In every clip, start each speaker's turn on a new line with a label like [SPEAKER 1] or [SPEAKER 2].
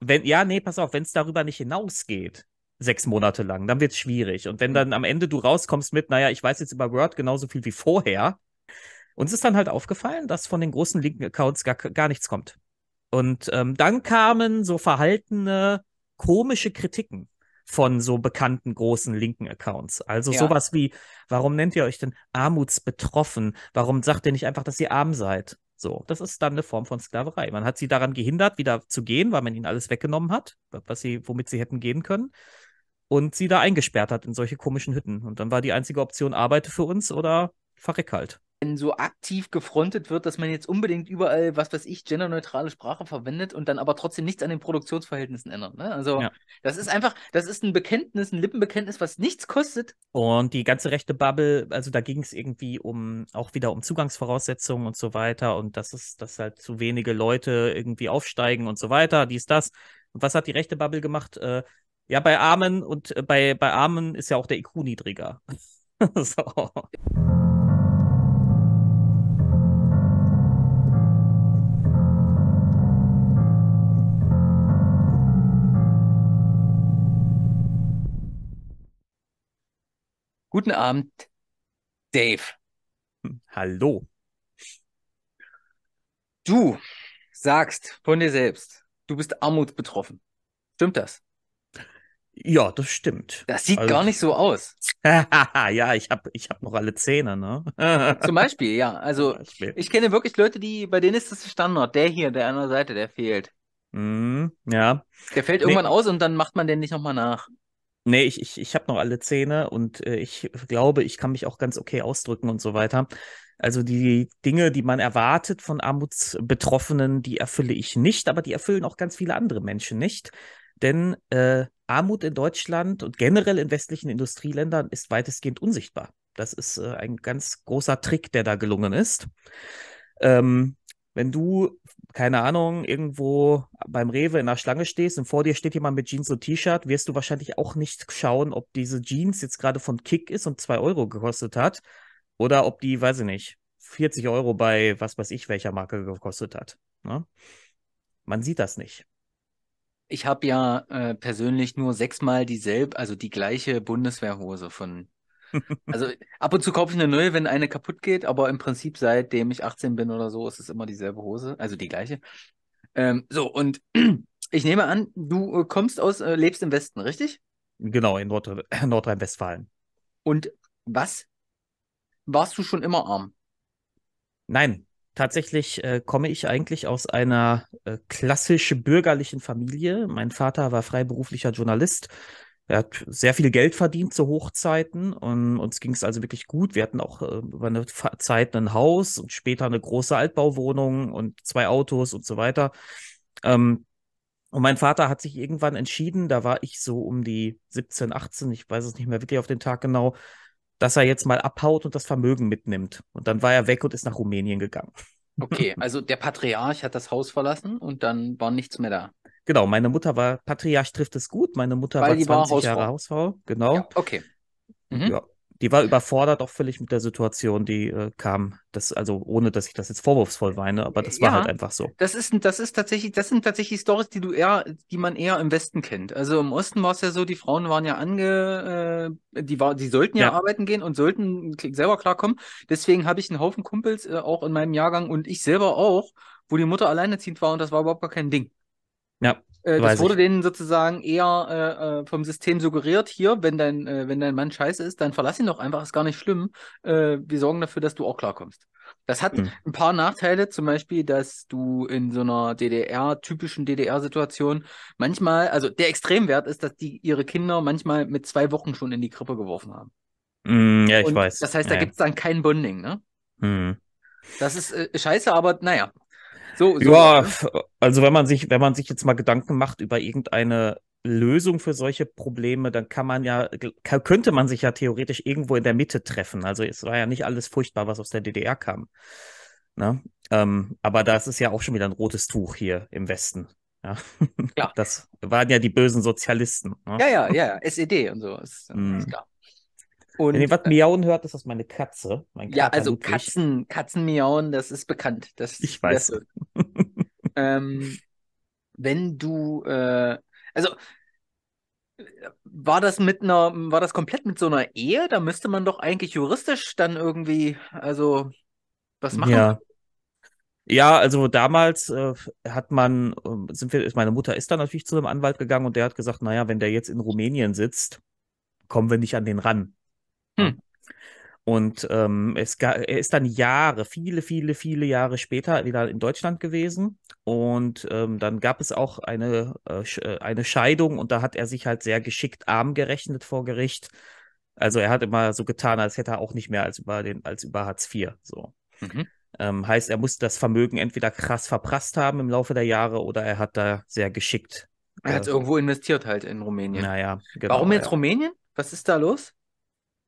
[SPEAKER 1] wenn, ja, nee, pass auf, wenn es darüber nicht hinausgeht, sechs Monate lang, dann wird es schwierig. Und wenn hm. dann am Ende du rauskommst mit, naja, ich weiß jetzt über Word genauso viel wie vorher, uns ist dann halt aufgefallen, dass von den großen linken Accounts gar, gar nichts kommt. Und ähm, dann kamen so verhaltene, komische Kritiken von so bekannten großen linken Accounts. Also ja. sowas wie, warum nennt ihr euch denn armutsbetroffen? Warum sagt ihr nicht einfach, dass ihr arm seid? So, das ist dann eine Form von Sklaverei. Man hat sie daran gehindert, wieder zu gehen, weil man ihnen alles weggenommen hat, was sie, womit sie hätten gehen können. Und sie da eingesperrt hat in solche komischen Hütten. Und dann war die einzige Option, arbeite für uns oder verreck halt.
[SPEAKER 2] Wenn so aktiv gefrontet wird, dass man jetzt unbedingt überall, was weiß ich, genderneutrale Sprache verwendet und dann aber trotzdem nichts an den Produktionsverhältnissen ändert. Ne? Also ja. das ist einfach, das ist ein Bekenntnis, ein Lippenbekenntnis, was nichts kostet. Und die ganze rechte Bubble, also
[SPEAKER 1] da ging es irgendwie um auch wieder um Zugangsvoraussetzungen und so weiter und das ist, dass halt zu wenige Leute irgendwie aufsteigen und so weiter, dies, das. Und was hat die rechte Bubble gemacht? Äh, ja, bei Armen und äh, bei, bei Armen ist ja auch der IQ niedriger. so.
[SPEAKER 2] Guten Abend, Dave. Hm, hallo. Du sagst von dir selbst, du bist armutsbetroffen. Stimmt das? Ja, das stimmt. Das sieht also, gar nicht so aus.
[SPEAKER 1] ja, ich habe ich hab noch alle Zähne, ne?
[SPEAKER 2] Zum Beispiel, ja. Also Beispiel. ich kenne wirklich Leute, die, bei denen ist das Standard. Der hier, der an der Seite, der fehlt.
[SPEAKER 1] Mm, ja.
[SPEAKER 2] Der fällt irgendwann aus und dann macht man den nicht nochmal nach.
[SPEAKER 1] Nee, ich, ich, ich habe noch alle Zähne und äh, ich glaube, ich kann mich auch ganz okay ausdrücken und so weiter. Also die Dinge, die man erwartet von Armutsbetroffenen, die erfülle ich nicht, aber die erfüllen auch ganz viele andere Menschen nicht. Denn äh, Armut in Deutschland und generell in westlichen Industrieländern ist weitestgehend unsichtbar. Das ist äh, ein ganz großer Trick, der da gelungen ist. Ähm, wenn du keine Ahnung, irgendwo beim Rewe in der Schlange stehst und vor dir steht jemand mit Jeans und T-Shirt, wirst du wahrscheinlich auch nicht schauen, ob diese Jeans jetzt gerade von Kick ist und 2 Euro gekostet hat oder ob die, weiß ich nicht, 40 Euro bei was weiß ich welcher Marke gekostet hat. Ne? Man sieht das nicht.
[SPEAKER 2] Ich habe ja äh, persönlich nur sechsmal dieselbe, also die gleiche Bundeswehrhose von also ab und zu kaufe ich eine neue, wenn eine kaputt geht, aber im Prinzip seitdem ich 18 bin oder so, ist es immer dieselbe Hose, also die gleiche. Ähm, so, und ich nehme an, du äh, kommst aus, äh, lebst im Westen, richtig? Genau, in Nordrhein- äh, Nordrhein-Westfalen. Und was? Warst du schon immer arm? Nein,
[SPEAKER 1] tatsächlich äh, komme ich eigentlich aus einer äh, klassisch bürgerlichen Familie. Mein Vater war freiberuflicher Journalist. Er hat sehr viel Geld verdient zu Hochzeiten und uns ging es also wirklich gut. Wir hatten auch äh, über eine Zeit ein Haus und später eine große Altbauwohnung und zwei Autos und so weiter. Ähm, und mein Vater hat sich irgendwann entschieden, da war ich so um die 17, 18, ich weiß es nicht mehr wirklich auf den Tag genau, dass er jetzt mal abhaut und das Vermögen mitnimmt. Und dann war er weg und ist nach Rumänien gegangen.
[SPEAKER 2] Okay, also der Patriarch hat das Haus verlassen und dann war nichts mehr da.
[SPEAKER 1] Genau, meine Mutter war, Patriarch trifft es gut, meine Mutter Weil war 20 war Hausfrau. Jahre Hausfrau, genau. Ja, okay. Mhm. Ja, die war überfordert auch völlig mit der Situation, die äh, kam. Das, also ohne, dass ich das jetzt vorwurfsvoll weine, aber das war ja, halt einfach so.
[SPEAKER 2] Das ist, das ist tatsächlich, das sind tatsächlich Stories, die du eher, die man eher im Westen kennt. Also im Osten war es ja so, die Frauen waren ja ange, äh, die war, die sollten ja, ja, arbeiten gehen und sollten selber klarkommen. Deswegen habe ich einen Haufen Kumpels äh, auch in meinem Jahrgang und ich selber auch, wo die Mutter alleinerziehend war und das war überhaupt gar kein Ding.
[SPEAKER 1] Ja. Äh, das wurde ich.
[SPEAKER 2] denen sozusagen eher äh, äh, vom System suggeriert, hier, wenn dein, äh, wenn dein Mann scheiße ist, dann verlass ihn doch einfach, ist gar nicht schlimm. Äh, wir sorgen dafür, dass du auch klarkommst. Das hat mhm. ein paar Nachteile, zum Beispiel, dass du in so einer DDR, typischen DDR-Situation, manchmal, also der Extremwert ist, dass die ihre Kinder manchmal mit zwei Wochen schon in die Krippe geworfen haben.
[SPEAKER 1] Mm, ja, ich Und weiß. Das heißt, da ja. gibt
[SPEAKER 2] es dann kein Bonding, ne? Mhm. Das ist äh, scheiße, aber naja, so, so ja,
[SPEAKER 1] also wenn man sich, wenn man sich jetzt mal Gedanken macht über irgendeine Lösung für solche Probleme, dann kann man ja, kann, könnte man sich ja theoretisch irgendwo in der Mitte treffen. Also es war ja nicht alles furchtbar, was aus der DDR kam. Ne? Ähm, aber das ist ja auch schon wieder ein rotes Tuch hier im Westen. Ja. ja. Das waren ja die bösen Sozialisten. Ne? Ja, ja, ja,
[SPEAKER 2] SED und so. Ist, mm. ist klar. Und, Wenn ihr was äh, miauen hört, ist das meine Katze. Mein ja, also Ludwig. Katzen, Katzen miauen, das ist bekannt. Das, ich weiß. Das, ähm, wenn du, äh, also war das mit einer, war das komplett mit so einer Ehe? Da müsste man doch eigentlich juristisch dann irgendwie, also was machen? Ja.
[SPEAKER 1] Ja, also damals äh, hat man, ähm, sind wir, meine Mutter ist dann natürlich zu einem Anwalt gegangen und der hat gesagt, naja, wenn der jetzt in Rumänien sitzt, kommen wir nicht an den ran. Hm. Und ähm, es er ist dann Jahre, viele, viele, viele Jahre später wieder in Deutschland gewesen. Und ähm, dann gab es auch eine, äh, äh, eine Scheidung und da hat er sich halt sehr geschickt arm gerechnet vor Gericht. Also er hat immer so getan, als hätte er auch nicht mehr als über, den, als über Hartz IV. So. Mhm. Ähm, heißt, er musste das Vermögen entweder krass verprasst haben im Laufe der Jahre oder er hat da sehr geschickt. Er hat äh, irgendwo
[SPEAKER 2] investiert halt in Rumänien. Naja, genau. Warum jetzt ja. Rumänien? Was ist da los?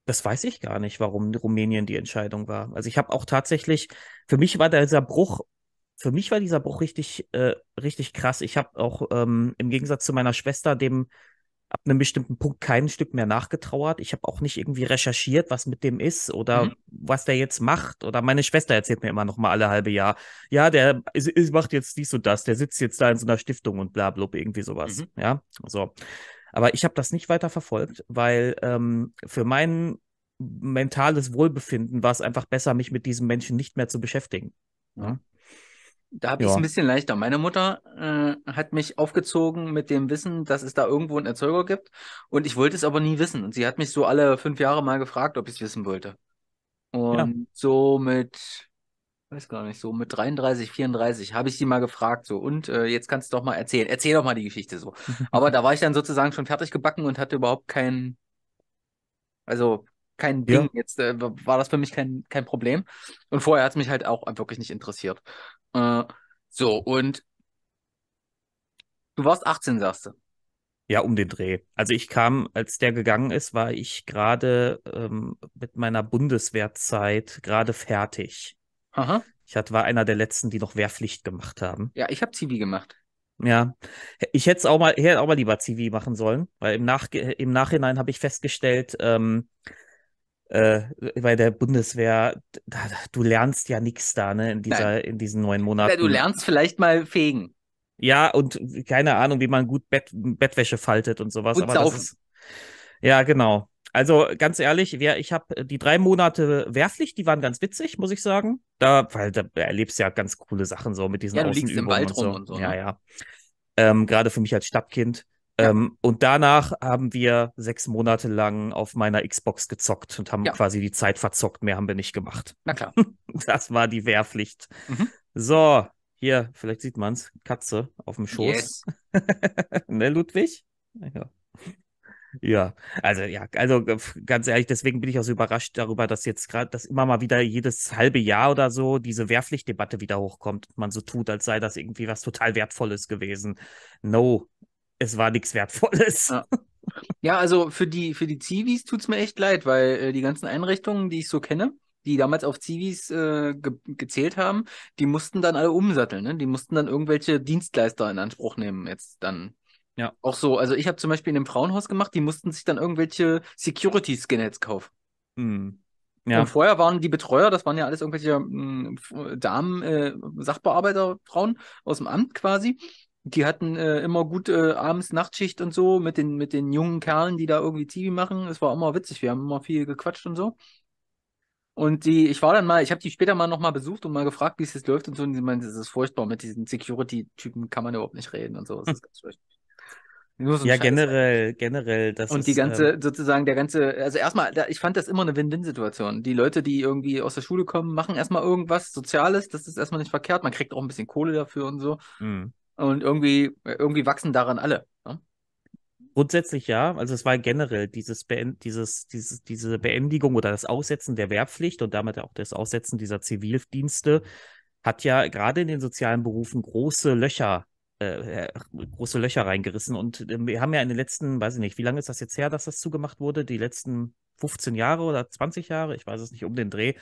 [SPEAKER 1] das weiß ich gar nicht, warum Rumänien die Entscheidung war. Also ich habe auch tatsächlich, für mich war dieser Bruch, für mich war dieser Bruch richtig, äh, richtig krass. Ich habe auch ähm, im Gegensatz zu meiner Schwester dem ab einem bestimmten Punkt kein Stück mehr nachgetrauert. Ich habe auch nicht irgendwie recherchiert, was mit dem ist oder mhm. was der jetzt macht. Oder meine Schwester erzählt mir immer noch mal alle halbe Jahr, ja, der ist, ist macht jetzt dies und das, der sitzt jetzt da in so einer Stiftung und bla, bla, bla irgendwie sowas. Mhm. Ja, so. Aber ich habe das nicht weiter verfolgt, weil ähm, für mein mentales Wohlbefinden war es einfach besser, mich mit diesem Menschen nicht mehr zu beschäftigen. Ja? Ne? Da habe ich es ja. ein bisschen
[SPEAKER 2] leichter. Meine Mutter äh, hat mich aufgezogen mit dem Wissen, dass es da irgendwo einen Erzeuger gibt. Und ich wollte es aber nie wissen. Und sie hat mich so alle fünf Jahre mal gefragt, ob ich es wissen wollte. Und ja. so mit weiß gar nicht, so mit 33, 34 habe ich sie mal gefragt, so, und äh, jetzt kannst du doch mal erzählen, erzähl doch mal die Geschichte so. Aber da war ich dann sozusagen schon fertig gebacken und hatte überhaupt kein, also kein Ding. Ja. Jetzt äh, war das für mich kein, kein Problem. Und vorher hat es mich halt auch wirklich nicht interessiert. Äh, so, und du warst 18,
[SPEAKER 1] sagst du. Ja, um den Dreh. Also ich kam, als der gegangen ist, war ich gerade ähm, mit meiner Bundeswehrzeit gerade fertig. Aha. Ich hatte, war einer der letzten, die noch Wehrpflicht gemacht haben.
[SPEAKER 2] Ja, ich habe Zivi gemacht.
[SPEAKER 1] Ja, ich hätte es auch mal, hätte auch mal lieber Zivi machen sollen, weil im, Nach im Nachhinein habe ich festgestellt, ähm, äh, bei der Bundeswehr, da, du lernst ja nichts da, ne, in, dieser, in diesen neun Monaten. Ja, du lernst
[SPEAKER 2] vielleicht mal fegen.
[SPEAKER 1] Ja, und keine Ahnung, wie man gut Bett, Bettwäsche faltet und sowas. Und aber saufen. Ist, ja, genau. Also ganz ehrlich, wer, ich habe äh, die drei Monate Wehrpflicht, die waren ganz witzig, muss ich sagen. Da, weil da erlebst du ja ganz coole Sachen so mit diesen ja, du im Wald so. rum und so. Ja, ne? ja. Ähm, Gerade für mich als Stadtkind. Ja. Ähm, und danach haben wir sechs Monate lang auf meiner Xbox gezockt und haben ja. quasi die Zeit verzockt. Mehr haben wir nicht gemacht. Na klar. Das war die Wehrpflicht. Mhm. So, hier, vielleicht sieht man es. Katze auf dem Schoß. Yes. ne, Ludwig? Ja. Ja, also ja, also äh, ganz ehrlich, deswegen bin ich auch so überrascht darüber, dass jetzt gerade, dass immer mal wieder jedes halbe Jahr oder so diese Wehrpflichtdebatte wieder hochkommt und man so tut, als sei das irgendwie was total Wertvolles gewesen. No, es war nichts Wertvolles. Ja.
[SPEAKER 2] ja. also für die, für die Zivis tut es mir echt leid, weil äh, die ganzen Einrichtungen, die ich so kenne, die damals auf Zivis äh, ge gezählt haben, die mussten dann alle umsatteln, ne? Die mussten dann irgendwelche Dienstleister in Anspruch nehmen, jetzt dann ja. Auch so. Also ich habe zum Beispiel in einem Frauenhaus gemacht, die mussten sich dann irgendwelche Security-Skinheads kaufen. Hm. Ja. Und vorher waren die Betreuer, das waren ja alles irgendwelche mh, hm, Damen, äh, Frauen aus dem Amt quasi. Die hatten äh, immer gut äh, abends Nachtschicht und so mit den, mit den jungen Kerlen, die da irgendwie TV machen. Es war immer witzig, wir haben immer viel gequatscht und so. Und die, ich war dann mal, ich habe die später mal nochmal besucht und mal gefragt, wie es jetzt läuft und so. Und die meinte, das ist furchtbar, mit diesen Security-Typen kann man überhaupt nicht reden und so. Das ist ganz furchtbar.
[SPEAKER 1] So ja, Scheiß generell, eigentlich. generell. Das und die ähm ganze, äh,
[SPEAKER 2] sozusagen, der ganze, also erstmal, da, ich fand das immer eine Win-Win-Situation. Die Leute, die irgendwie aus der Schule kommen, machen erstmal irgendwas Soziales, das ist erstmal nicht verkehrt. Man kriegt auch ein bisschen Kohle dafür und so. Mhm. Und irgendwie, äh, irgendwie wachsen daran alle. Ne?
[SPEAKER 1] Grundsätzlich ja, also es war generell dieses, Beend dieses, dieses, diese Beendigung oder das Aussetzen der Wehrpflicht und damit auch das Aussetzen dieser Zivildienste hat ja gerade in den sozialen Berufen große Löcher äh, äh, große Löcher reingerissen. Und ähm, wir haben ja in den letzten, weiß ich nicht, wie lange ist das jetzt her, dass das zugemacht wurde? Die letzten 15 Jahre oder 20 Jahre, ich weiß es nicht, um den Dreh.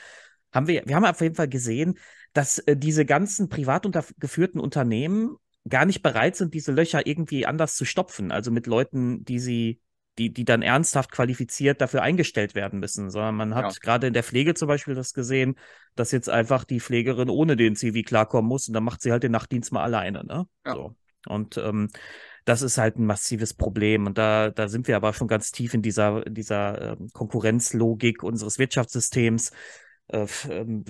[SPEAKER 1] Haben wir, wir haben auf jeden Fall gesehen, dass äh, diese ganzen privat geführten Unternehmen gar nicht bereit sind, diese Löcher irgendwie anders zu stopfen. Also mit Leuten, die sie die, die dann ernsthaft qualifiziert dafür eingestellt werden müssen, sondern man hat ja. gerade in der Pflege zum Beispiel das gesehen, dass jetzt einfach die Pflegerin ohne den CV klarkommen muss und dann macht sie halt den Nachtdienst mal alleine. Ne? Ja. So. Und ähm, das ist halt ein massives Problem. Und da, da sind wir aber schon ganz tief in dieser, dieser äh, Konkurrenzlogik unseres Wirtschaftssystems. Äh, ähm,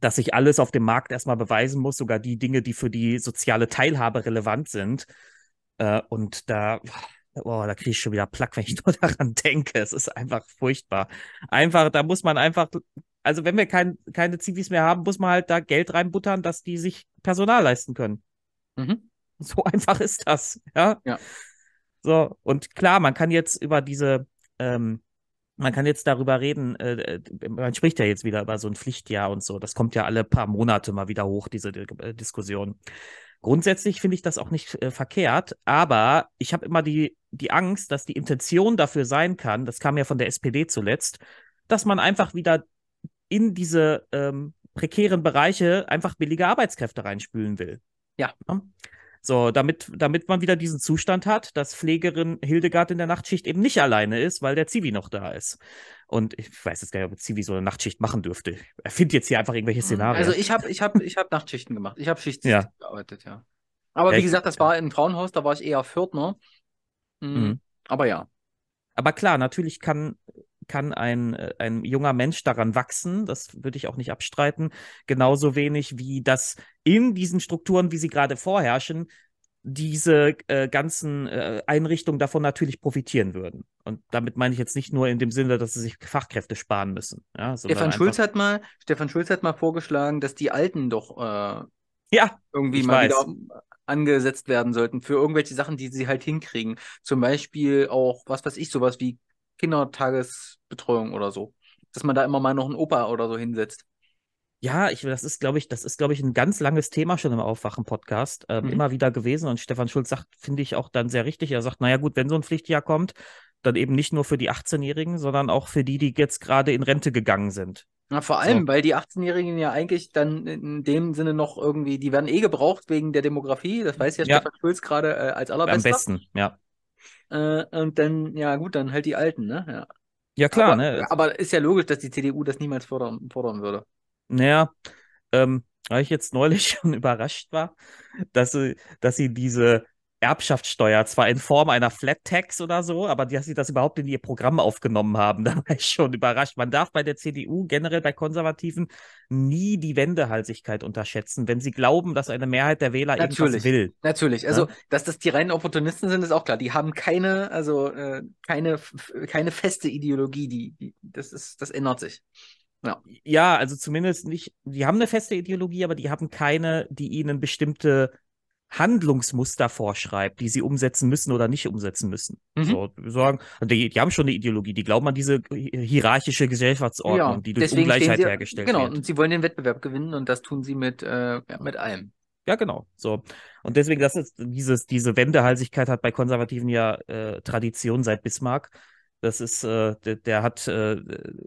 [SPEAKER 1] dass sich alles auf dem Markt erstmal beweisen muss, sogar die Dinge, die für die soziale Teilhabe relevant sind. Äh, und da Boah, da kriege ich schon wieder Plack, wenn ich nur daran denke. Es ist einfach furchtbar. Einfach, da muss man einfach, also wenn wir kein, keine Zivis mehr haben, muss man halt da Geld reinbuttern, dass die sich Personal leisten können. Mhm. So einfach ist das, ja? ja. So, und klar, man kann jetzt über diese, ähm, man kann jetzt darüber reden, äh, äh, man spricht ja jetzt wieder über so ein Pflichtjahr und so. Das kommt ja alle paar Monate mal wieder hoch, diese D äh, Diskussion. Grundsätzlich finde ich das auch nicht äh, verkehrt, aber ich habe immer die, die Angst, dass die Intention dafür sein kann, das kam ja von der SPD zuletzt, dass man einfach wieder in diese ähm, prekären Bereiche einfach billige Arbeitskräfte reinspülen will. Ja. ja? Ne? So, damit, damit man wieder diesen Zustand hat, dass Pflegerin Hildegard in der Nachtschicht eben nicht alleine ist, weil der Zivi noch da ist. Und ich weiß jetzt gar nicht, ob Zivi so eine Nachtschicht machen dürfte. Ich erfinde jetzt hier einfach irgendwelche hm, Szenarien. Also ich habe
[SPEAKER 2] ich hab, ich hab Nachtschichten gemacht. Ich habe Schichten ja. gearbeitet, ja. Aber ja, wie gesagt, das war im Frauenhaus, da war ich eher Viertner. Mhm. Mhm. Aber ja.
[SPEAKER 1] Aber klar, natürlich kann kann ein, äh, ein junger Mensch daran wachsen, das würde ich auch nicht abstreiten, genauso wenig wie das in diesen Strukturen, wie sie gerade vorherrschen, diese äh, ganzen äh, Einrichtungen davon natürlich profitieren würden. Und damit meine ich jetzt nicht nur in dem Sinne, dass sie sich Fachkräfte sparen müssen. Ja, Stefan, Schulz
[SPEAKER 2] hat mal, Stefan Schulz hat mal vorgeschlagen, dass die Alten doch äh, ja, irgendwie mal weiß. wieder äh, angesetzt werden sollten für irgendwelche Sachen, die sie halt hinkriegen. Zum Beispiel auch, was weiß ich, sowas wie Kindertagesbetreuung oder so. Dass man da immer mal noch einen Opa oder so hinsetzt. Ja, ich, das ist, glaube ich, das ist,
[SPEAKER 1] glaube ich, ein ganz langes Thema schon im Aufwachen-Podcast ähm, mhm. immer wieder gewesen. Und Stefan Schulz sagt, finde ich auch dann sehr richtig. Er sagt, naja, gut, wenn so ein Pflichtjahr kommt, dann eben nicht nur für die 18-Jährigen, sondern auch für die, die jetzt gerade in Rente gegangen sind.
[SPEAKER 2] Na, vor allem, so. weil die 18-Jährigen ja eigentlich dann in dem Sinne noch irgendwie, die werden eh gebraucht wegen der Demografie. Das weiß ja, ja. Stefan Schulz gerade äh, als allerbester. Am
[SPEAKER 1] besten, ja.
[SPEAKER 2] Äh, und dann, ja gut, dann halt die Alten, ne? Ja, ja klar, aber, ne? Aber ist ja logisch, dass die CDU das niemals fordern, fordern würde.
[SPEAKER 1] Naja, ähm, weil ich jetzt neulich schon überrascht war, dass sie, dass sie diese Erbschaftssteuer, zwar in Form einer Flat Tax oder so, aber dass sie das überhaupt in ihr Programm aufgenommen haben, da war ich schon überrascht. Man darf bei der CDU, generell bei Konservativen, nie die Wendehalsigkeit
[SPEAKER 2] unterschätzen, wenn sie glauben, dass eine Mehrheit der Wähler natürlich, irgendwas will. Natürlich, ne? also ja? dass das die reinen Opportunisten sind, ist auch klar. Die haben keine, also äh, keine, keine feste Ideologie, die, die, das ist, das ändert sich. Ja. ja, also zumindest nicht, die haben eine feste Ideologie, aber
[SPEAKER 1] die haben keine, die ihnen bestimmte Handlungsmuster vorschreibt, die sie umsetzen müssen oder nicht umsetzen müssen. Mhm. So, sagen, die, die, haben schon eine Ideologie, die glauben an diese hierarchische Gesellschaftsordnung, ja, die durch Ungleichheit sie, hergestellt genau, wird.
[SPEAKER 2] Genau, und sie wollen den Wettbewerb gewinnen und das tun sie mit, äh, mit allem.
[SPEAKER 1] Ja, genau. So. Und deswegen, das ist dieses, diese Wendehalsigkeit hat bei Konservativen ja äh, Tradition seit Bismarck. Das ist, äh, der, der, hat, äh,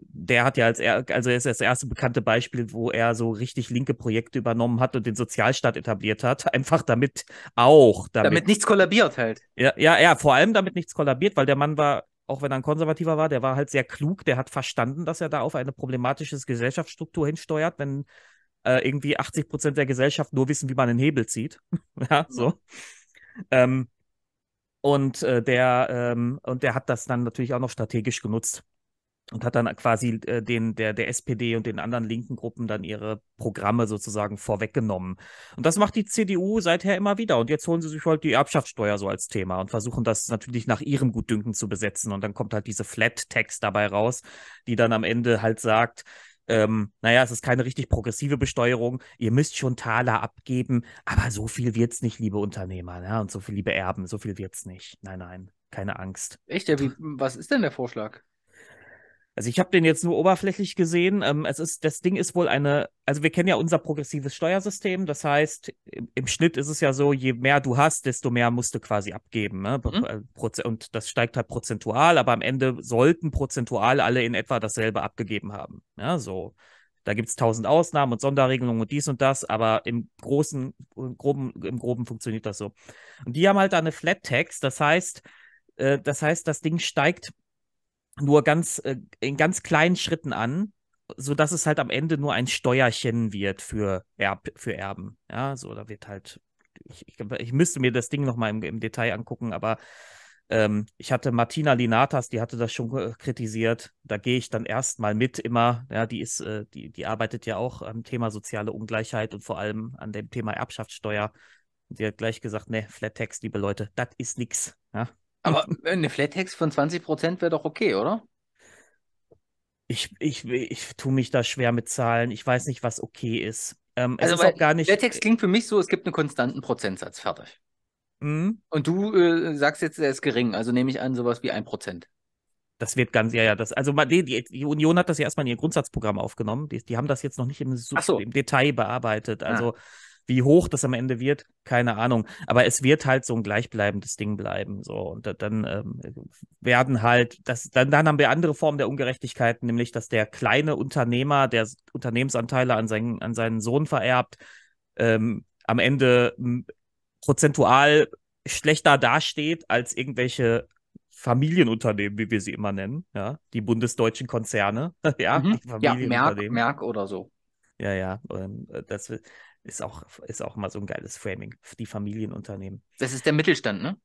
[SPEAKER 1] der hat ja als er, also er ist das erste bekannte Beispiel, wo er so richtig linke Projekte übernommen hat und den Sozialstaat etabliert hat. Einfach damit auch. Damit, damit nichts kollabiert halt. Ja, ja, ja, vor allem damit nichts kollabiert, weil der Mann war, auch wenn er ein Konservativer war, der war halt sehr klug, der hat verstanden, dass er da auf eine problematische Gesellschaftsstruktur hinsteuert, wenn äh, irgendwie 80 Prozent der Gesellschaft nur wissen, wie man einen Hebel zieht. ja, so. Mhm. Ähm, und äh, der ähm, und der hat das dann natürlich auch noch strategisch genutzt und hat dann quasi äh, den der der SPD und den anderen linken Gruppen dann ihre Programme sozusagen vorweggenommen. Und das macht die CDU seither immer wieder. Und jetzt holen sie sich halt die Erbschaftssteuer so als Thema und versuchen das natürlich nach ihrem Gutdünken zu besetzen. Und dann kommt halt diese Flat Tax dabei raus, die dann am Ende halt sagt, ähm, naja, es ist keine richtig progressive Besteuerung, ihr müsst schon Taler abgeben, aber so viel wird es nicht, liebe Unternehmer, ja, ne? und so viel, liebe Erben, so viel wird es nicht. Nein, nein, keine Angst.
[SPEAKER 2] Echt, ja, wie, was ist denn der Vorschlag?
[SPEAKER 1] Also ich habe den jetzt nur oberflächlich gesehen. Ähm, es ist, das Ding ist wohl eine, also wir kennen ja unser progressives Steuersystem. Das heißt, im, im Schnitt ist es ja so, je mehr du hast, desto mehr musst du quasi abgeben. Ne? Mhm. Äh, und das steigt halt prozentual, aber am Ende sollten prozentual alle in etwa dasselbe abgegeben haben. Ja, so. Da gibt es tausend Ausnahmen und Sonderregelungen und dies und das, aber im großen, im groben, im groben funktioniert das so. Und die haben halt da eine Flat Tax, das heißt, äh, das heißt, das Ding steigt nur ganz äh, in ganz kleinen Schritten an, so dass es halt am Ende nur ein Steuerchen wird für, Erb, für Erben. Ja, so da wird halt ich, ich, ich müsste mir das Ding nochmal im, im Detail angucken, aber ähm, ich hatte Martina Linatas, die hatte das schon äh, kritisiert. Da gehe ich dann erstmal mit immer. Ja, die ist, äh, die, die arbeitet ja auch am Thema soziale Ungleichheit und vor allem an dem Thema Erbschaftssteuer. Und die hat gleich gesagt, ne, Flat Tax, liebe Leute, das ist nix. Ja,
[SPEAKER 2] aber eine Flattex von 20% wäre doch okay, oder?
[SPEAKER 1] Ich, ich, ich tue mich da schwer mit Zahlen. Ich weiß nicht, was okay ist. Ähm, also ist auch gar nicht. Flattex
[SPEAKER 2] klingt für mich so, es gibt einen konstanten Prozentsatz, fertig. Mhm. Und du äh, sagst jetzt, er ist gering, also nehme ich an, sowas wie 1%. Das wird ganz, ja, ja, das, also die, die,
[SPEAKER 1] Union hat das ja erstmal in ihr Grundsatzprogramm aufgenommen. Die, die haben das jetzt noch nicht im, so. im Detail bearbeitet. Ah. Also ah. Wie hoch das am Ende wird, keine Ahnung. Aber es wird halt so ein gleichbleibendes Ding bleiben. So. Und dann ähm, werden halt, das, dann, dann haben wir andere Formen der Ungerechtigkeiten, nämlich dass der kleine Unternehmer, der Unternehmensanteile an seinen, an seinen Sohn vererbt, ähm, am Ende prozentual schlechter dasteht als irgendwelche Familienunternehmen, wie wir sie immer nennen, ja, die bundesdeutschen Konzerne, ja, mhm. ja Merck, Merck oder so. Ja, ja, äh, das, ist auch, ist auch immer so ein geiles Framing, die Familienunternehmen. Das ist der Mittelstand, ne?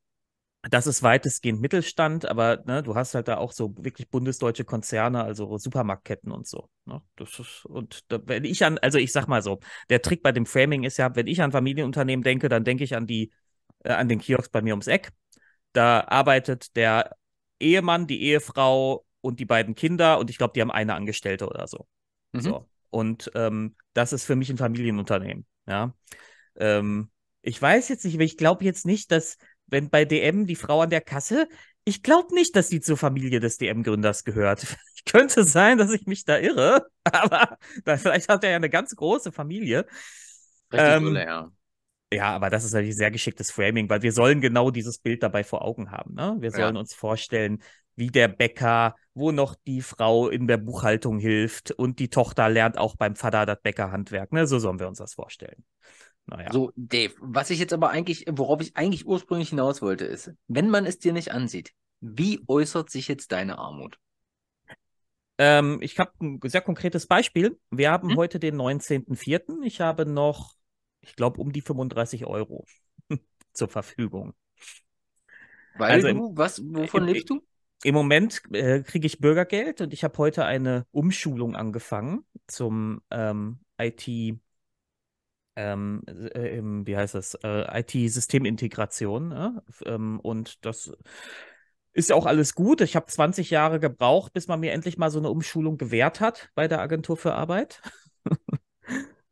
[SPEAKER 1] Das ist weitestgehend Mittelstand, aber ne, du hast halt da auch so wirklich bundesdeutsche Konzerne, also Supermarktketten und so. Ne? Ist, und da, wenn ich an, also ich sag mal so, der Trick bei dem Framing ist ja, wenn ich an Familienunternehmen denke, dann denke ich an die, äh, an den Kiosk bei mir ums Eck. Da arbeitet der Ehemann, die Ehefrau und die beiden Kinder und ich glaube, die haben eine Angestellte oder so. Mhm. So. Und ähm, das ist für mich ein Familienunternehmen. Ja. Ähm, ich weiß jetzt nicht, ich glaube jetzt nicht, dass, wenn bei DM die Frau an der Kasse, ich glaube nicht, dass sie zur Familie des DM-Gründers gehört. Könnte sein, dass ich mich da irre, aber vielleicht hat er ja eine ganz große Familie. Richtig ähm, Mülle, ja. Ja, aber das ist natürlich sehr geschicktes Framing, weil wir sollen genau dieses Bild dabei vor Augen haben. Ne? Wir sollen ja. uns vorstellen, wie der Bäcker, wo noch die Frau in der Buchhaltung hilft und die Tochter lernt auch beim Vater das Bäckerhandwerk. Ne? So sollen wir uns das vorstellen.
[SPEAKER 2] Naja. So, Dave, was ich jetzt aber eigentlich, worauf ich eigentlich ursprünglich hinaus wollte, ist, wenn man es dir nicht ansieht, wie äußert sich jetzt deine Armut?
[SPEAKER 1] Ähm, ich habe ein sehr konkretes Beispiel. Wir haben hm? heute den 19.04. Ich habe noch, ich glaube, um die 35 Euro zur Verfügung. Weil also du, im,
[SPEAKER 2] was, wovon im, lebst du?
[SPEAKER 1] im Moment äh, kriege ich Bürgergeld und ich habe heute eine Umschulung angefangen zum ähm, IT, ähm, äh, wie heißt das, äh, IT-Systemintegration. Ne? Ähm, und das ist auch alles gut. Ich habe 20 Jahre gebraucht, bis man mir endlich mal so eine Umschulung gewährt hat bei der Agentur für Arbeit.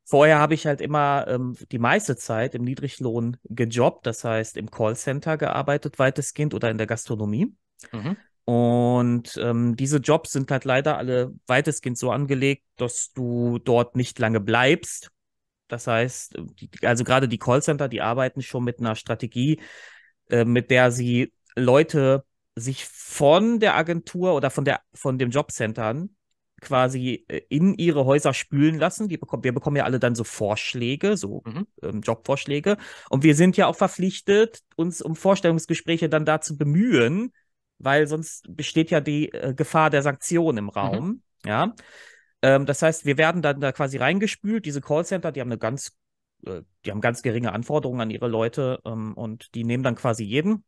[SPEAKER 1] Vorher habe ich halt immer ähm, die meiste Zeit im Niedriglohn gejobbt, das heißt im Callcenter gearbeitet weitestgehend oder in der Gastronomie. Mhm. Und ähm, diese Jobs sind halt leider alle weitestgehend so angelegt, dass du dort nicht lange bleibst. Das heißt, äh, die, also gerade die Callcenter, die arbeiten schon mit einer Strategie, äh, mit der sie Leute sich von der Agentur oder von, der, von dem Jobcentern quasi äh, in ihre Häuser spülen lassen. Die bekommen, wir bekommen ja alle dann so Vorschläge, so mhm. ähm, Jobvorschläge. Und wir sind ja auch verpflichtet, uns um Vorstellungsgespräche dann da zu bemühen, weil sonst besteht ja die äh, Gefahr der Sanktionen im mhm. Raum. Mhm. Ja. Ähm, das heißt, wir werden dann da quasi reingespült. Diese Callcenter, die haben eine ganz, äh, die haben ganz geringe Anforderungen an ihre Leute ähm, und die nehmen dann quasi jeden,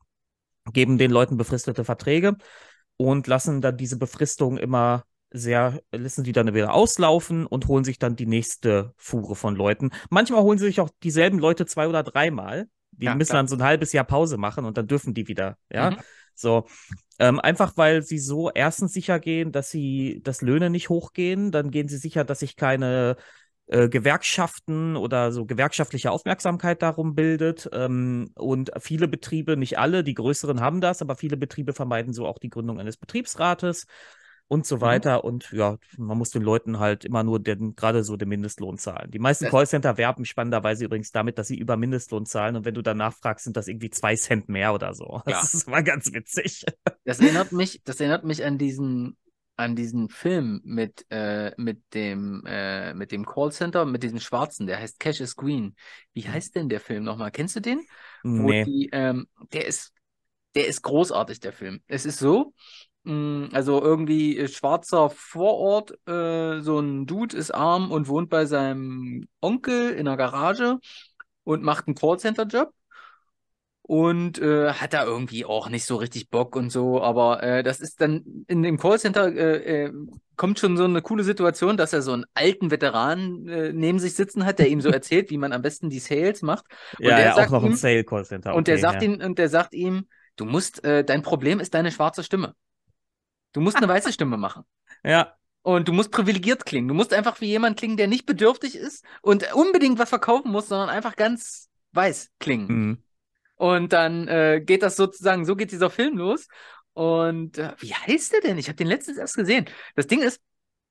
[SPEAKER 1] geben den Leuten befristete Verträge und lassen dann diese Befristung immer sehr, lassen die dann wieder auslaufen und holen sich dann die nächste Fuhre von Leuten. Manchmal holen sie sich auch dieselben Leute zwei oder dreimal. Die ja, müssen klar. dann so ein halbes Jahr Pause machen und dann dürfen die wieder, ja. Mhm. So, ähm, einfach weil sie so erstens sicher gehen, dass sie, das Löhne nicht hochgehen, dann gehen sie sicher, dass sich keine äh, Gewerkschaften oder so gewerkschaftliche Aufmerksamkeit darum bildet. Ähm, und viele Betriebe, nicht alle, die größeren haben das, aber viele Betriebe vermeiden so auch die Gründung eines Betriebsrates und so mhm. weiter. Mhm. Und ja, man muss den Leuten halt immer nur den, gerade so den Mindestlohn zahlen. Die meisten Callcenter werben spannenderweise übrigens damit, dass sie über Mindestlohn zahlen. Und wenn du danach fragst, sind das irgendwie zwei Cent mehr oder so. Ja. Das ist mal ganz witzig.
[SPEAKER 2] Das erinnert mich, das erinnert mich an diesen, an diesen Film mit, äh, mit dem, äh, mit dem Callcenter, mit diesem Schwarzen, der heißt Cash is Green. Wie hm. heißt denn der Film nochmal? Kennst du den? Nee. Die, ähm, der ist, der ist großartig, der Film. Es ist so, hm, also irgendwie äh, schwarzer Vorort, äh, so ein Dude ist arm und wohnt bei seinem Onkel in der Garage und macht einen Callcenter-Job und äh, hat da irgendwie auch nicht so richtig Bock und so, aber äh, das ist dann in dem Callcenter äh, äh, kommt schon so eine coole Situation, dass er so einen alten Veteran neben sich sitzen hat, der ihm so erzählt, wie man am besten die Sales macht. Und ja, ja auch noch ein Sale-Callcenter. Okay, und der sagt ja. ihm, und der sagt ihm, du musst, dein Problem ist deine schwarze Stimme. Du musst eine weiße Stimme machen. Ja. Und du musst privilegiert klingen. Du musst einfach wie jemand klingen, der nicht bedürftig ist und unbedingt was verkaufen muss, sondern einfach ganz weiß klingen. Mhm. Und dann äh, geht das sozusagen, so geht dieser Film los. Und äh, wie heißt der denn? Ich habe den letztens erst gesehen. Das Ding ist,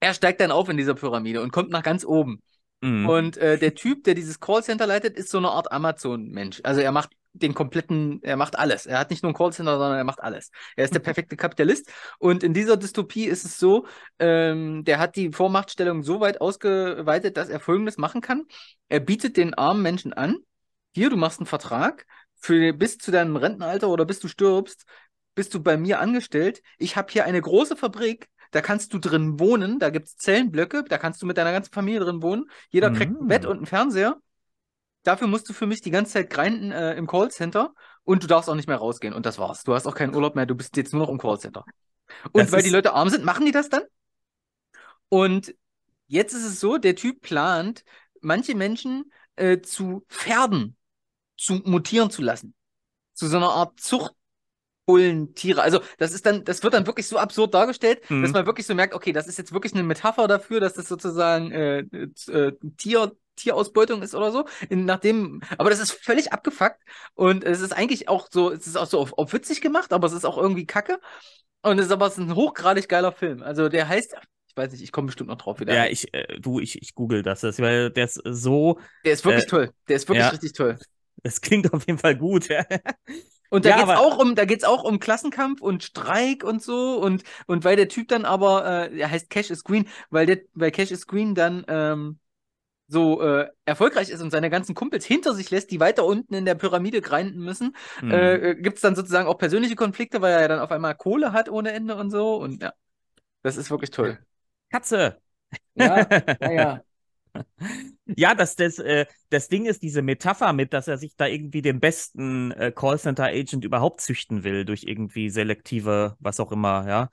[SPEAKER 2] er steigt dann auf in dieser Pyramide und kommt nach ganz oben. Mhm. Und äh, der Typ, der dieses Callcenter leitet, ist so eine Art Amazon-Mensch. Also er macht den kompletten, er macht alles. Er hat nicht nur einen Callcenter, sondern er macht alles. Er ist der mhm. perfekte Kapitalist. Und in dieser Dystopie ist es so, ähm, der hat die Vormachtstellung so weit ausgeweitet, dass er Folgendes machen kann. Er bietet den armen Menschen an, hier, du machst einen Vertrag für bis zu deinem Rentenalter oder bis du stirbst, bist du bei mir angestellt. Ich habe hier eine große Fabrik, da kannst du drin wohnen, da gibt es Zellenblöcke, da kannst du mit deiner ganzen Familie drin wohnen. Jeder mhm. kriegt ein Bett mhm. und einen Fernseher dafür musst du für mich die ganze Zeit grinden äh, im Callcenter und du darfst auch nicht mehr rausgehen. Und das war's. Du hast auch keinen Urlaub mehr, du bist jetzt nur noch im Callcenter. Und das weil die Leute arm sind, machen die das dann? Und jetzt ist es so, der Typ plant, manche Menschen äh, zu färben, zu mutieren zu lassen. Zu so einer Art Zuchtbullentiere. Also, das ist dann, das wird dann wirklich so absurd dargestellt, mhm. dass man wirklich so merkt, okay, das ist jetzt wirklich eine Metapher dafür, dass das sozusagen äh, äh, Tier, Tierausbeutung ist oder so. In, nachdem, aber das ist völlig abgefuckt. Und es ist eigentlich auch so, es ist auch so auf, auf witzig gemacht, aber es ist auch irgendwie kacke. Und es ist aber es ist ein hochgradig geiler Film. Also der heißt, ich weiß nicht, ich komme bestimmt noch drauf wieder. Ja, ich,
[SPEAKER 1] äh, du, ich, ich google das, das, weil der ist so. Der ist wirklich äh, toll. Der ist wirklich ja. richtig
[SPEAKER 2] toll. Das klingt auf jeden Fall gut.
[SPEAKER 1] Und da ja, es auch
[SPEAKER 2] um, auch um Klassenkampf und Streik und so und und weil der Typ dann aber, äh, er heißt Cash is Green, weil der, weil Cash is Green dann ähm, so äh, erfolgreich ist und seine ganzen Kumpels hinter sich lässt, die weiter unten in der Pyramide grinden müssen, mhm. äh, äh gibt es dann sozusagen auch persönliche Konflikte, weil er ja dann auf einmal Kohle hat ohne Ende und so. Und ja, das ist wirklich toll. Katze! Ja, naja. Ja, das, das, äh, das Ding
[SPEAKER 1] ist diese Metapher mit, dass er sich da irgendwie den besten äh, Callcenter-Agent überhaupt züchten will durch irgendwie selektive, was auch immer, ja.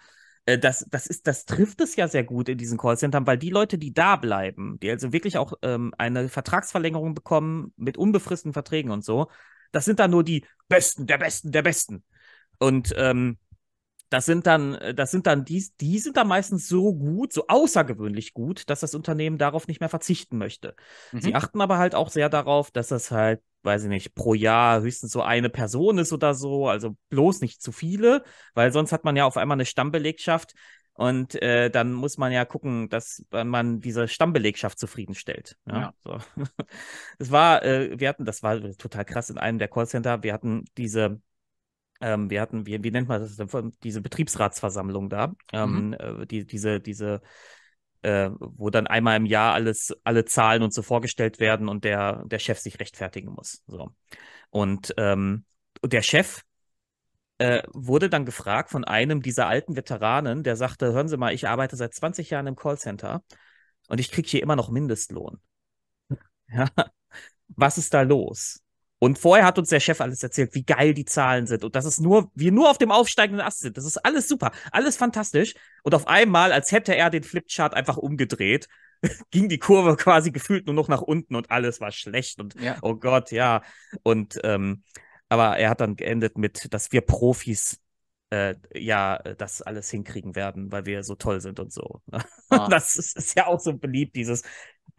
[SPEAKER 1] Äh, das, das, ist, das trifft es ja sehr gut in diesen Callcentern, weil die Leute, die da bleiben, die also wirklich auch ähm, eine Vertragsverlängerung bekommen mit unbefristeten Verträgen und so, das sind dann nur die Besten, der Besten, der Besten. Und ähm, das sind dann, äh, das sind dann die, die sind dann meistens so gut, so außergewöhnlich gut, dass das Unternehmen darauf nicht mehr verzichten möchte. Mhm. Sie achten aber halt auch sehr darauf, dass das halt weiß ich nicht, pro Jahr höchstens so eine Person ist oder so, also bloß nicht zu viele, weil sonst hat man ja auf einmal eine Stammbelegschaft und äh, dann muss man ja gucken, dass man diese Stammbelegschaft zufriedenstellt. Ja, ja. So. Es war, äh, wir hatten, das war total krass in einem der Callcenter, wir hatten diese ähm, wir hatten, wie, wie nennt man das, diese Betriebsratsversammlung da, mhm. ähm, mhm. die, diese, diese äh, wo dann einmal im Jahr alles, alle Zahlen und so vorgestellt werden und der, der Chef sich rechtfertigen muss. So. Und ähm, der Chef äh, wurde dann gefragt von einem dieser alten Veteranen, der sagte, hören Sie mal, ich arbeite seit 20 Jahren im Callcenter und ich kriege hier immer noch Mindestlohn. ja. Was ist da los? Und vorher hat uns der Chef alles erzählt, wie geil die Zahlen sind und dass es nur, wir nur auf dem aufsteigenden Ast sind. Das ist alles super, alles fantastisch. Und auf einmal, als hätte er den Flipchart einfach umgedreht, ging die Kurve quasi gefühlt nur noch nach unten und alles war schlecht und ja. oh Gott, ja. Und ähm, aber er hat dann geendet mit, dass wir Profis äh, ja das alles hinkriegen werden, weil wir so toll sind und so. Ah. Das ist, ist, ja auch so beliebt, dieses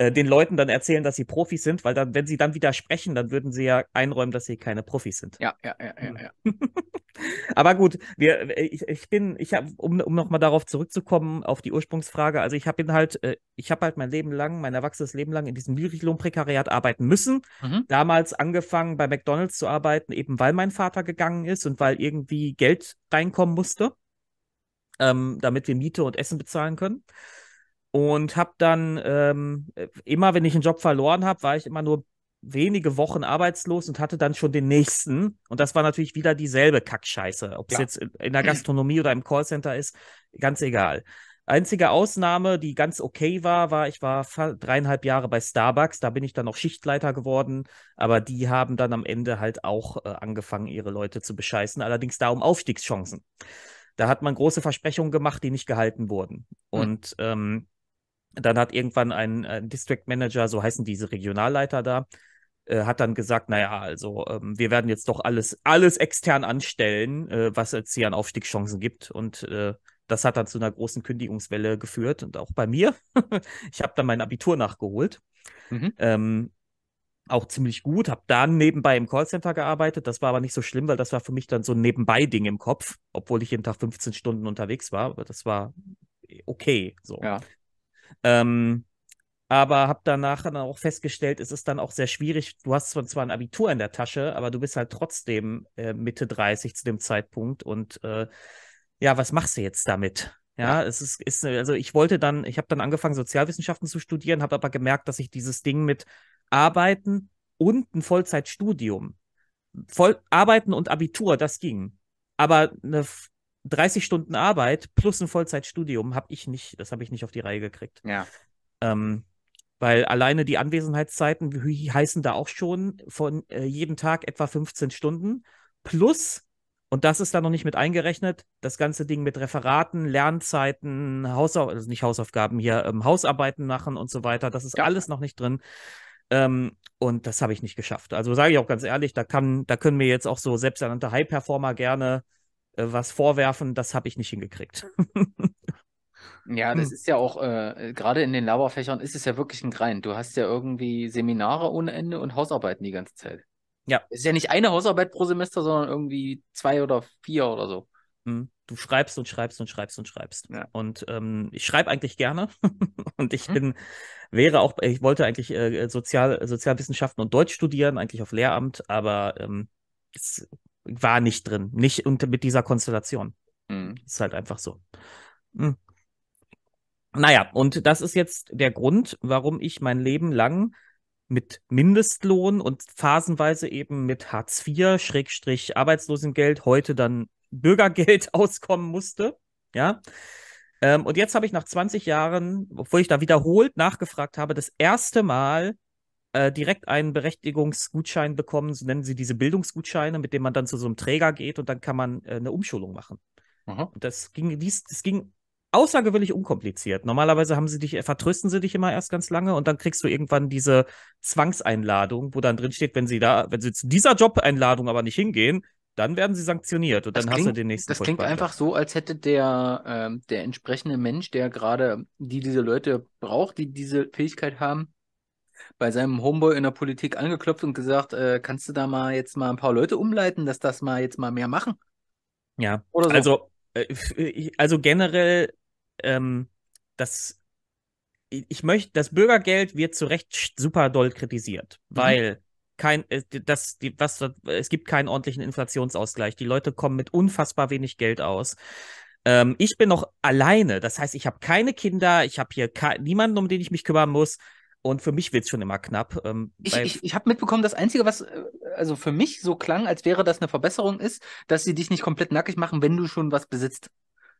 [SPEAKER 1] äh, den Leuten dann erzählen, dass sie Profis sind, weil dann, wenn sie dann widersprechen, dann würden sie ja einräumen, dass sie keine Profis sind. Ja, ja, ja, ja. ja. Aber gut, wir, äh, ich, ich bin, ich habe, um, um nochmal darauf zurückzukommen, auf die Ursprungsfrage, also ich habe halt, äh, ich habe halt mein Leben lang, mein erwachsenes Leben lang in diesem Niedriglohnprekariat arbeiten müssen. Mhm. Damals angefangen bei McDonalds zu arbeiten, eben weil mein Vater gegangen ist und weil irgendwie Geld reinkommen musste, ähm, damit wir Miete und Essen bezahlen können und habe dann ähm, immer, wenn ich einen Job verloren habe, war ich immer nur wenige Wochen arbeitslos und hatte dann schon den nächsten. Und das war natürlich wieder dieselbe Kackscheiße, ob es jetzt in der Gastronomie oder im Callcenter ist, ganz egal. Einzige Ausnahme, die ganz okay war, war, ich war dreieinhalb Jahre bei Starbucks, da bin ich dann auch Schichtleiter geworden, aber die haben dann am Ende halt auch äh, angefangen, ihre Leute zu bescheißen, allerdings da um Aufstiegschancen. Da hat man große Versprechungen gemacht, die nicht gehalten wurden. Mhm. Und ähm, dann hat irgendwann ein, ein äh, District Manager, so heißen diese Regionalleiter da, äh, hat dann gesagt, naja, also ähm, wir werden jetzt doch alles, alles extern anstellen, äh, was es hier an Aufstiegschancen gibt. Und äh, das hat dann zu einer großen Kündigungswelle geführt und auch bei mir. ich habe dann mein Abitur nachgeholt. Mhm. Ähm, auch ziemlich gut, habe dann nebenbei im Callcenter gearbeitet. Das war aber nicht so schlimm, weil das war für mich dann so ein Nebenbei-Ding im Kopf, obwohl ich jeden Tag 15 Stunden unterwegs war. Aber das war äh, okay. So. Ja. Ähm, aber habe danach dann auch festgestellt, es ist dann auch sehr schwierig. Du hast zwar ein Abitur in der Tasche, aber du bist halt trotzdem äh, Mitte 30 zu dem Zeitpunkt und äh, ja, was machst du jetzt damit? Ja, es ist, ist also ich wollte dann, ich habe dann angefangen, Sozialwissenschaften zu studieren, habe aber gemerkt, dass ich dieses Ding mit Arbeiten und ein Vollzeitstudium, Voll, Arbeiten und Abitur, das ging. Aber eine 30 Stunden Arbeit plus ein Vollzeitstudium habe ich nicht, das habe ich nicht auf die Reihe gekriegt. Ja. Ähm, weil alleine die Anwesenheitszeiten heißen da auch schon von äh, jedem Tag etwa 15 Stunden plus und das ist da noch nicht mit eingerechnet. Das ganze Ding mit Referaten, Lernzeiten, Hausauf also nicht Hausaufgaben hier, ähm, Hausarbeiten machen und so weiter. Das ist ja. alles noch nicht drin. Ähm, und das habe ich nicht geschafft. Also sage ich auch ganz ehrlich, da, kann, da können mir jetzt auch so selbsternannte High-Performer gerne äh, was vorwerfen, das habe ich nicht hingekriegt.
[SPEAKER 2] Ja, das ist ja auch, äh, gerade in den Laberfächern ist es ja wirklich ein Grind. Du hast ja irgendwie Seminare ohne Ende und Hausarbeiten die ganze Zeit. Ja. Es ist ja nicht eine Hausarbeit pro Semester, sondern irgendwie zwei oder vier
[SPEAKER 1] oder so. Hm. Du schreibst und schreibst und schreibst und schreibst. Ja. Und ähm, ich schreibe eigentlich gerne. und ich mhm. bin, wäre auch, ich wollte eigentlich äh, Sozial, Sozialwissenschaften und Deutsch studieren, eigentlich auf Lehramt, aber ähm, es war nicht drin. Nicht unter, mit dieser Konstellation. Mhm. Ist halt einfach so. Mhm. Naja, und das ist jetzt der Grund, warum ich mein Leben lang mit Mindestlohn und phasenweise eben mit Hartz IV, Schrägstrich Arbeitslosengeld, heute dann Bürgergeld auskommen musste. Ja. Ähm, und jetzt habe ich nach 20 Jahren, obwohl ich da wiederholt nachgefragt habe, das erste Mal äh, direkt einen Berechtigungsgutschein bekommen, so nennen sie diese Bildungsgutscheine, mit dem man dann zu so einem Träger geht und dann kann man äh, eine Umschulung machen. das ging, dies, das ging außergewöhnlich unkompliziert. Normalerweise haben sie dich, äh, vertrösten sie dich immer erst ganz lange und dann kriegst du irgendwann diese Zwangseinladung, wo dann drin steht, wenn sie da, wenn sie zu dieser Job-Einladung aber nicht hingehen, dann werden sie sanktioniert und das dann klingt, hast du den nächsten. Das klingt einfach
[SPEAKER 2] so, als hätte der, äh, der entsprechende Mensch, der gerade, die diese Leute braucht, die diese Fähigkeit haben, bei seinem Homeboy in der Politik angeklopft und gesagt, äh, kannst du da mal jetzt mal ein paar Leute umleiten, dass das mal jetzt mal mehr machen?
[SPEAKER 1] Ja. Oder so. Also, äh, äh, also generell, ähm, das ich möchte, das Bürgergeld wird zu Recht super doll kritisiert, mhm. weil kein, äh, das, die, was, es gibt keinen ordentlichen Inflationsausgleich. Die Leute kommen mit unfassbar wenig Geld aus. Ähm, ich bin noch alleine, das heißt, ich habe keine Kinder, ich habe
[SPEAKER 2] hier niemanden, um den ich mich kümmern muss. Und für mich wird es schon immer knapp. Ähm, ich ich, ich habe mitbekommen, das Einzige, was äh, also für mich so klang, als wäre das eine Verbesserung, ist, dass sie dich nicht komplett nackig machen, wenn du schon was besitzt.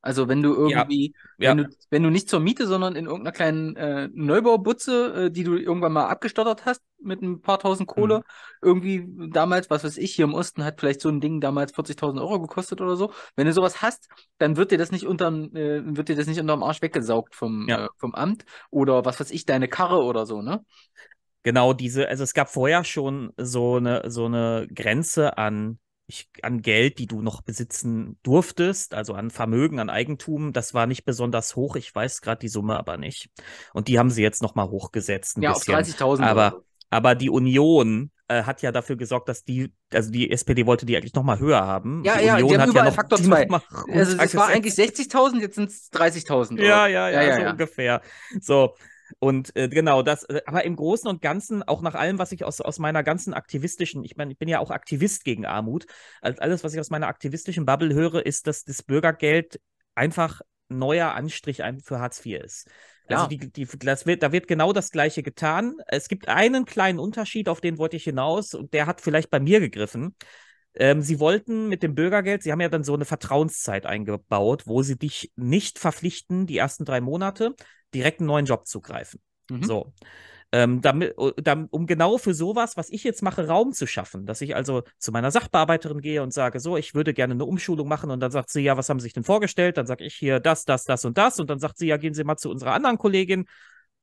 [SPEAKER 2] Also wenn du irgendwie, ja, ja. Wenn, du, wenn du nicht zur Miete, sondern in irgendeiner kleinen äh, Neubaubutze, äh, die du irgendwann mal abgestottert hast mit ein paar tausend Kohle, mhm. irgendwie damals, was weiß ich, hier im Osten hat vielleicht so ein Ding damals 40.000 Euro gekostet oder so. Wenn du sowas hast, dann wird dir das nicht unterm, äh, wird dir das nicht unterm Arsch weggesaugt vom, ja. äh, vom Amt oder was weiß ich, deine Karre oder so, ne? Genau, diese, also es gab vorher
[SPEAKER 1] schon so eine, so eine Grenze an ich, an Geld, die du noch besitzen durftest, also an Vermögen, an Eigentum, das war nicht besonders hoch. Ich weiß gerade die Summe aber nicht. Und die haben sie jetzt nochmal hochgesetzt. ja, bisschen. auf 30.000. Aber, aber die Union äh, hat ja dafür gesorgt, dass die, also die SPD wollte die eigentlich nochmal höher haben. Ja, die ja, Union die haben hat ja noch, Faktor 2. Also es war eigentlich
[SPEAKER 2] 60.000, jetzt sind es 30.000. Ja, ja, ja, ja, so ja.
[SPEAKER 1] ungefähr. So, und äh, genau das, äh, aber im Großen und Ganzen, auch nach allem, was ich aus, aus meiner ganzen aktivistischen, ich meine, ich bin ja auch Aktivist gegen Armut, also alles, was ich aus meiner aktivistischen Bubble höre, ist, dass das Bürgergeld einfach neuer Anstrich für Hartz IV ist. Also die, die, das wird, da wird genau das Gleiche getan. Es gibt einen kleinen Unterschied, auf den wollte ich hinaus, und der hat vielleicht bei mir gegriffen. Ähm, sie wollten mit dem Bürgergeld, sie haben ja dann so eine Vertrauenszeit eingebaut, wo sie dich nicht verpflichten, die ersten drei Monate direkt einen neuen Job zu greifen. Mhm. So. Ähm, damit, äh, um genau für sowas, was ich jetzt mache, Raum zu schaffen. Dass ich also zu meiner Sachbearbeiterin gehe und sage, so, ich würde gerne eine Umschulung machen und dann sagt sie, ja, was haben Sie sich denn vorgestellt? Dann sage ich hier das, das, das und das und dann sagt sie, ja, gehen Sie mal zu unserer anderen Kollegin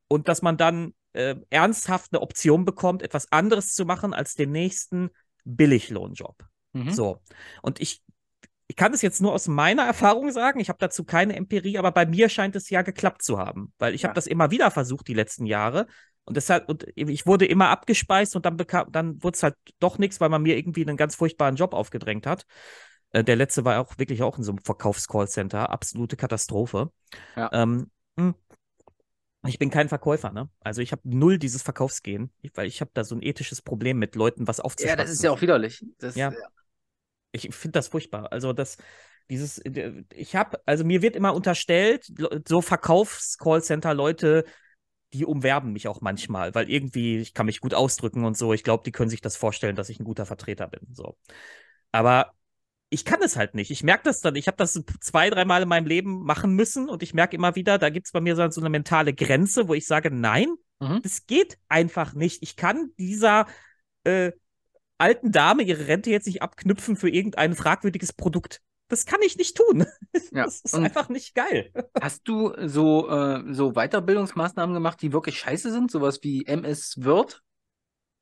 [SPEAKER 1] und dass man dann äh, ernsthaft eine Option bekommt, etwas anderes zu machen als den nächsten Billiglohnjob. Mhm. So. Und ich, ich kann es jetzt nur aus meiner Erfahrung sagen. Ich habe dazu keine Empirie, aber bei mir scheint es ja geklappt zu haben, weil ich ja. habe das immer wieder versucht die letzten Jahre. Und deshalb, und ich wurde immer abgespeist und dann bekam, dann wurde es halt doch nichts, weil man mir irgendwie einen ganz furchtbaren Job aufgedrängt hat. Äh, der letzte war auch wirklich auch in so einem Verkaufs-Callcenter. absolute Katastrophe. Ja. Ähm, hm ich bin kein Verkäufer, ne? Also ich habe null dieses Verkaufsgehen, weil ich habe da so ein ethisches Problem mit Leuten was aufzuschreiben. Ja, das ist ja auch widerlich. Das, ja. ja. Ich finde das furchtbar. Also das, dieses, äh, ich habe, also mir wird immer unterstellt, so Verkaufs-Callcenter-Leute, die umwerben mich auch manchmal, weil irgendwie, ich kann mich gut ausdrücken und so. Ich glaube, die können sich das vorstellen, dass ich ein guter Vertreter bin. So. Aber ich kann es halt nicht. Ich merke das dann. Ich habe das zwei, dreimal in meinem Leben machen müssen und ich merke immer wieder, da gibt es bei mir so, eine mentale Grenze, wo ich sage, nein, mhm. das geht einfach nicht. Ich kann dieser äh, alten Dame ihre Rente jetzt nicht abknüpfen für irgendein fragwürdiges Produkt. Das kann ich nicht tun.
[SPEAKER 2] Ja. Das ist und einfach nicht geil. Hast du so, äh, so Weiterbildungsmaßnahmen gemacht, die wirklich scheiße sind? Sowas wie MS Word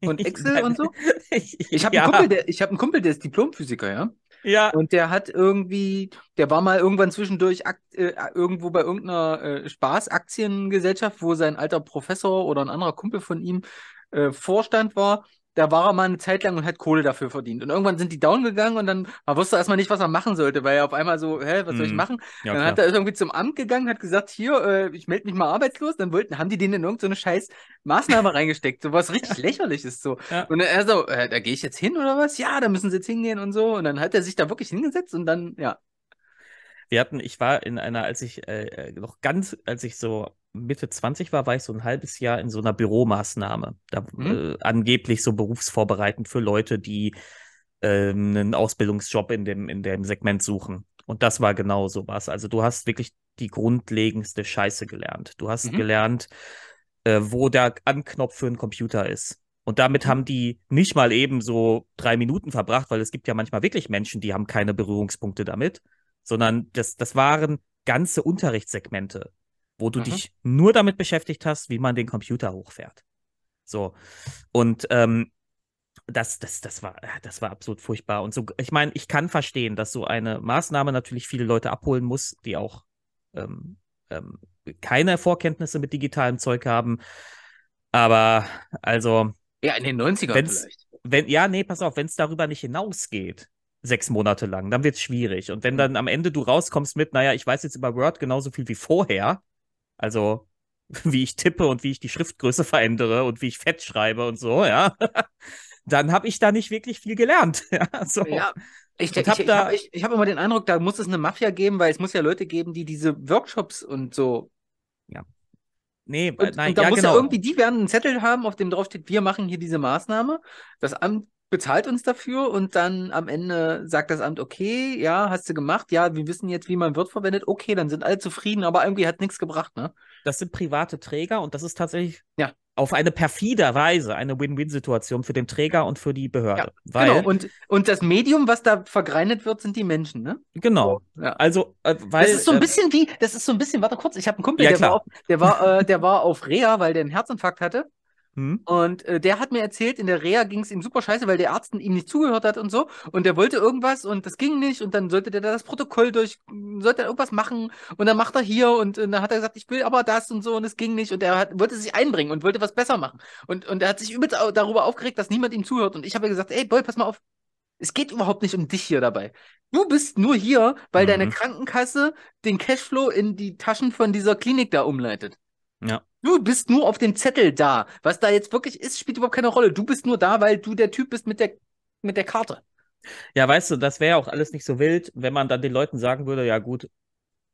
[SPEAKER 2] und Excel ich, und so? Ich, ich, habe ja. einen, hab einen Kumpel, der ist Diplomphysiker, ja? Ja. Und der hat irgendwie, der war mal irgendwann zwischendurch äh, irgendwo bei irgendeiner äh, Spaßaktiengesellschaft, wo sein alter Professor oder ein anderer Kumpel von ihm äh, Vorstand war da war er mal eine Zeit lang und hat Kohle dafür verdient. Und irgendwann sind die down gegangen und dann, man wusste erstmal nicht, was er machen sollte, weil er auf einmal so, hä, was soll ich mhm. machen? Ja, dann hat er irgendwie zum Amt gegangen, hat gesagt, hier, äh, ich melde mich mal arbeitslos. Dann wollten, haben die den in irgendeine so scheiß Maßnahme reingesteckt, so was richtig ist so. Ja. Und er so, äh, da gehe ich jetzt hin oder was? Ja, da müssen sie jetzt hingehen und so. Und dann hat er sich da wirklich hingesetzt und dann, ja. Wir hatten, ich war in einer, als ich äh, äh noch ganz, als ich so Mitte
[SPEAKER 1] 20 war, war ich so ein halbes Jahr in so einer Büromaßnahme. Da, mhm. äh, angeblich so berufsvorbereitend für Leute, die äh, einen Ausbildungsjob in dem, in dem Segment suchen. Und das war genau so was. Also du hast wirklich die grundlegendste Scheiße gelernt. Du hast mhm. gelernt, äh, wo der Anknopf für einen Computer ist. Und damit mhm. haben die nicht mal eben so drei Minuten verbracht, weil es gibt ja manchmal wirklich Menschen, die haben keine Berührungspunkte damit, sondern das, das waren ganze Unterrichtssegmente wo du mhm. dich nur damit beschäftigt hast, wie man den Computer hochfährt. So. Und ähm, das, das, das, war, das war absolut furchtbar. Und so, ich meine, ich kann verstehen, dass so eine Maßnahme natürlich viele Leute abholen muss, die auch ähm, ähm, keine Vorkenntnisse mit digitalem Zeug haben. Aber also. Ja, in den 90ern vielleicht. Wenn, ja, nee, pass auf, wenn es darüber nicht hinausgeht, sechs Monate lang, dann wird es schwierig. Und wenn mhm. dann am Ende du rauskommst mit, naja, ich weiß jetzt über Word genauso viel wie vorher, also wie ich tippe und wie ich die Schriftgröße verändere und wie ich fett schreibe und so, ja,
[SPEAKER 2] dann habe ich da nicht wirklich viel gelernt. Ja, so. ja ich, ich habe hab, ich, ich hab immer den Eindruck, da muss es eine Mafia geben, weil es muss ja Leute geben, die diese Workshops und so. Ja. Nee, und, nein, und da ja, muss genau. ja irgendwie die werden einen Zettel haben, auf dem draufsteht, wir machen hier diese Maßnahme. Das Amt bezahlt uns dafür und dann am Ende sagt das Amt, okay, ja, hast du gemacht, ja, wir wissen jetzt, wie man wird verwendet, okay, dann sind alle zufrieden, aber irgendwie hat nichts gebracht, ne? Das sind private Träger und das ist tatsächlich
[SPEAKER 1] ja. auf eine perfide Weise eine Win-Win-Situation für den Träger und für die Behörde. Ja, genau, und,
[SPEAKER 2] und das Medium, was da vergreinet wird, sind die Menschen, ne? Genau.
[SPEAKER 1] Ja. Also, äh, weil. Das ist so ein äh, bisschen
[SPEAKER 2] wie, das ist so ein bisschen, warte kurz, ich habe einen Kumpel, ja, der, war auf, der, war, äh, der war auf Reha, weil der einen Herzinfarkt hatte hm? Und äh, der hat mir erzählt, in der Reha ging es ihm super scheiße, weil der Arzt ihm nicht zugehört hat und so. Und der wollte irgendwas und das ging nicht. Und dann sollte der da das Protokoll durch, sollte er irgendwas machen. Und dann macht er hier und, und dann hat er gesagt, ich will aber das und so und es ging nicht. Und er wollte sich einbringen und wollte was besser machen. Und, und er hat sich übelst darüber aufgeregt, dass niemand ihm zuhört. Und ich habe gesagt, ey Boy, pass mal auf, es geht überhaupt nicht um dich hier dabei. Du bist nur hier, weil mhm. deine Krankenkasse den Cashflow in die Taschen von dieser Klinik da umleitet. Ja. Du bist nur auf dem Zettel da. Was da jetzt wirklich ist, spielt überhaupt keine Rolle. Du bist nur da, weil du der Typ bist mit der, mit der Karte.
[SPEAKER 1] Ja, weißt du, das wäre ja auch alles nicht so wild, wenn man dann den Leuten sagen würde, ja gut,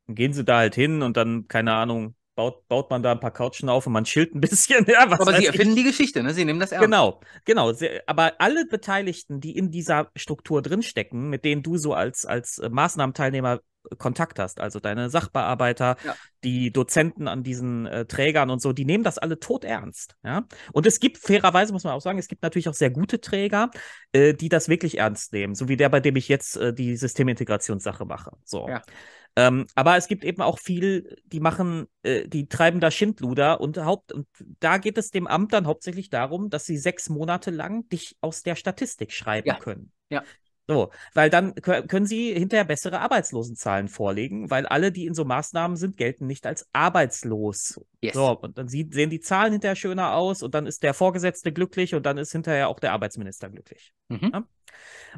[SPEAKER 1] gehen sie da halt hin und dann, keine Ahnung, baut, baut man da ein paar Couchen auf und man chillt ein bisschen. Ja, aber sie erfinden ich. die Geschichte, ne? Sie nehmen das ernst. Genau, genau. Aber alle Beteiligten, die in dieser Struktur drinstecken, mit denen du so als, als äh, Maßnahmenteilnehmer Kontakt hast, also deine Sachbearbeiter, ja. die Dozenten an diesen äh, Trägern und so, die nehmen das alle tot ernst. Ja? Und es gibt, fairerweise muss man auch sagen, es gibt natürlich auch sehr gute Träger, äh, die das wirklich ernst nehmen, so wie der, bei dem ich jetzt äh, die Systemintegrationssache mache. So. Ja. Ähm, aber es gibt eben auch viel, die machen, äh, die treiben da Schindluder und Haupt und da geht es dem Amt dann hauptsächlich darum, dass sie sechs Monate lang dich aus der Statistik schreiben ja. können. Ja. So, weil dann können sie hinterher bessere Arbeitslosenzahlen vorlegen, weil alle, die in so Maßnahmen sind, gelten nicht als arbeitslos. Yes. So, und dann sieht, sehen die Zahlen hinterher schöner aus und dann ist der Vorgesetzte glücklich und dann ist hinterher auch der Arbeitsminister glücklich. Mhm. Ja?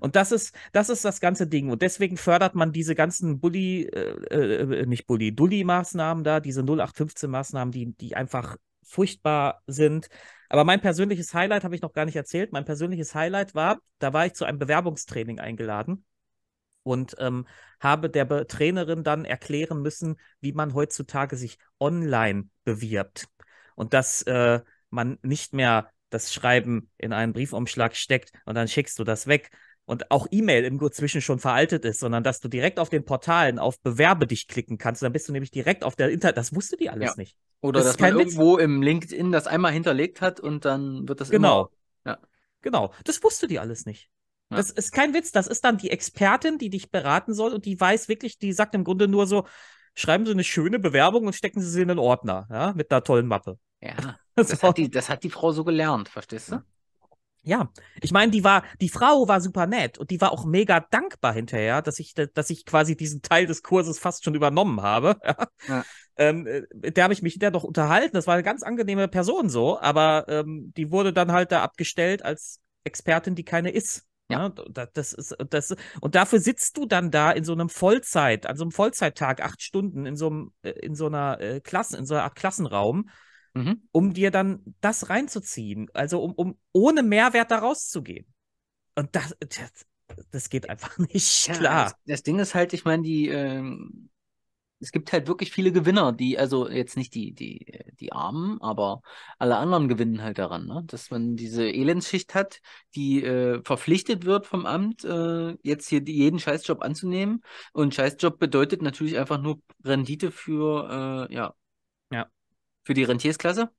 [SPEAKER 1] Und das ist, das ist das ganze Ding. Und deswegen fördert man diese ganzen Bulli, äh, äh, äh nicht Bulli, Dulli-Maßnahmen da, diese 0815-Maßnahmen, die, die einfach furchtbar sind, aber mein persönliches Highlight habe ich noch gar nicht erzählt. Mein persönliches Highlight war, da war ich zu einem Bewerbungstraining eingeladen und ähm, habe der Be Trainerin dann erklären müssen, wie man heutzutage sich online bewirbt und dass äh, man nicht mehr das Schreiben in einen Briefumschlag steckt und dann schickst du das weg, und auch E-Mail im Zwischen schon veraltet ist, sondern dass du direkt auf den Portalen auf Bewerbe dich klicken kannst. dann bist du nämlich direkt auf der Internet. Das wusste die alles ja. nicht. Oder das dass man irgendwo
[SPEAKER 2] Witz. im LinkedIn das einmal hinterlegt hat und dann wird das genau. Immer, ja. Genau. Das wusste die alles nicht. Ja. Das ist kein Witz. Das ist dann die Expertin, die dich beraten soll und die weiß
[SPEAKER 1] wirklich, die sagt im Grunde nur so, schreiben Sie eine schöne Bewerbung und stecken Sie sie in einen Ordner, ja, mit einer tollen Mappe. Ja. Das, so. hat die, das hat die Frau so gelernt, verstehst du? Ja, ich meine, die war, die Frau war super nett und die war auch mega dankbar hinterher, dass ich, dass ich quasi diesen Teil des Kurses fast schon übernommen habe. Ja. Ähm, äh, mit der habe ich mich hinterher doch unterhalten. Das war eine ganz angenehme Person so, aber ähm, die wurde dann halt da abgestellt als Expertin, die keine ist. Ja. ja. Ne? das ist, das, und dafür sitzt du dann da in so einem Vollzeit, an so einem Vollzeittag, acht Stunden in so einem, äh, in so einer äh, Klasse, in so einer Art Klassenraum mhm. um dir dann das reinzuziehen. Also um, um ohne Mehrwert da rauszugehen.
[SPEAKER 2] Und das, das, das geht einfach nicht ja, klar. Das, das, Ding ist halt, ich meine, die, ähm, es gibt halt wirklich viele Gewinner, die, also jetzt nicht die, die, die Armen, aber alle anderen gewinnen halt daran, ne? dass man diese Elendsschicht hat, die äh, verpflichtet wird vom Amt, äh, jetzt hier jeden Scheißjob anzunehmen. Und Scheißjob bedeutet natürlich einfach nur Rendite für, äh, ja. Ja. Für die
[SPEAKER 1] Rentiersklasse?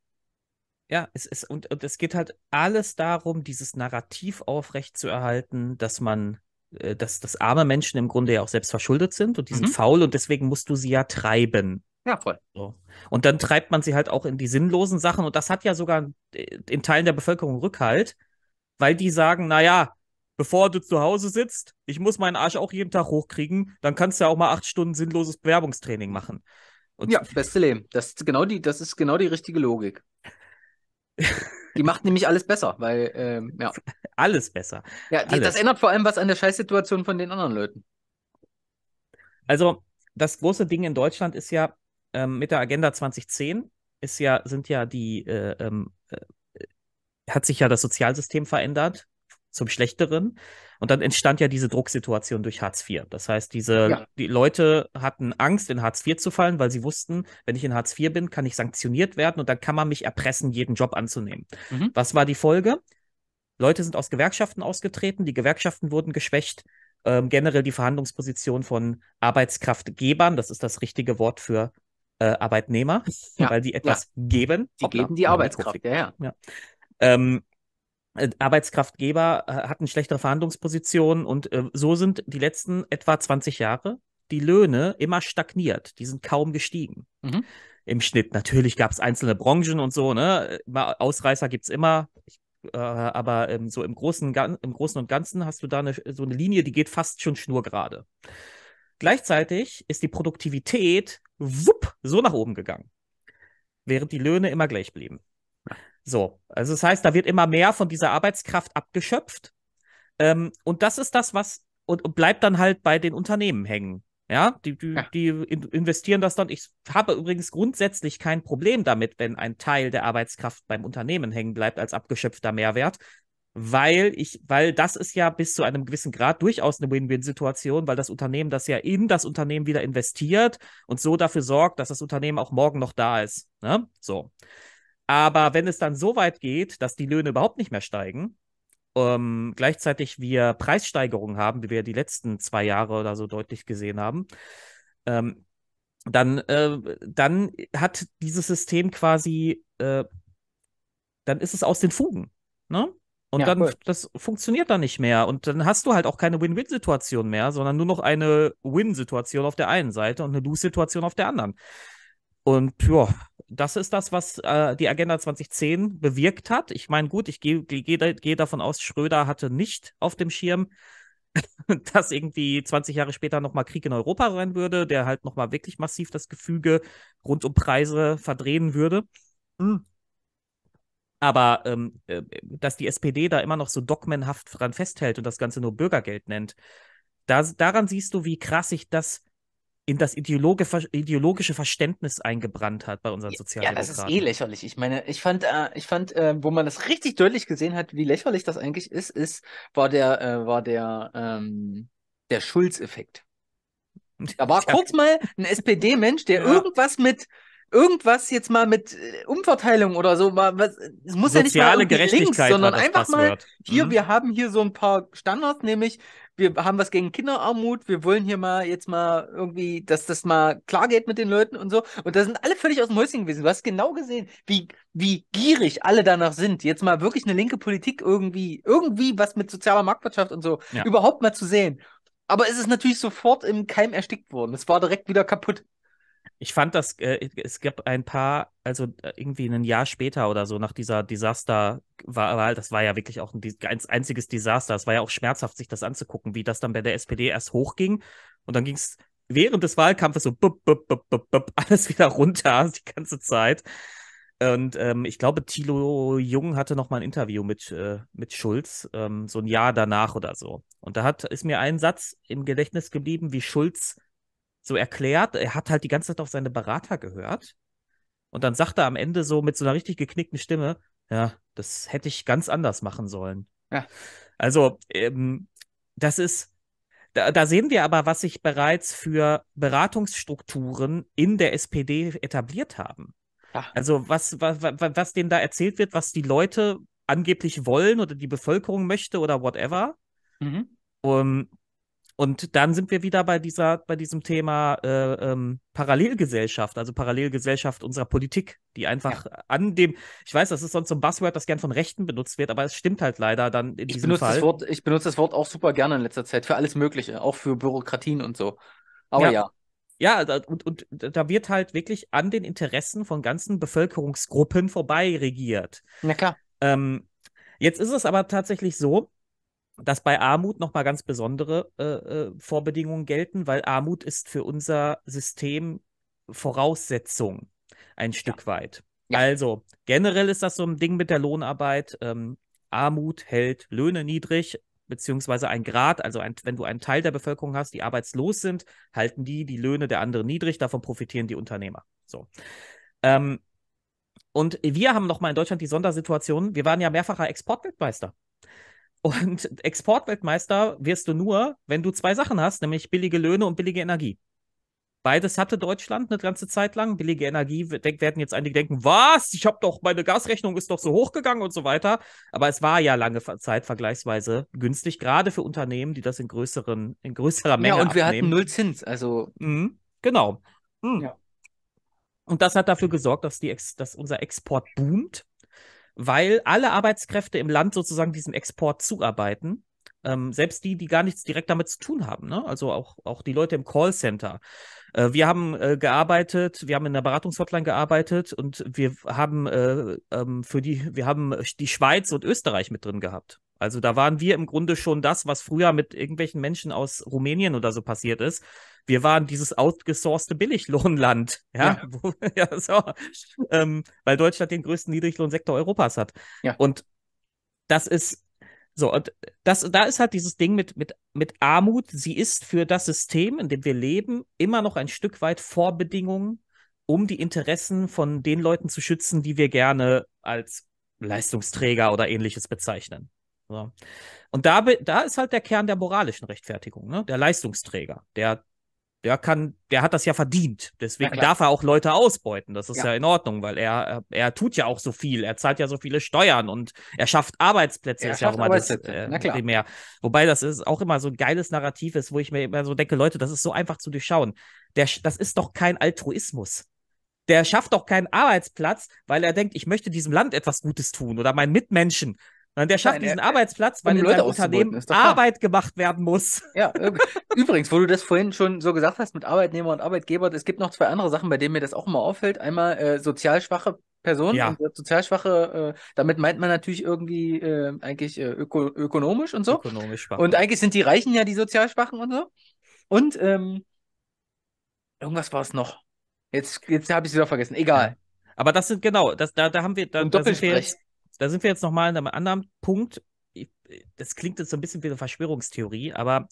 [SPEAKER 1] Ja, es ist, und, und es geht halt alles darum, dieses Narrativ aufrechtzuerhalten, dass man, äh, dass, dass arme Menschen im Grunde ja auch selbst verschuldet sind und die mhm. sind faul und deswegen musst du sie ja treiben. Ja, voll. So. Und dann treibt man sie halt auch in die sinnlosen Sachen und das hat ja sogar äh, in Teilen der Bevölkerung Rückhalt, weil die sagen, naja, bevor du zu Hause sitzt, ich muss meinen Arsch auch jeden Tag hochkriegen, dann kannst du ja auch
[SPEAKER 2] mal acht Stunden sinnloses Bewerbungstraining machen. Und ja, beste Leben. Das ist genau die, das ist genau die richtige Logik. Die macht nämlich alles besser, weil, ähm, ja. Alles besser. Ja, die, alles. das ändert vor allem was an der Scheißsituation von den anderen Leuten.
[SPEAKER 1] Also, das große Ding in Deutschland ist ja, ähm, mit der Agenda 2010 ist ja, sind ja die, äh, ähm, äh, hat sich ja das Sozialsystem verändert zum Schlechteren. Und dann entstand ja diese Drucksituation durch Hartz IV. Das heißt, diese ja. die Leute hatten Angst, in Hartz IV zu fallen, weil sie wussten, wenn ich in Hartz IV bin, kann ich sanktioniert werden und dann kann man mich erpressen, jeden Job anzunehmen. Mhm. Was war die Folge? Leute sind aus Gewerkschaften ausgetreten, die Gewerkschaften wurden geschwächt. Ähm, generell die Verhandlungsposition von Arbeitskraftgebern, das ist das richtige Wort für äh, Arbeitnehmer, ja. weil die etwas ja. geben. Die Hoppla, geben die Arbeitskraft, ja, ja. Ähm, äh, Arbeitskraftgeber äh, hatten schlechtere Verhandlungspositionen und äh, so sind die letzten etwa 20 Jahre die Löhne immer stagniert. Die sind kaum gestiegen. Mhm. Im Schnitt. Natürlich gab es einzelne Branchen und so, ne? Ausreißer gibt es immer. Ich, äh, aber ähm, so im Großen, im Großen und Ganzen hast du da eine, so eine Linie, die geht fast schon schnurgerade. Gleichzeitig ist die Produktivität wupp, so nach oben gegangen, während die Löhne immer gleich blieben. So, also das heißt, da wird immer mehr von dieser Arbeitskraft abgeschöpft. Ähm, und das ist das, was und, und, bleibt dann halt bei den Unternehmen hängen. Ja, die, die, ja. die investieren das dann. Ich habe übrigens grundsätzlich kein Problem damit, wenn ein Teil der Arbeitskraft beim Unternehmen hängen bleibt als abgeschöpfter Mehrwert weil ich, weil das ist ja bis zu einem gewissen Grad durchaus eine Win-Win-Situation, weil das Unternehmen das ja in das Unternehmen wieder investiert und so dafür sorgt, dass das Unternehmen auch morgen noch da ist. Ne? So. Aber wenn es dann so weit geht, dass die Löhne überhaupt nicht mehr steigen, ähm, gleichzeitig wir Preissteigerungen haben, wie wir die letzten zwei Jahre oder so deutlich gesehen haben, ähm, dann, äh, dann hat dieses System quasi, äh, dann ist es aus den Fugen. Ne? Und ja, dann, cool. das funktioniert dann nicht mehr. Und dann hast du halt auch keine Win-Win-Situation mehr, sondern nur noch eine Win-Situation auf der einen Seite und eine Lose-Situation auf der anderen. Und ja, das ist das, was äh, die Agenda 2010 bewirkt hat. Ich meine, gut, ich gehe geh, geh davon aus, Schröder hatte nicht auf dem Schirm, dass irgendwie 20 Jahre später nochmal Krieg in Europa sein würde, der halt nochmal wirklich massiv das Gefüge rund um Preise verdrehen würde. Mhm. Aber ähm, äh, dass die SPD da immer noch so dogmenhaft dran festhält und das Ganze nur Bürgergeld nennt, das, daran siehst du, wie krass sich das in das Ideologe, ideologische Verständnis eingebrannt hat bei unseren Sozialdemokraten. Ja, das ist eh
[SPEAKER 2] lächerlich. Ich meine, ich fand, äh, ich fand, äh, wo man das richtig deutlich gesehen hat, wie lächerlich das eigentlich ist, ist, war der, äh, war der, ähm, der Schulzeffekt. Da war ja. kurz mal ein SPD-Mensch, der ja. irgendwas mit irgendwas jetzt mal mit äh, Umverteilung oder so, mal, was, es muss Soziale ja nicht mal links, sondern einfach Passwort. mal hier, mhm. wir haben hier so ein paar Standards, nämlich wir haben was gegen Kinderarmut, wir wollen hier mal jetzt mal irgendwie, dass das mal klar geht mit den Leuten und so. Und da sind alle völlig aus dem Häuschen gewesen. Du hast genau gesehen, wie, wie gierig alle danach sind, jetzt mal wirklich eine linke Politik irgendwie, irgendwie was mit sozialer Marktwirtschaft und so ja. überhaupt mal zu sehen. Aber es ist natürlich sofort im Keim erstickt worden. Es war direkt wieder kaputt.
[SPEAKER 1] Ich fand das, äh, es gab ein paar, also äh, irgendwie ein Jahr später oder so, nach dieser Desasterwahl, das war ja wirklich auch ein, einziges Desaster. Es war ja auch schmerzhaft, sich das anzugucken, wie das dann bei der SPD erst hochging und dann ging es während des Wahlkampfes so bup, bup, bup, bup, bup, alles wieder runter die ganze Zeit. Und ähm, ich glaube, Thilo Jung hatte noch mal ein Interview mit, äh, mit Schulz, ähm, so ein Jahr danach oder so. Und da hat, ist mir ein Satz im Gedächtnis geblieben, wie Schulz so erklärt, er hat halt die ganze Zeit auf seine Berater gehört. Und dann sagt er am Ende so mit so einer richtig geknickten Stimme, ja, das hätte ich ganz anders machen sollen. Ja. Also, ähm, das ist, da, da, sehen wir aber, was sich bereits für Beratungsstrukturen in der SPD etabliert haben. Ja. Also, was, was, was, was denen da erzählt wird, was die Leute angeblich wollen oder die Bevölkerung möchte oder whatever. Mhm. Um, und dann sind wir wieder bei dieser, bei diesem Thema äh, ähm, Parallelgesellschaft, also Parallelgesellschaft unserer Politik, die einfach ja. an dem, ich weiß, das ist sonst so ein Buzzword, das gern von Rechten benutzt wird, aber es stimmt halt leider dann in ich diesem Fall. Das Wort,
[SPEAKER 2] ich benutze das Wort auch super gerne in letzter Zeit für alles Mögliche, auch für Bürokratien und so. Aber ja. ja.
[SPEAKER 1] Ja, und, und da wird halt wirklich an den Interessen von ganzen Bevölkerungsgruppen vorbei regiert. Na klar. Ähm, jetzt ist es aber tatsächlich so, dass bei Armut nochmal ganz besondere äh, äh, Vorbedingungen gelten, weil Armut ist für unser System Voraussetzung ein Stück weit. Ja. Also generell ist das so ein Ding mit der Lohnarbeit. Ähm, Armut hält Löhne niedrig, beziehungsweise ein Grad, also ein, wenn du einen Teil der Bevölkerung hast, die arbeitslos sind, halten die die Löhne der anderen niedrig, davon profitieren die Unternehmer. So. Ähm, und wir haben nochmal in Deutschland die Sondersituation, wir waren ja mehrfacher Exportweltmeister. Und Exportweltmeister wirst du nur, wenn du zwei Sachen hast, nämlich billige Löhne und billige Energie. Beides hatte Deutschland eine ganze Zeit lang. Billige Energie, werden jetzt einige denken, was? Ich habe doch, meine Gasrechnung ist doch so hochgegangen und so weiter. Aber es war ja lange Zeit vergleichsweise günstig, gerade für Unternehmen, die das in, größeren, in größerer Menge Ja, und abnehmen. wir hatten null
[SPEAKER 2] Zins, also.
[SPEAKER 1] Mhm, genau. Mhm. Ja. Und das hat dafür gesorgt, dass, die Ex dass unser Export boomt weil alle Arbeitskräfte im Land sozusagen diesem Export zuarbeiten. Ähm, selbst die, die gar nichts direkt damit zu tun haben. Ne? Also auch, auch die Leute im Callcenter. Äh, wir haben äh, gearbeitet, wir haben in der Beratungshotline gearbeitet und wir haben äh, ähm, für die, wir haben die Schweiz und Österreich mit drin gehabt. Also da waren wir im Grunde schon das, was früher mit irgendwelchen Menschen aus Rumänien oder so passiert ist wir waren dieses outgesourcete Billiglohnland, ja, ja. Wo, ja so, ähm, weil Deutschland den größten Niedriglohnsektor Europas hat. Ja. Und das ist so, und das, da ist halt dieses Ding mit, mit, mit Armut. Sie ist für das System, in dem wir leben, immer noch ein Stück weit Vorbedingungen, um die Interessen von den Leuten zu schützen, die wir gerne als Leistungsträger oder ähnliches bezeichnen. So. Und da, da ist halt der Kern der moralischen Rechtfertigung, ne? der Leistungsträger, der der kann, der hat das ja verdient. Deswegen ja, darf er auch Leute ausbeuten. Das ist ja, ja in Ordnung, weil er, er tut ja auch so viel. Er zahlt ja so viele Steuern und er schafft Arbeitsplätze. Er ist schafft ja auch immer das äh, primär. Wobei das ist auch immer so ein geiles Narrativ ist, wo ich mir immer so denke, Leute, das ist so einfach zu durchschauen. Der, das ist doch kein Altruismus der schafft doch keinen Arbeitsplatz, weil er denkt, ich möchte diesem Land etwas Gutes tun oder meinen Mitmenschen. Nein, der schafft Nein, diesen er, Arbeitsplatz, weil um in seinem Unternehmen Arbeit
[SPEAKER 2] gemacht werden muss. Ja, übrigens, wo du das vorhin schon so gesagt hast mit Arbeitnehmer und Arbeitgeber, es gibt noch zwei andere Sachen, bei denen mir das auch immer auffällt. Einmal äh, sozial schwache Personen ja. und also sozial schwache, äh, damit meint man natürlich irgendwie äh, eigentlich äh, öko ökonomisch und so. Ökonomisch schwach. Und eigentlich sind die Reichen ja die sozial schwachen und so. Und ähm, irgendwas war es noch. Jetzt, jetzt habe ich es wieder vergessen. Egal. Ja. Aber das sind genau, das,
[SPEAKER 1] da, da haben wir. Da, und da Doppelsprech da sind wir jetzt nochmal in einem anderen Punkt. Das klingt jetzt so ein bisschen wie eine Verschwörungstheorie, aber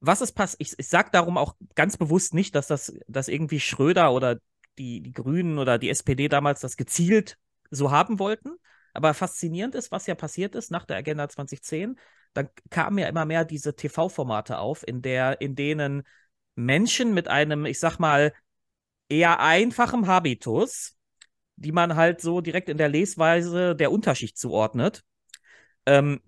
[SPEAKER 1] was ist passiert? Ich, ich sage darum auch ganz bewusst nicht, dass das dass irgendwie Schröder oder die, die Grünen oder die SPD damals das gezielt so haben wollten. Aber faszinierend ist, was ja passiert ist nach der Agenda 2010. Dann kamen ja immer mehr diese TV-Formate auf, in, der, in denen Menschen mit einem, ich sag mal, eher einfachem Habitus die man halt so direkt in der Lesweise der Unterschicht zuordnet, ähm,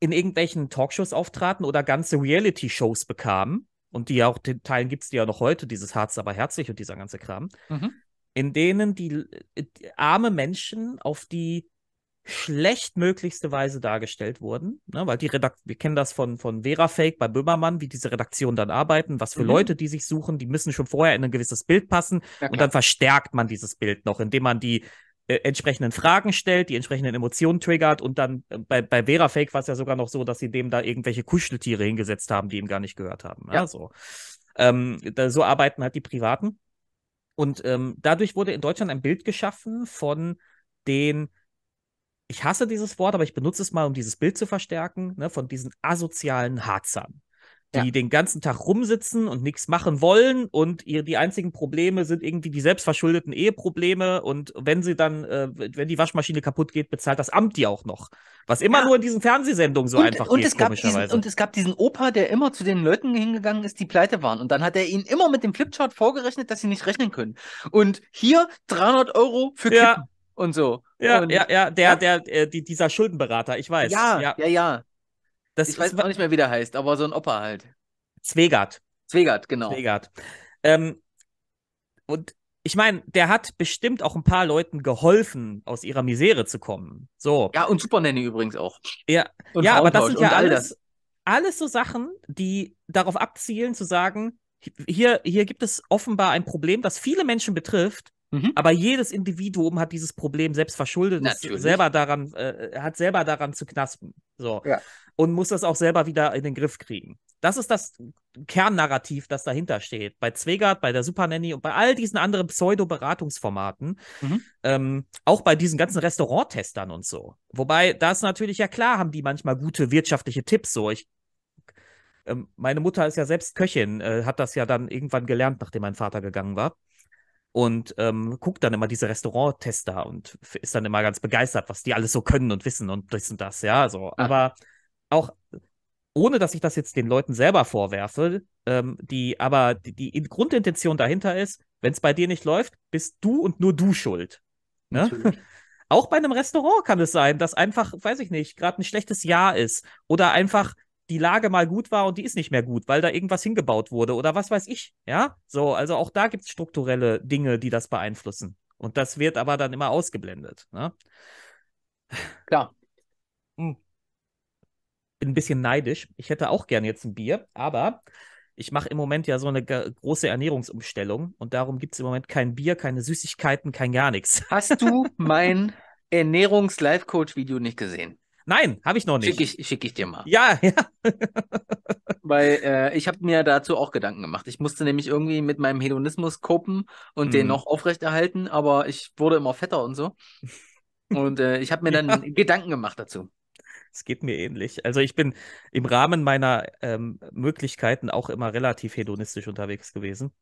[SPEAKER 1] in irgendwelchen Talkshows auftraten oder ganze Reality-Shows bekamen. Und die ja auch, den Teilen gibt es ja noch heute, dieses Harz aber herzlich und dieser ganze Kram. Mhm. In denen die, die äh, arme Menschen auf die schlechtmöglichste Weise dargestellt wurden, ne? weil die Redakt wir kennen das von, von Verafake bei Böhmermann, wie diese Redaktionen dann arbeiten, was für mhm. Leute, die sich suchen, die müssen schon vorher in ein gewisses Bild passen ja, und dann verstärkt man dieses Bild noch, indem man die äh, entsprechenden Fragen stellt, die entsprechenden Emotionen triggert und dann äh, bei, bei Verafake war es ja sogar noch so, dass sie dem da irgendwelche Kuscheltiere hingesetzt haben, die ihm gar nicht gehört haben. Ja, ne, ja so. Ähm, da, so arbeiten halt die Privaten. Und ähm, dadurch wurde in Deutschland ein Bild geschaffen von den ich hasse dieses Wort, aber ich benutze es mal, um dieses Bild zu verstärken, ne, von diesen asozialen Harzern, die ja. den ganzen Tag rumsitzen und nichts machen wollen und ihr, die einzigen Probleme sind irgendwie die selbstverschuldeten Eheprobleme und wenn sie dann, äh, wenn die Waschmaschine kaputt geht, bezahlt das Amt die auch noch. Was immer ja. nur in diesen Fernsehsendungen so und, einfach und geht, es gab diesen, Und es
[SPEAKER 2] gab diesen Opa, der immer zu den Leuten hingegangen ist, die pleite waren und dann hat er ihnen immer mit dem Flipchart vorgerechnet, dass sie nicht rechnen können. Und hier 300 Euro für Kippen. Ja und so. Ja, und, ja, ja, der, der, der äh, die, dieser Schuldenberater, ich weiß. Ja, ja, ja. ja.
[SPEAKER 1] Das ich weiß auch nicht mehr, wie der heißt, aber so ein Opa halt. Zwegert. Zwegert, genau. Zwegert. Ähm, und ich meine, der hat bestimmt auch ein paar Leuten geholfen, aus ihrer Misere zu kommen. So. Ja, und Supernanny übrigens auch. Ja, und ja aber das sind ja alles, all alles so Sachen, die darauf abzielen, zu sagen, hier, hier gibt es offenbar ein Problem, das viele Menschen betrifft. Mhm. Aber jedes Individuum hat dieses Problem selbst verschuldet, selber daran, äh, hat selber daran zu knaspen. So. Ja. Und muss das auch selber wieder in den Griff kriegen. Das ist das Kernnarrativ, das dahinter steht. Bei Zwegert, bei der Supernanny und bei all diesen anderen Pseudo-Beratungsformaten. Mhm. Ähm, auch bei diesen ganzen Restauranttestern und so. Wobei, da ist natürlich ja klar, haben die manchmal gute wirtschaftliche Tipps. So, ich ähm, meine Mutter ist ja selbst Köchin, äh, hat das ja dann irgendwann gelernt, nachdem mein Vater gegangen war und ähm, guckt dann immer diese Restaurant-Tester und ist dann immer ganz begeistert, was die alles so können und wissen und das und das, ja, so. Ah. Aber auch ohne dass ich das jetzt den Leuten selber vorwerfe, ähm, die aber die, die, Grundintention dahinter ist, wenn es bei dir nicht läuft, bist du und nur du schuld. Ne? Auch bei einem Restaurant kann es sein, dass einfach, weiß ich nicht, gerade ein schlechtes Jahr ist oder einfach die Lage mal gut war und die ist nicht mehr gut, weil da irgendwas hingebaut wurde oder was weiß ich. Ja, so, also auch da gibt es strukturelle Dinge, die das beeinflussen. Und das wird aber dann immer ausgeblendet. Ne? Klar. Hm. Bin ein bisschen neidisch. Ich hätte auch gern jetzt ein Bier, aber ich mache im Moment ja so eine große Ernährungsumstellung und darum gibt es im Moment kein Bier, keine Süßigkeiten, kein gar nichts. Hast du
[SPEAKER 2] mein Ernährungs-Life-Coach-Video nicht gesehen? Nein, habe ich noch nicht. Schicke ich, schick ich dir mal. Ja, ja. Weil äh, ich habe mir dazu auch Gedanken gemacht. Ich musste nämlich irgendwie mit meinem Hedonismus kopen und hm. den mhm. noch aufrechterhalten, aber ich wurde immer fetter und so. Und äh, ich habe mir dann ja. Gedanken gemacht dazu. Es geht mir ähnlich.
[SPEAKER 1] Also ich bin im Rahmen meiner ähm, Möglichkeiten auch immer relativ hedonistisch unterwegs gewesen.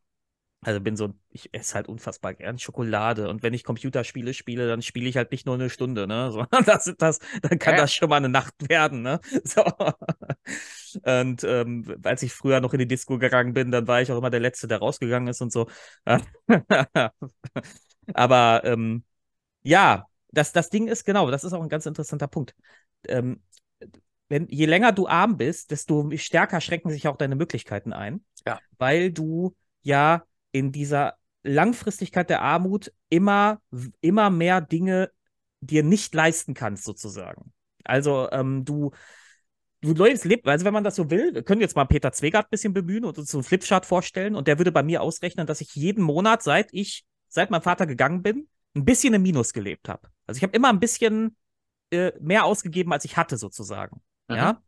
[SPEAKER 1] Also bin so, ich esse halt unfassbar gern Schokolade. Und wenn ich Computerspiele spiele, dann spiele ich halt nicht nur eine Stunde, ne? Sondern das, das, dann kann das schon mal eine Nacht werden, ne? So. Und ähm, als ich früher noch in die Disco gegangen bin, dann war ich auch immer der Letzte, der rausgegangen ist und so. Aber ähm, ja, das, das Ding ist genau, das ist auch ein ganz interessanter Punkt. Ähm, wenn, je länger du arm bist, desto stärker schränken sich auch deine Möglichkeiten ein. Ja. Weil du ja in dieser Langfristigkeit der Armut immer, immer mehr Dinge dir nicht leisten kannst, sozusagen. Also ähm, du, du lebst, also wenn man das so will, können jetzt mal Peter Zwegert ein bisschen bemühen und uns so einen Flipchart vorstellen und der würde bei mir ausrechnen, dass ich jeden Monat, seit ich, seit mein Vater gegangen bin, ein bisschen im Minus gelebt habe. Also ich habe immer ein bisschen äh, mehr ausgegeben, als ich hatte, sozusagen. Mhm. Ja.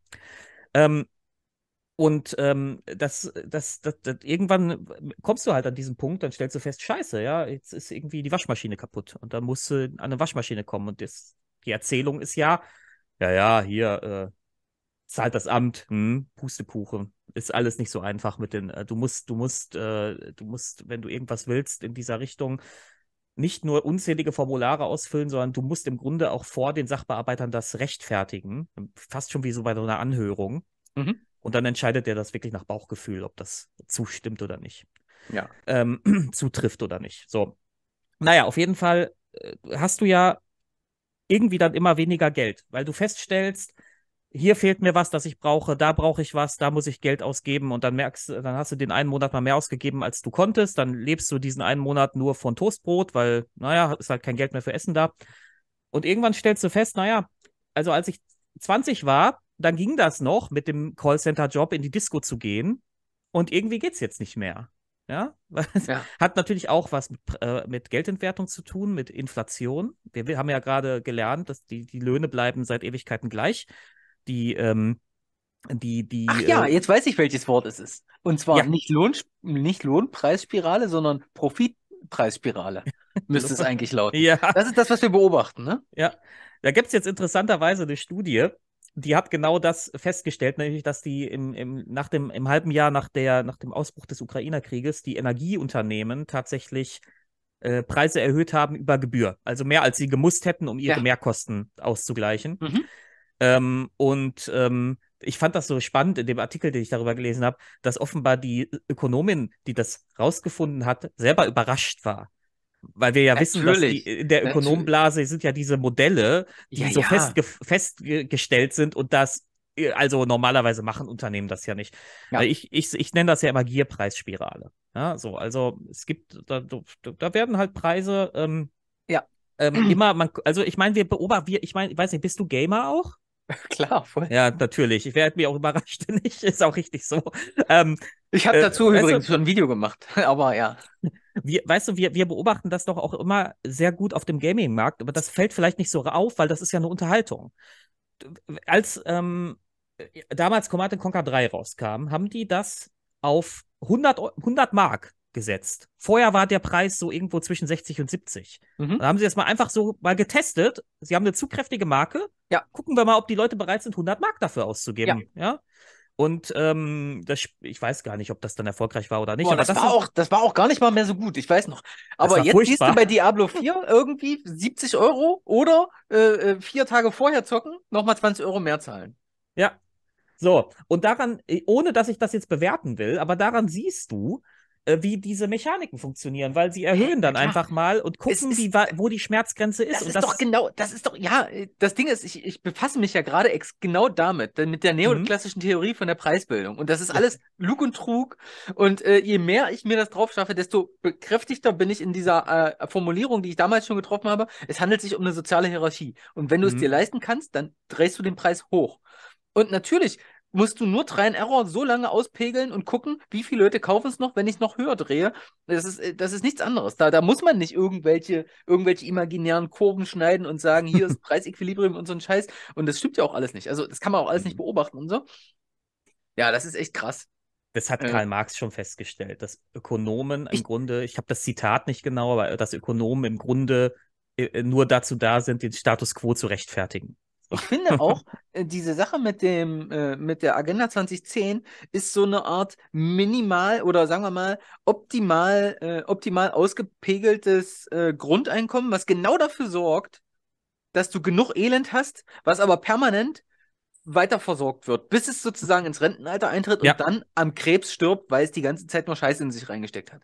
[SPEAKER 1] Ähm, und ähm, das, das, das, das, irgendwann kommst du halt an diesen Punkt, dann stellst du fest, scheiße, ja, jetzt ist irgendwie die Waschmaschine kaputt. Und dann musst du an eine Waschmaschine kommen. Und das, die Erzählung ist ja, ja, ja, hier, äh, zahlt das Amt, hm, Pustekuchen. Ist alles nicht so einfach mit den, äh, du musst, du musst, äh, du musst, wenn du irgendwas willst in dieser Richtung, nicht nur unzählige Formulare ausfüllen, sondern du musst im Grunde auch vor den Sachbearbeitern das rechtfertigen. Fast schon wie so bei so einer Anhörung. Mhm. Und dann entscheidet er das wirklich nach Bauchgefühl, ob das zustimmt oder nicht. Ja. Ähm, zutrifft oder nicht. So. Naja, auf jeden Fall äh, hast du ja irgendwie dann immer weniger Geld, weil du feststellst, hier fehlt mir was, das ich brauche, da brauche ich was, da muss ich Geld ausgeben und dann merkst, dann hast du den einen Monat mal mehr ausgegeben, als du konntest, dann lebst du diesen einen Monat nur von Toastbrot, weil, naja, ist halt kein Geld mehr für Essen da. Und irgendwann stellst du fest, naja, also als ich 20 war, dann ging das noch, mit dem Callcenter-Job in die Disco zu gehen. Und irgendwie geht es jetzt nicht mehr. Ja, ja. hat natürlich auch was mit, äh, mit, Geldentwertung zu tun, mit Inflation. Wir, wir haben ja gerade gelernt, dass die, die Löhne bleiben seit Ewigkeiten gleich. Die, ähm,
[SPEAKER 2] die, die. Ach ja, äh, jetzt weiß ich, welches Wort es ist. Und zwar ja. nicht, Lohn, nicht Lohnpreisspirale, sondern Profitpreisspirale. müsste es eigentlich lauten. Ja. Das ist das, was
[SPEAKER 1] wir beobachten, ne? Ja. Da gibt es jetzt interessanterweise eine Studie, die hat genau das festgestellt, nämlich, dass die im, im, nach dem, im halben Jahr nach, der, nach dem Ausbruch des Ukrainerkrieges die Energieunternehmen tatsächlich äh, Preise erhöht haben über Gebühr. Also mehr, als sie gemusst hätten, um ihre ja. Mehrkosten auszugleichen. Mhm. Ähm, und ähm, ich fand das so spannend in dem Artikel, den ich darüber gelesen habe, dass offenbar die Ökonomin, die das rausgefunden hat, selber überrascht war. Weil wir ja Natürlich. wissen, dass die, in der Ökonomenblase sind ja diese Modelle, die ja, so ja. Festge festgestellt sind und das, äh, also normalerweise machen Unternehmen das ja nicht. Ja. Ich, ich, ich nenne das ja immer Gierpreisspirale. Ja, so, also es gibt, da, da werden halt Preise ähm, ja. Ähm, mhm. immer, man, also ich meine, wir beobachten, wir, ich meine, ich weiß nicht, bist du Gamer auch? Klar, voll. Ja, natürlich. Ich werde mich auch überrascht, nicht? Ist auch richtig so. Ähm, ich habe äh, dazu äh, übrigens du, schon ein Video gemacht, aber ja. Wir, weißt du, wir, wir beobachten das doch auch immer sehr gut auf dem Gaming-Markt, aber das fällt vielleicht nicht so auf, weil das ist ja eine Unterhaltung. Als ähm, damals Command Conquer 3 rauskam, haben die das auf 100, 100 Mark gesetzt. Vorher war der Preis so irgendwo zwischen 60 und 70. Mhm. Da haben sie das mal einfach so mal getestet. Sie haben eine zu kräftige Marke. Ja. Gucken wir mal, ob die Leute bereit sind, 100 Mark dafür auszugeben. Ja. ja? Und ähm, das, ich weiß gar nicht, ob das dann erfolgreich war oder nicht. Boah, aber das, das war auch,
[SPEAKER 2] das war auch gar nicht mal mehr so gut. Ich weiß noch. Aber jetzt furchtbar. siehst du bei Diablo 4 irgendwie 70 Euro oder äh, äh, vier Tage vorher zocken, nochmal 20 Euro mehr zahlen. Ja,
[SPEAKER 1] so, und daran, äh, ohne dass ich das jetzt bewerten will, aber daran siehst du, äh, wie diese Mechaniken funktionieren, weil sie erhöhen dann ja, einfach mal und gucken, ist, wie, wo die Schmerzgrenze ist. Das und ist das doch
[SPEAKER 2] genau, das ist doch, ja, äh, das Ding ist, ich, ich befasse mich ja gerade genau damit, mit der mhm. neoklassischen mhm. Theorie von der Preisbildung. Und das ist alles Lug und Trug. Und äh, je mehr ich mir das drauf schaffe, desto bekräftigter bin ich in dieser äh, Formulierung, die ich damals schon getroffen habe. Es handelt sich um eine soziale Hierarchie. Und wenn du mhm. es dir leisten kannst, dann drehst du den Preis hoch. Und natürlich musst du nur Try and Error so lange auspegeln und gucken, wie viele Leute kaufen es noch, wenn ich es noch höher drehe. Das ist, äh, das ist nichts anderes. Da, da muss man nicht irgendwelche, irgendwelche imaginären Kurven schneiden und sagen, hier ist Preisequilibrium und so ein Scheiß. Und das stimmt ja auch alles nicht. Also das kann man auch alles nicht mhm. beobachten und so. Ja, das ist echt krass.
[SPEAKER 1] Das hat äh. Karl Marx schon festgestellt, dass Ökonomen im Grunde, ich habe das Zitat nicht genau, aber dass Ökonomen im Grunde äh, nur dazu da sind, den Status quo zu rechtfertigen. Ich finde
[SPEAKER 2] auch, äh, diese Sache mit dem, äh, mit der Agenda 2010 ist so eine Art minimal oder sagen wir mal optimal, äh, optimal ausgepegeltes äh, Grundeinkommen, was genau dafür sorgt, dass du genug Elend hast, was aber permanent weiter versorgt wird, bis es sozusagen ins Rentenalter eintritt ja. und dann am Krebs stirbt, weil es die ganze Zeit nur Scheiße in sich reingesteckt hat.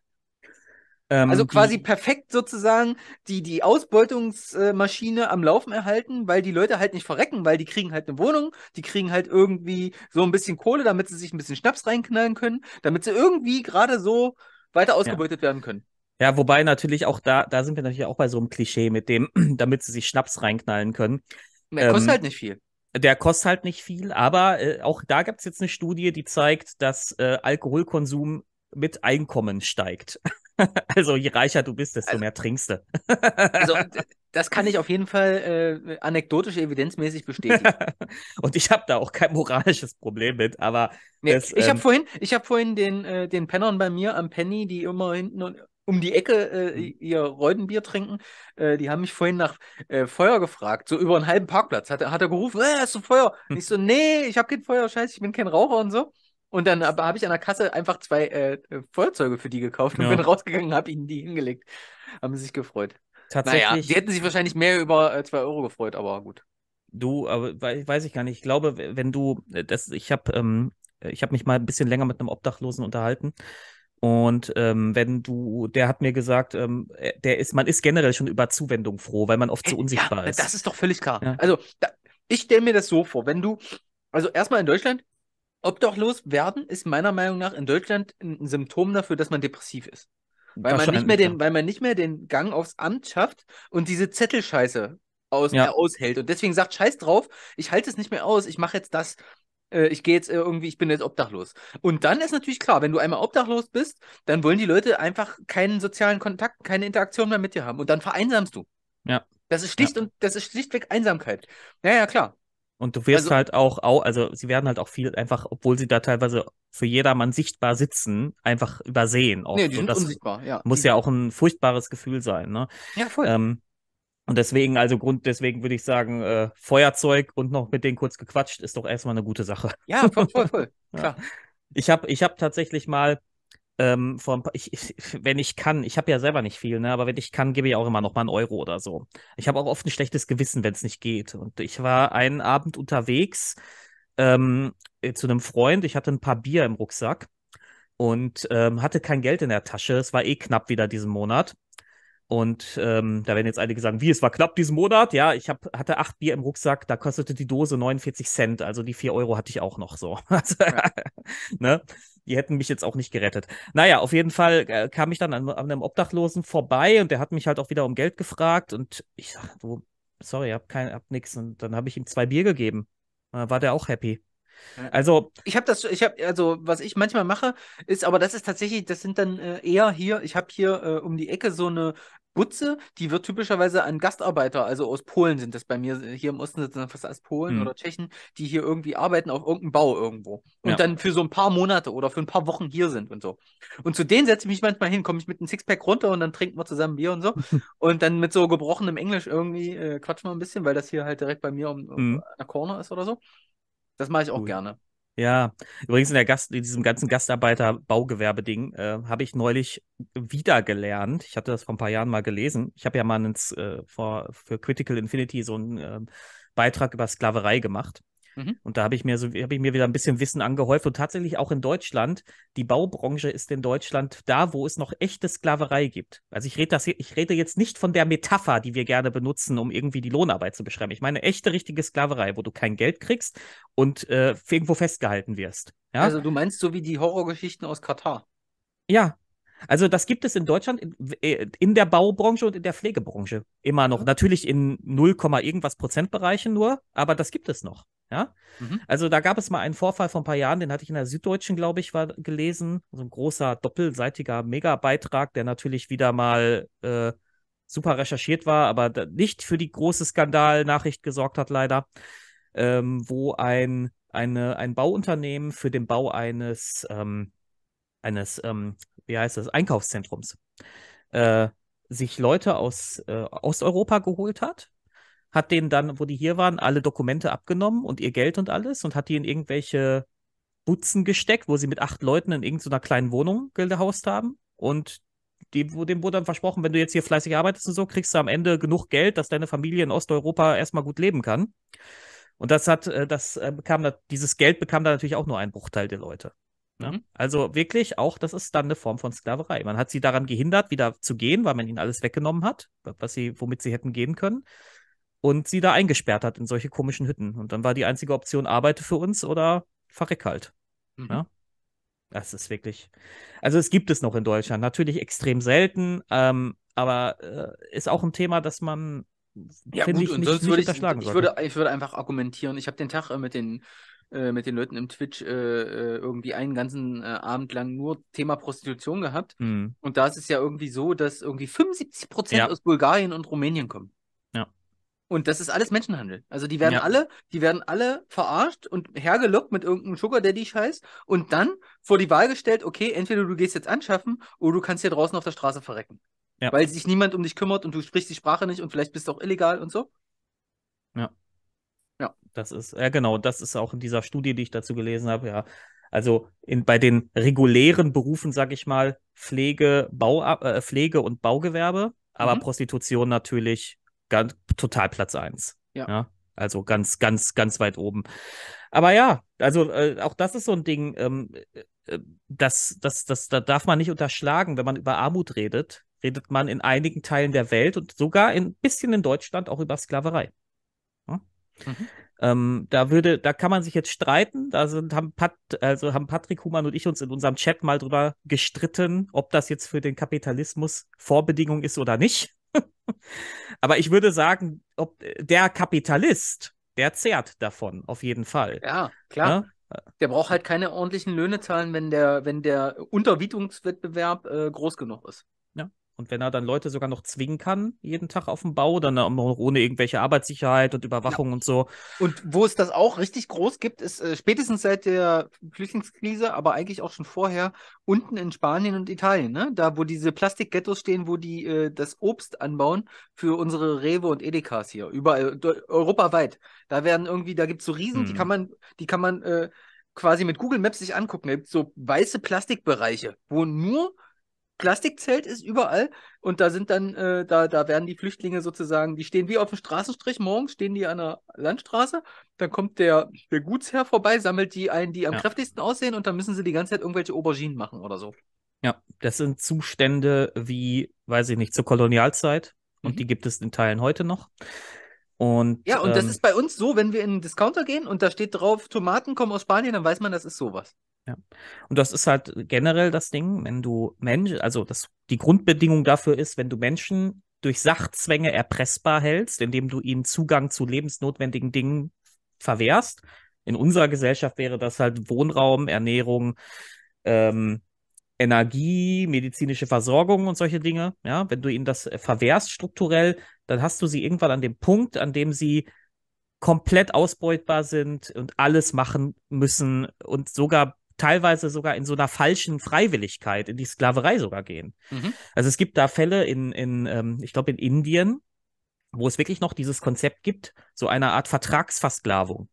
[SPEAKER 2] Ähm, also quasi die, perfekt sozusagen die, die Ausbeutungsmaschine am Laufen erhalten, weil die Leute halt nicht verrecken, weil die kriegen halt eine Wohnung, die kriegen halt irgendwie so ein bisschen Kohle, damit sie sich ein bisschen Schnaps reinknallen können, damit sie irgendwie gerade so weiter ausgebeutet ja. werden können.
[SPEAKER 1] Ja, wobei natürlich auch da, da sind wir natürlich auch bei so einem Klischee mit dem, damit sie sich Schnaps reinknallen können. Der ähm, kostet halt nicht viel. Der kostet halt nicht viel, aber äh, auch da gibt es jetzt eine Studie, die zeigt, dass äh, Alkoholkonsum mit Einkommen
[SPEAKER 2] steigt.
[SPEAKER 1] also je reicher du bist, desto also, mehr trinkst du.
[SPEAKER 2] also das kann ich auf jeden Fall äh, anekdotisch, evidenzmäßig bestätigen. Und ich habe da auch kein moralisches Problem mit, aber nee, das, ich habe ähm, vorhin, ich habe vorhin den äh, den Pennern bei mir am Penny, die immer hinten um die Ecke äh, mhm. ihr Reudenbier trinken. Äh, die haben mich vorhin nach äh, Feuer gefragt, so über einen halben Parkplatz. Hat, hat er gerufen, äh, hast du Feuer? Und hm. ich so, nee, ich habe kein Feuer, scheiße, ich bin kein Raucher und so. Und dann habe ich an der Kasse einfach zwei äh, äh, Feuerzeuge für die gekauft und ja. bin rausgegangen und habe ihnen die hingelegt. Haben sie sich gefreut. Tatsächlich. Naja, die hätten sich wahrscheinlich mehr über äh, zwei Euro gefreut, aber gut.
[SPEAKER 1] Du, aber weiß ich gar nicht. Ich glaube, wenn du, äh, das, ich habe ähm, ich hab mich mal ein bisschen länger mit einem Obdachlosen unterhalten. Und ähm, wenn du, der hat mir gesagt, ähm, äh, der ist, man ist generell schon über Zuwendung froh, weil man oft so unsichtbar ja, ist. Das ist
[SPEAKER 2] doch völlig klar. Ja. Also, da, ich stelle mir das so vor, wenn du, also erstmal in Deutschland, Obdachlos werden ist meiner Meinung nach in Deutschland ein Symptom dafür, dass man depressiv ist. Weil man, nicht mehr den, weil man nicht mehr den Gang aufs Amt schafft und diese Zettelscheiße aus, ja. aushält. Und deswegen sagt, scheiß drauf, ich halte es nicht mehr aus, ich mache jetzt das, äh, ich gehe jetzt äh, irgendwie, ich bin jetzt obdachlos. Und dann ist natürlich klar, wenn du einmal obdachlos bist, dann wollen die Leute einfach keinen sozialen Kontakt, keine Interaktion mehr mit dir haben und dann vereinsamst du. Ja. Das ist schlicht ja. und das ist schlichtweg Einsamkeit. Naja, klar.
[SPEAKER 1] Und du wirst also, halt auch, also sie werden halt auch viel einfach, obwohl sie da teilweise für jedermann sichtbar sitzen, einfach übersehen. Oft. Nee, die sind unsichtbar, ja. Muss ja auch ein furchtbares Gefühl sein, ne? Ja, voll. Ähm, und deswegen, also Grund, deswegen würde ich sagen, äh, Feuerzeug und noch mit denen kurz gequatscht ist doch erstmal eine gute Sache. Ja, voll, voll, voll. Klar. Ja. Ich habe ich hab tatsächlich mal, ähm, paar, ich, ich, wenn ich kann, ich habe ja selber nicht viel, ne, aber wenn ich kann, gebe ich auch immer noch mal einen Euro oder so. Ich habe auch oft ein schlechtes Gewissen, wenn es nicht geht. Und ich war einen Abend unterwegs ähm, äh, zu einem Freund. Ich hatte ein paar Bier im Rucksack und ähm, hatte kein Geld in der Tasche. Es war eh knapp wieder diesen Monat. Und ähm, da werden jetzt einige sagen, wie, es war knapp diesen Monat. Ja, ich hab, hatte acht Bier im Rucksack, da kostete die Dose 49 Cent. Also die vier Euro hatte ich auch noch so. Also, ja. ne? die hätten mich jetzt auch nicht gerettet. Naja, auf jeden Fall äh, kam ich dann an, an, einem Obdachlosen vorbei und der hat mich halt auch wieder um Geld gefragt und ich sag, du, sorry, hab kein, hab nix. Und dann habe ich ihm zwei Bier gegeben. Dann war der auch happy. Also
[SPEAKER 2] ich habe das, ich habe also was ich manchmal mache, ist, aber das ist tatsächlich, das sind dann äh, eher hier. Ich habe hier äh, um die Ecke so eine Butze, die wird typischerweise an Gastarbeiter, also aus Polen sind das bei mir, äh, hier im Osten sind das fast alles Polen mhm. oder Tschechen, die hier irgendwie arbeiten auf irgendeinem Bau irgendwo. Und ja. dann für so ein paar Monate oder für ein paar Wochen hier sind und so. Und zu denen setze ich mich manchmal hin, komme ich mit einem Sixpack runter und dann trinken wir zusammen Bier und so. und dann mit so gebrochenem Englisch irgendwie äh, quatschen wir ein bisschen, weil das hier halt direkt bei mir um, um mhm. an der Corner ist oder so. Das mache ich auch cool. gerne.
[SPEAKER 1] Ja, übrigens in, der Gast, in diesem ganzen Gastarbeiter-Baugewerbeding äh, habe ich neulich wieder gelernt. Ich hatte das vor ein paar Jahren mal gelesen. Ich habe ja mal ins, äh, vor, für Critical Infinity so einen äh, Beitrag über Sklaverei gemacht. Mhm. Und da habe ich mir so, habe ich mir wieder ein bisschen Wissen angehäuft und tatsächlich auch in Deutschland, die Baubranche ist in Deutschland da, wo es noch echte Sklaverei gibt. Also ich rede das, ich rede jetzt nicht von der Metapher, die wir gerne benutzen, um irgendwie die Lohnarbeit zu beschreiben. Ich meine echte, richtige Sklaverei, wo du kein Geld kriegst und äh, irgendwo festgehalten wirst. Ja? Also
[SPEAKER 2] du meinst so wie die Horrorgeschichten aus Katar.
[SPEAKER 1] Ja, also das gibt es in Deutschland in, äh, der Baubranche und in der Pflegebranche immer noch. Natürlich in 0, irgendwas Prozentbereichen nur, aber das gibt es noch. Ja? Mhm. Also da gab es mal einen Vorfall vor ein paar Jahren, den hatte ich in der Süddeutschen, glaube ich, war gelesen. So ein großer doppelseitiger Mega-Beitrag, der natürlich wieder mal äh, super recherchiert war, aber nicht für die große Skandalnachricht gesorgt hat, leider. Ähm, wo ein, eine, ein Bauunternehmen für den Bau eines, ähm, eines ähm, wie heißt das, Einkaufszentrums äh, sich Leute aus äh, Osteuropa geholt hat, hat denen dann, wo die hier waren, alle Dokumente abgenommen und ihr Geld und alles und hat die in irgendwelche Butzen gesteckt, wo sie mit acht Leuten in irgendeiner kleinen Wohnung gehaust haben. Und dem, dem wurde dann versprochen, wenn du jetzt hier fleißig arbeitest und so, kriegst du am Ende genug Geld, dass deine Familie in Osteuropa erstmal gut leben kann. Und das hat, äh, das bekam, ähm, dieses Geld bekam da natürlich auch nur ein Bruchteil der Leute. Ne? Mhm. Also wirklich auch, das ist dann eine Form von Sklaverei. Man hat sie daran gehindert, wieder zu gehen, weil man ihnen alles weggenommen hat, was sie, womit sie hätten gehen können und sie da eingesperrt hat in solche komischen Hütten. Und dann war die einzige Option, arbeite für uns oder verreck halt. Mhm. Ja? Ne? Das ist wirklich. Also es gibt es noch in Deutschland, natürlich extrem selten, ähm, aber äh, ist auch ein Thema, das man ja, gut, ich, und nicht, sonst würde ich, ich würde,
[SPEAKER 2] ich würde einfach argumentieren. Ich habe den Tag äh, mit den äh, mit den Leuten im Twitch äh, äh, irgendwie einen ganzen äh, Abend lang nur Thema Prostitution gehabt. Mhm. Und da ist es ja irgendwie so, dass irgendwie 75 Prozent ja. aus Bulgarien und Rumänien kommen. Und das ist alles Menschenhandel. Also die werden ja. alle, die werden alle verarscht und hergelockt mit irgendeinem Sugar Daddy Scheiß und dann vor die Wahl gestellt, okay, entweder du gehst jetzt anschaffen oder du kannst hier draußen auf der Straße verrecken. Ja. Weil sich niemand um dich kümmert und du sprichst die Sprache nicht und vielleicht bist du auch illegal und so. Ja. Ja.
[SPEAKER 1] Das ist, ja genau, das ist auch in dieser Studie, die ich dazu gelesen habe, ja. Also in, bei den regulären Berufen, sag ich mal, Pflege, Bau, äh, Pflege und Baugewerbe, aber mhm. Prostitution natürlich ganz total Platz 1. Ja. ja. Also ganz, ganz, ganz weit oben. Aber ja, also äh, auch das ist so ein Ding, ähm, äh, das, das, das, da darf man nicht unterschlagen, wenn man über Armut redet, redet man in einigen Teilen der Welt und sogar ein bisschen in Deutschland auch über Sklaverei. Ja? Mhm. Ähm, da würde, da kann man sich jetzt streiten. Da sind, haben, Pat, also haben Patrick Humann und ich uns in unserem Chat mal drüber gestritten, ob das jetzt für den Kapitalismus Vorbedingung ist oder nicht. Aber ich würde sagen, ob der
[SPEAKER 2] Kapitalist, der zehrt davon, auf jeden Fall. Ja, klar. Ja? Ne? Der braucht halt keine ordentlichen Löhne zahlen, wenn der, wenn der Unterbietungswettbewerb äh, groß genug ist.
[SPEAKER 1] Und wenn er dann Leute sogar noch zwingen kann, jeden Tag auf dem Bau, dann auch ohne irgendwelche
[SPEAKER 2] Arbeitssicherheit und Überwachung ja. Genau. und so. Und wo es das auch richtig groß gibt, ist äh, spätestens seit der Flüchtlingskrise, aber eigentlich auch schon vorher, unten in Spanien und Italien, ne? Da, wo diese Plastikghettos stehen, wo die äh, das Obst anbauen für unsere Rewe und Edekas hier, überall, europaweit. Da werden irgendwie, da gibt es so Riesen, hm. die kann man, die kann man äh, quasi mit Google Maps sich angucken. Da gibt so weiße Plastikbereiche, wo nur Plastikzelt ist überall und da sind dann, äh, da, da werden die Flüchtlinge sozusagen, die stehen wie auf dem Straßenstrich, morgens stehen die an der Landstraße, dann kommt der, der Gutsherr vorbei, sammelt die ein, die am ja. kräftigsten aussehen und dann müssen sie die ganze Zeit irgendwelche Auberginen machen oder so.
[SPEAKER 1] Ja, das sind Zustände wie, weiß ich nicht, zur Kolonialzeit mhm. und die mhm. gibt es in Teilen heute noch. Und, ja, und ähm, das ist
[SPEAKER 2] bei uns so, wenn wir in einen Discounter gehen und da steht drauf, Tomaten kommen aus Spanien, dann weiß man, das ist sowas.
[SPEAKER 1] Ja. Und das ist halt generell das Ding, wenn du Menschen, also das, die Grundbedingung dafür ist, wenn du Menschen durch Sachzwänge erpressbar hältst, indem du ihnen Zugang zu lebensnotwendigen Dingen verwehrst. In unserer Gesellschaft wäre das halt Wohnraum, Ernährung, ähm, Energie, medizinische Versorgung und solche Dinge. Ja, wenn du ihnen das äh, verwehrst strukturell, dann hast du sie irgendwann an dem Punkt, an dem sie komplett ausbeutbar sind und alles machen müssen und sogar teilweise sogar in so einer falschen Freiwilligkeit, in die Sklaverei sogar gehen. Mhm. Also es gibt da Fälle in, in ähm, ich glaube, in Indien, wo es wirklich noch dieses Konzept gibt, so eine Art Vertragsversklavung,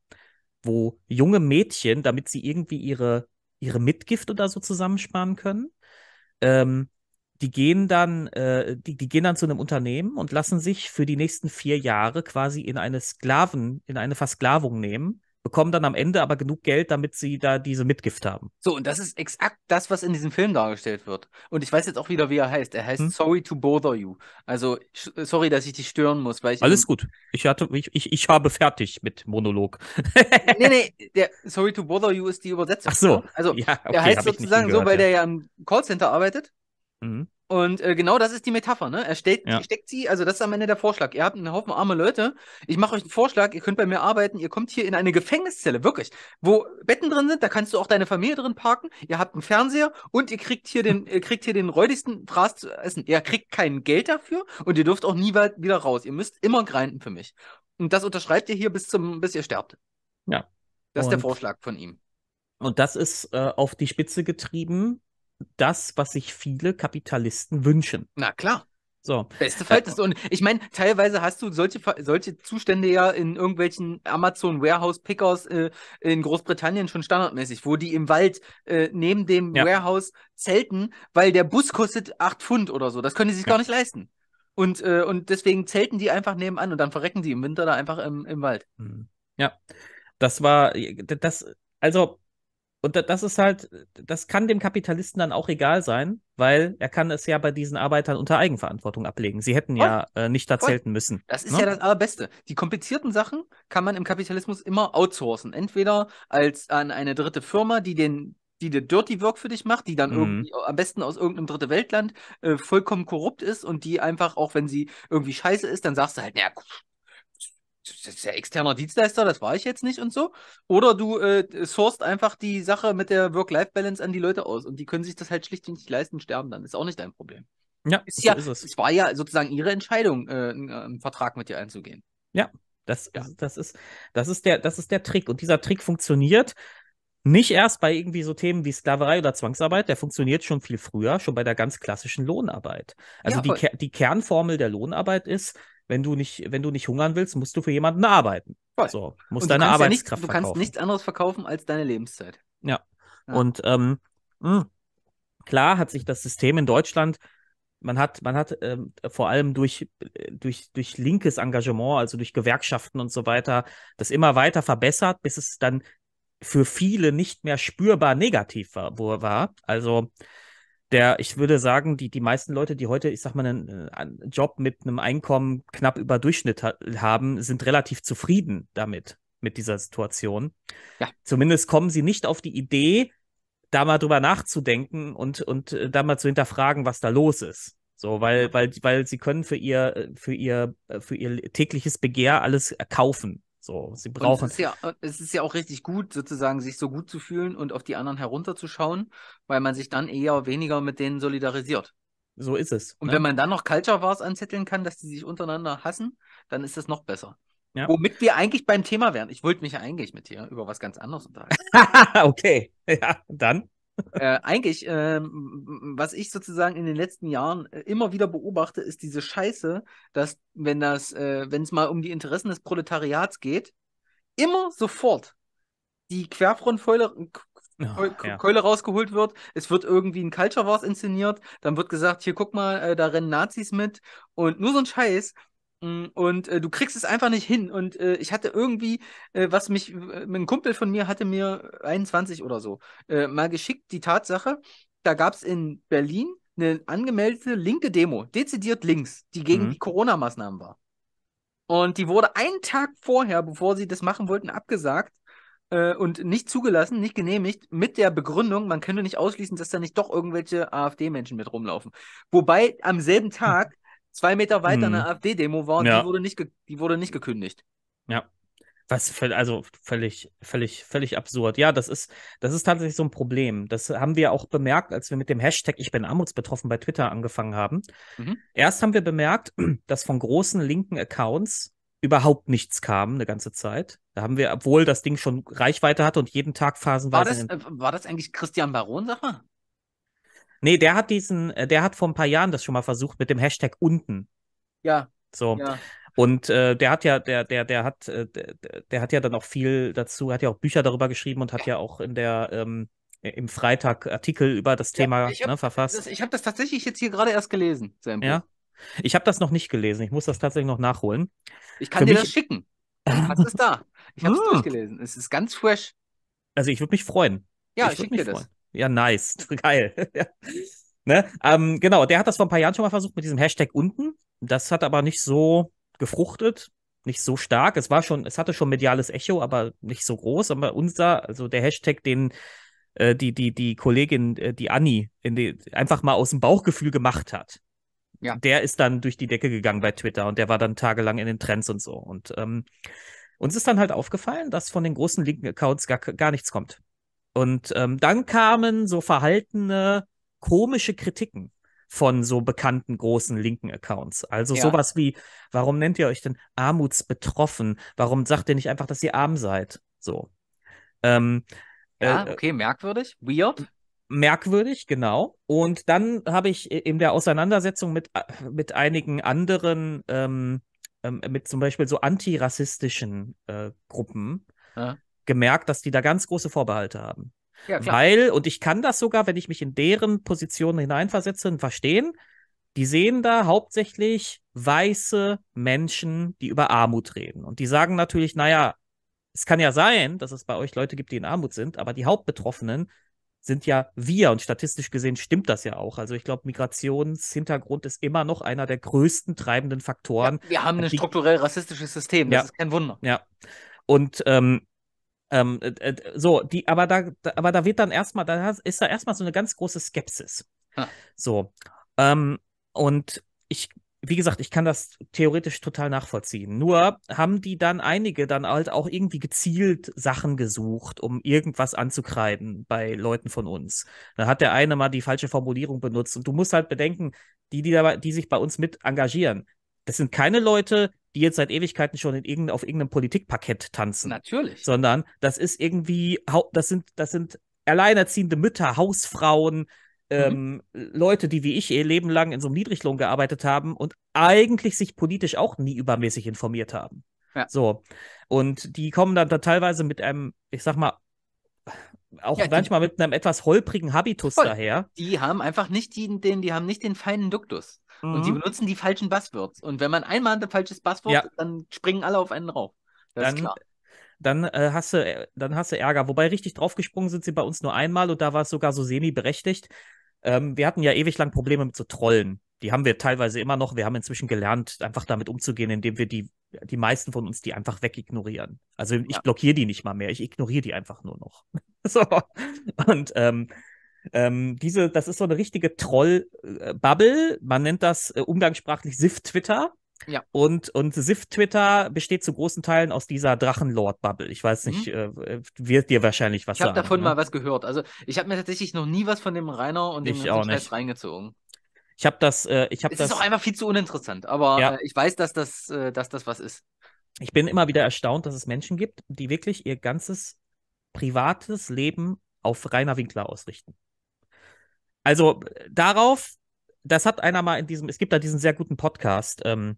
[SPEAKER 1] wo junge Mädchen, damit sie irgendwie ihre, ihre Mitgift oder so zusammensparen können, ähm, die gehen dann, äh, die, die gehen dann zu einem Unternehmen und lassen sich für die nächsten vier Jahre quasi in eine Sklaven, in eine Versklavung nehmen bekommen dann am Ende aber genug Geld, damit sie da diese Mitgift haben.
[SPEAKER 2] So, und das ist exakt das, was in diesem Film dargestellt wird. Und ich weiß jetzt auch wieder, wie er heißt. Er heißt hm? Sorry to bother you. Also, sorry, dass ich dich stören muss, weil ich. Alles gut.
[SPEAKER 1] Ich hatte, ich, ich, ich habe fertig mit Monolog.
[SPEAKER 2] nee, nee, der Sorry to bother you ist die Übersetzung. Ach so. Ne? Also, ja, okay, der heißt sozusagen so, weil ja. der ja im Callcenter arbeitet. Mhm. Und äh, genau das ist die Metapher, ne? Er stellt, ja. steckt sie, also das ist am Ende der Vorschlag. Ihr habt einen Haufen arme Leute, ich mache euch einen Vorschlag, ihr könnt bei mir arbeiten, ihr kommt hier in eine Gefängniszelle, wirklich, wo Betten drin sind, da kannst du auch deine Familie drin parken, ihr habt einen Fernseher und ihr kriegt hier den, ihr kriegt hier den räudigsten Fraß zu essen. Ihr kriegt kein Geld dafür und ihr dürft auch nie wieder raus. Ihr müsst immer grinden für mich. Und das unterschreibt ihr hier bis zum, bis ihr sterbt. Ja. Das und, ist der Vorschlag von ihm.
[SPEAKER 1] Und das ist äh, auf die Spitze getrieben das, was sich viele Kapitalisten wünschen. Na klar. So.
[SPEAKER 2] Beste Verhältnis. Äh, und ich meine, teilweise hast du solche, solche Zustände ja in irgendwelchen Amazon Warehouse Pickers äh, in Großbritannien schon standardmäßig, wo die im Wald äh, neben dem ja. Warehouse zelten, weil der Bus kostet 8 Pfund oder so. Das können die sich ja. gar nicht leisten. Und, äh, und deswegen zelten die einfach nebenan und dann verrecken die im Winter da einfach im, im Wald. Mhm.
[SPEAKER 1] Ja, das war, äh, das, also und das ist halt, das kann dem Kapitalisten dann auch egal sein, weil er kann es ja bei diesen Arbeitern unter Eigenverantwortung ablegen. Sie hätten voll, ja äh, nicht da zelten müssen. Das ist ne? ja das
[SPEAKER 2] Allerbeste. Die komplizierten Sachen kann man im Kapitalismus immer outsourcen. Entweder als an eine dritte Firma, die den die den Dirty Work für dich macht, die dann mhm. irgendwie am besten aus irgendeinem dritte Weltland äh, vollkommen korrupt ist und die einfach, auch wenn sie irgendwie scheiße ist, dann sagst du halt, naja, das ist ja externer Dienstleister, das war ich jetzt nicht und so. Oder du äh, sourcest einfach die Sache mit der Work-Life-Balance an die Leute aus und die können sich das halt schlicht und nicht leisten, sterben dann. Ist auch nicht dein Problem. Ja, ist so ist es. Es war ja sozusagen ihre Entscheidung, äh, äh einen Vertrag mit dir einzugehen.
[SPEAKER 1] Ja, das, ja. das, ist, das, ist der, das ist der Trick. Und dieser Trick funktioniert nicht erst bei irgendwie so Themen wie Sklaverei oder Zwangsarbeit, der funktioniert schon viel früher, schon bei der ganz klassischen Lohnarbeit. Also ja, die, die Kernformel der Lohnarbeit ist, wenn du nicht, wenn du nicht hungern willst, musst du für jemanden arbeiten. Voll. So, musst deine Arbeitskraft ja nicht, Du kannst nichts
[SPEAKER 2] anderes verkaufen als deine Lebenszeit.
[SPEAKER 1] Ja. ja. Und ähm, mh, hm, klar hat sich das System in Deutschland man hat, man hat ähm, vor allem durch, durch, durch linkes Engagement, also durch Gewerkschaften und so weiter, das immer weiter verbessert, bis es dann für viele nicht mehr spürbar negativ war. war. Also der, ich würde sagen, die, die meisten Leute, die heute, ich sag mal, einen, äh, einen Job mit einem Einkommen knapp über Durchschnitt ha haben, sind relativ zufrieden damit, mit dieser Situation. Ja. Zumindest kommen sie nicht auf die Idee, da mal drüber nachzudenken und, und äh, da mal zu hinterfragen, was da los ist. So, weil, weil, weil sie können für ihr, äh, für ihr, für ihr tägliches Begehr alles kaufen. So, sie brauchen. Und es
[SPEAKER 2] ist, ja, äh, es ist ja auch richtig gut, sozusagen, sich so gut zu fühlen und auf die anderen herunterzuschauen, weil man sich dann eher weniger mit denen solidarisiert.
[SPEAKER 1] So ist es. Und ne? wenn man dann
[SPEAKER 2] noch Culture Wars anzetteln kann, dass die sich untereinander hassen, dann ist das noch besser. Ja. Womit wir eigentlich beim Thema wären. Ich wollte mich ja eigentlich mit dir über was ganz anderes unterhalten. okay, ja, dann äh, eigentlich, ähm, was ich sozusagen in den letzten Jahren äh, immer wieder beobachte, ist diese Scheiße, dass wenn das, äh, wenn es mal um die Interessen des Proletariats geht, immer sofort die Querfrontfeule äh, Keule ja. rausgeholt wird, es wird irgendwie ein Culture Wars inszeniert, dann wird gesagt, hier guck mal, äh, da rennen Nazis mit und nur so ein Scheiß Mm, und äh, du kriegst es einfach nicht hin. Und äh, ich hatte irgendwie, äh, was mich, äh, ein Kumpel von mir hatte mir 21 oder so äh, mal geschickt, die Tatsache, da gab es in Berlin eine angemeldete linke Demo, dezidiert links, die gegen mhm. die Corona-Maßnahmen war. Und die wurde einen Tag vorher, bevor sie das machen wollten, abgesagt äh, und nicht zugelassen, nicht genehmigt, mit der Begründung, man könnte nicht ausschließen, dass da nicht doch irgendwelche AfD-Menschen mit rumlaufen. Wobei am selben hm. Tag zwei Meter weiter hm. eine mhm. AfD-Demo war und ja. die, wurde nicht die wurde nicht gekündigt.
[SPEAKER 1] Ja. Was, also völlig, völlig, völlig absurd. Ja, das ist, das ist tatsächlich so ein Problem. Das haben wir auch bemerkt, als wir mit dem Hashtag Ich bin armutsbetroffen bei Twitter angefangen haben. Mhm. Erst haben wir bemerkt, dass von großen linken Accounts überhaupt nichts kam, eine ganze Zeit. Da haben wir, obwohl das Ding schon Reichweite hatte und jeden Tag phasenweise. War das,
[SPEAKER 2] äh, war das eigentlich Christian Baron, sag mal?
[SPEAKER 1] Nee, der hat diesen, äh, der hat vor ein paar Jahren das schon mal versucht mit dem Hashtag unten. Ja. So. Ja. Und äh, der hat ja, der, der, der hat, äh, der, der, hat ja dann auch viel dazu, hat ja auch Bücher darüber geschrieben und hat ja auch in der ähm, äh, im Freitag Artikel über das Thema ja, hab, ne, verfasst. Das, ich
[SPEAKER 2] habe das tatsächlich jetzt hier gerade erst gelesen,
[SPEAKER 1] Sam. Ja. Ich habe das noch nicht gelesen. Ich muss das tatsächlich noch nachholen. Ich kann Für dir mich... das schicken. Was ist da? Ich habe es ah. durchgelesen. Es ist ganz fresh. Also ich würde mich freuen. Ja, ich, ich schicke dir freuen. das. Ja, nice. Geil. Ne? Ähm, genau, der hat das vor ein paar Jahren schon mal versucht mit diesem Hashtag unten. Das hat aber nicht so gefruchtet, nicht so stark. Es war schon, es hatte schon mediales Echo, aber nicht so groß. Aber unser, also der Hashtag, den äh, die, die, die Kollegin, äh, die Anni, die, einfach mal aus dem Bauchgefühl gemacht hat. Ja. Der ist dann durch die Decke gegangen bei Twitter und der war dann tagelang in den Trends und so. Und ähm, uns ist dann halt aufgefallen, dass von den großen linken Accounts gar, gar nichts kommt. Und ähm, dann kamen so verhaltene, komische Kritiken von so bekannten großen linken Accounts. Also ja. sowas wie, warum nennt ihr euch denn armutsbetroffen? Warum sagt ihr nicht einfach, dass ihr arm seid? So. Ähm, äh, ja, äh, okay, merkwürdig, weird. Merkwürdig, genau. Und dann habe ich in der Auseinandersetzung mit, äh, mit einigen anderen, ähm, ähm, mit zum Beispiel so antirassistischen äh, Gruppen, ja gemerkt, dass die da ganz große Vorbehalte haben.
[SPEAKER 3] Ja, Weil,
[SPEAKER 1] und ich kann das sogar, wenn ich mich in deren Position hineinversetze, verstehen, die sehen da hauptsächlich weiße Menschen, die über Armut reden. Und die sagen natürlich, naja, es kann ja sein, dass es bei euch Leute gibt, die in Armut sind, aber die Hauptbetroffenen sind ja wir und statistisch gesehen stimmt das ja auch. Also ich glaube, Migrationshintergrund ist immer noch einer der größten treibenden Faktoren. Ja, wir haben ein strukturell rassistisches System, das ja, ist kein Wunder. Ja. Und ähm, ähm, äh, äh, so, die, aber da, da, aber da wird dann erstmal, da ist da erstmal so eine ganz große Skepsis. Ah. So. Ähm, und ich, wie gesagt, ich kann das theoretisch total nachvollziehen. Nur haben die dann einige dann halt auch irgendwie gezielt Sachen gesucht, um irgendwas anzukreiden bei Leuten von uns. Da hat der eine mal die falsche Formulierung benutzt. Und du musst halt bedenken, die, die, dabei, die sich bei uns mit engagieren, das sind keine Leute, die jetzt seit Ewigkeiten schon in irgendein, auf irgendeinem Politikparkett tanzen. Natürlich. Sondern das ist irgendwie, das sind, das sind alleinerziehende Mütter, Hausfrauen, mhm. ähm, mhm. Leute, die wie ich ihr Leben lang in so einem Niedriglohn gearbeitet haben und eigentlich sich politisch auch nie übermäßig informiert haben. Ja. So. Und die kommen dann da teilweise mit einem, ich sag mal, auch ja, manchmal
[SPEAKER 2] die, mit einem etwas holprigen Habitus voll. daher. Die haben einfach nicht die, den, die haben nicht den feinen Duktus. Mhm. Und sie mhm. benutzen die falschen Buzzwords. Und wenn man einmal ein falsches Buzzword, ja. dann springen alle auf einen rauf. Das dann, ist klar.
[SPEAKER 1] Dann, äh, hast du, äh, dann hast du Ärger. Wobei richtig draufgesprungen sind sie bei uns nur einmal und da war es sogar so semi-berechtigt. Ähm, wir hatten ja ewig lang Probleme mit so Trollen. Die haben wir teilweise immer noch. Wir haben inzwischen gelernt, einfach damit umzugehen, indem wir die, die meisten von uns die einfach wegignorieren. Also ich ja. blockiere die nicht mal mehr. Ich ignoriere die einfach nur noch. so. Und ähm, ähm, diese, das ist so eine richtige Troll-Bubble. Äh, Man nennt das äh, umgangssprachlich Sif-Twitter. Ja. Und, und Sif-Twitter besteht zu großen Teilen aus dieser Drachenlord-Bubble. Ich weiß nicht, mhm. äh, wird dir wahrscheinlich was ich sagen. Ich habe davon ne? mal was
[SPEAKER 2] gehört. Also, ich habe mir tatsächlich noch nie was von dem Rainer und ich dem Scheiß reingezogen.
[SPEAKER 1] Ich habe das, äh, ich habe das. ist auch einfach
[SPEAKER 2] viel zu uninteressant, aber ja. äh, ich weiß, dass das, äh, dass das was ist. Ich
[SPEAKER 1] bin immer wieder erstaunt, dass es Menschen gibt, die wirklich ihr ganzes privates Leben auf Rainer Winkler ausrichten. Also darauf, das hat einer mal in diesem, es gibt da diesen sehr guten Podcast, ähm,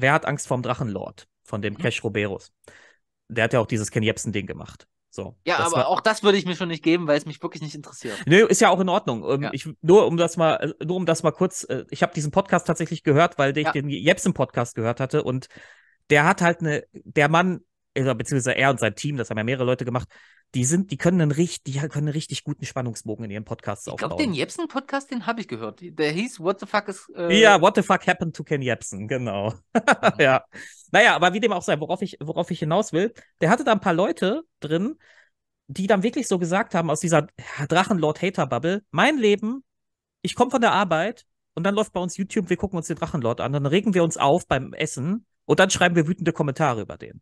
[SPEAKER 1] Wer hat Angst vorm Drachenlord? Von dem mhm. Cash Roberos. Der hat ja auch dieses Ken Jebsen-Ding gemacht. So, ja, aber war,
[SPEAKER 2] auch das würde ich mir schon nicht geben, weil es mich wirklich nicht interessiert.
[SPEAKER 1] Nö, ist ja auch in Ordnung. Ähm, ja. ich, nur um das mal, äh, nur um das mal kurz, äh, ich habe diesen Podcast tatsächlich gehört, weil ich ja. den Jepsen-Podcast gehört hatte und der hat halt eine, der Mann, also beziehungsweise er und sein Team, das haben ja mehrere Leute gemacht, die sind, die können einen richtig, die können einen richtig guten Spannungsbogen in ihren Podcasts ich aufbauen. Ich glaube, den
[SPEAKER 2] Jepsen-Podcast, den habe ich gehört. Der hieß What the fuck is. Äh... Ja,
[SPEAKER 1] What the fuck happened to Ken Jepsen, genau. Ah. ja. Naja, aber wie dem auch sei, worauf ich, worauf ich hinaus will, der hatte da ein paar Leute drin, die dann wirklich so gesagt haben aus dieser Drachenlord-Hater-Bubble, mein Leben, ich komme von der Arbeit und dann läuft bei uns YouTube, wir gucken uns den Drachenlord an, dann regen wir uns auf beim Essen und dann schreiben wir wütende Kommentare über den.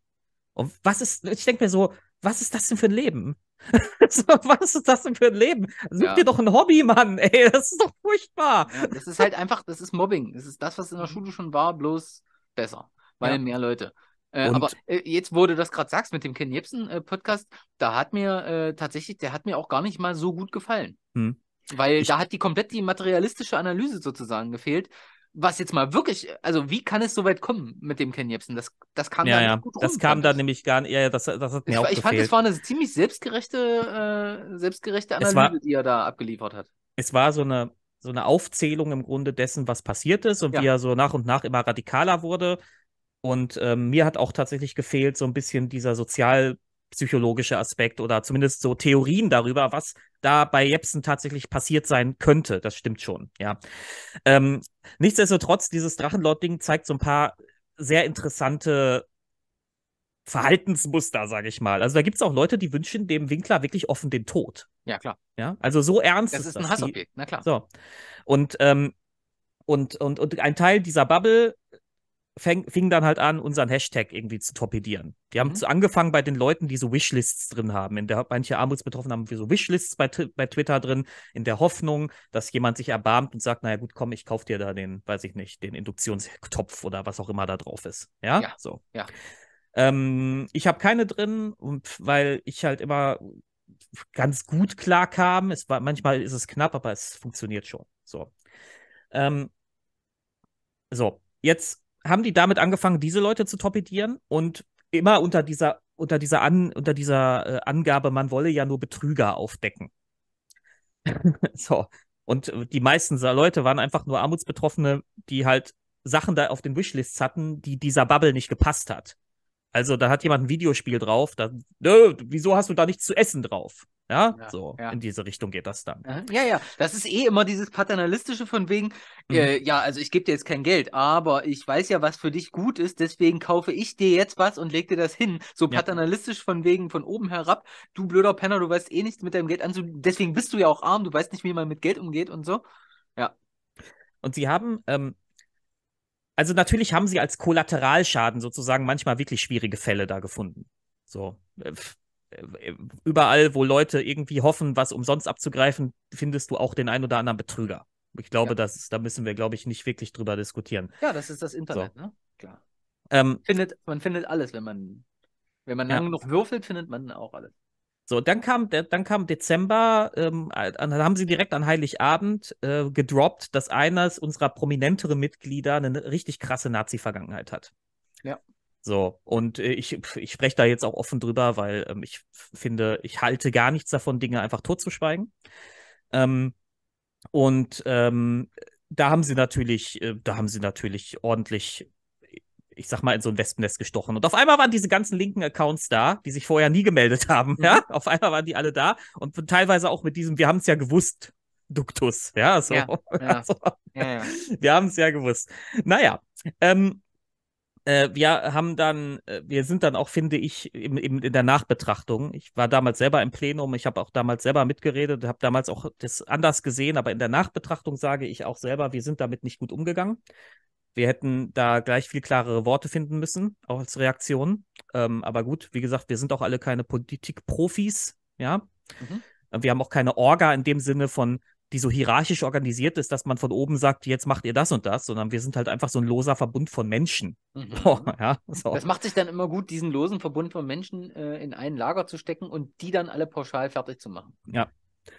[SPEAKER 1] Und was ist, ich denke mir so, was ist das denn für ein Leben?
[SPEAKER 2] was ist das denn für ein Leben? Such ja. dir doch ein Hobby, Mann, ey, das ist doch furchtbar. Ja, das ist halt einfach, das ist Mobbing. Das ist das, was in der mhm. Schule schon war, bloß besser, weil ja. mehr Leute. Äh, aber äh, jetzt, wo du das gerade sagst mit dem Ken Jebsen-Podcast, äh, da hat mir äh, tatsächlich, der hat mir auch gar nicht mal so gut gefallen. Hm. Weil ich da hat die komplett die materialistische Analyse sozusagen gefehlt was jetzt mal wirklich, also wie kann es so weit kommen mit dem Ken Jebsen? Das, das kam ja, da ja. gut rum. Das kam da
[SPEAKER 1] nämlich gar nicht, ja, das, das hat mir ich, auch Ich gefehlt. fand, es war
[SPEAKER 2] eine ziemlich selbstgerechte, äh, selbstgerechte Analyse, war,
[SPEAKER 1] die er da abgeliefert hat. Es war so eine, so eine Aufzählung im Grunde dessen, was passiert ist und ja. wie er so nach und nach immer radikaler wurde. Und ähm, mir hat auch tatsächlich gefehlt so ein bisschen dieser sozialpsychologische Aspekt oder zumindest so Theorien darüber, was da bei Jepsen tatsächlich passiert sein könnte. Das stimmt schon, ja. Ähm, nichtsdestotrotz, dieses Drachenlord-Ding zeigt so ein paar sehr interessante Verhaltensmuster, sage ich mal. Also da gibt es auch Leute, die wünschen dem Winkler wirklich offen den Tod. Ja, klar. Ja, also so ernst das ist, ist ein das. Hassobjekt, na klar. So. Und, ähm, und, und, und ein Teil dieser Bubble fäng, fing dann halt an, unseren Hashtag irgendwie zu torpedieren. Die haben mhm. angefangen bei den Leuten, die so Wishlists drin haben. In der manche Armutsbetroffenen haben wir so Wishlists bei, bei Twitter drin, in der Hoffnung, dass jemand sich erbarmt und sagt, naja gut, komm, ich kauf dir da den, weiß ich nicht, den Induktionstopf oder was auch immer da drauf ist. Ja, ja. so. Ja. Ähm, ich habe keine drin, weil ich halt immer ganz gut klar kam. Es war, manchmal ist es knapp, aber es funktioniert schon. So. Ähm, so, jetzt haben die damit angefangen, diese Leute zu torpedieren und immer unter dieser, unter dieser, An, unter dieser äh, Angabe, man wolle ja nur Betrüger aufdecken. so. Und äh, die meisten Leute waren einfach nur Armutsbetroffene, die halt Sachen da auf den Wishlists hatten, die dieser Bubble nicht gepasst hat. Also da hat jemand ein Videospiel drauf, da, nö, wieso hast du da nichts zu essen drauf? Ja, ja
[SPEAKER 2] so ja. in diese Richtung geht das dann. Ja, ja, das ist eh immer dieses paternalistische von wegen, mhm. äh, ja, also ich gebe dir jetzt kein Geld, aber ich weiß ja, was für dich gut ist, deswegen kaufe ich dir jetzt was und leg dir das hin. So paternalistisch von wegen von oben herab, du blöder Penner, du weißt eh nichts mit deinem Geld an, deswegen bist du ja auch arm, du weißt nicht, wie man mit Geld umgeht und so. Ja. Und
[SPEAKER 1] sie haben ähm, also natürlich haben sie als Kollateralschaden sozusagen manchmal wirklich schwierige Fälle da gefunden. So. Äh, äh, überall, wo Leute irgendwie hoffen, was umsonst abzugreifen, findest du auch den ein oder anderen Betrüger. Ich glaube, ja. das, da müssen wir, glaube ich, nicht wirklich drüber diskutieren. Ja, das ist das Internet, so.
[SPEAKER 3] ne? Klar.
[SPEAKER 1] Ähm, findet, man findet alles,
[SPEAKER 2] wenn man, wenn man ja. lang genug würfelt, findet man auch alles.
[SPEAKER 1] So, dann kam, dann kam Dezember, ähm, dann haben sie direkt an Heiligabend äh, gedroppt, dass eines unserer prominenteren Mitglieder eine richtig krasse Nazi-Vergangenheit hat. Ja. So, und äh, ich, ich spreche da jetzt auch offen drüber, weil ähm, ich finde, ich halte gar nichts davon, Dinge einfach totzuschweigen. Ähm, und ähm, da haben sie natürlich, äh, da haben sie natürlich ordentlich ich sag mal, in so ein Wespennest gestochen. Und auf einmal waren diese ganzen linken Accounts da, die sich vorher nie gemeldet haben. Mhm. Ja? Auf einmal waren die alle da und teilweise auch mit diesem, wir haben es ja gewusst, Duktus. Ja, so. Ja, ja. so. Also, ja, wir haben es ja gewusst. Naja, ähm, äh, wir haben dann, äh, wir sind dann auch, finde ich, im, in der Nachbetrachtung. Ich war damals selber im Plenum, ich habe auch damals selber mitgeredet, habe damals auch das anders gesehen, aber in der Nachbetrachtung sage ich auch selber, wir sind damit nicht gut umgegangen. Wir hätten da gleich viel klarere Worte finden müssen, auch als Reaktion. Ähm, aber gut, wie gesagt, wir sind auch alle keine Politikprofis, ja. Mhm. Wir haben auch keine Orga in dem Sinne von, die so hierarchisch organisiert ist, dass man von oben sagt, jetzt macht ihr das und das, sondern wir sind halt einfach so ein loser Verbund von Menschen. Mhm. Boah, ja, so. Das macht sich
[SPEAKER 2] dann immer gut, diesen losen Verbund von Menschen äh, in ein Lager zu stecken und die dann alle pauschal fertig zu machen. Ja,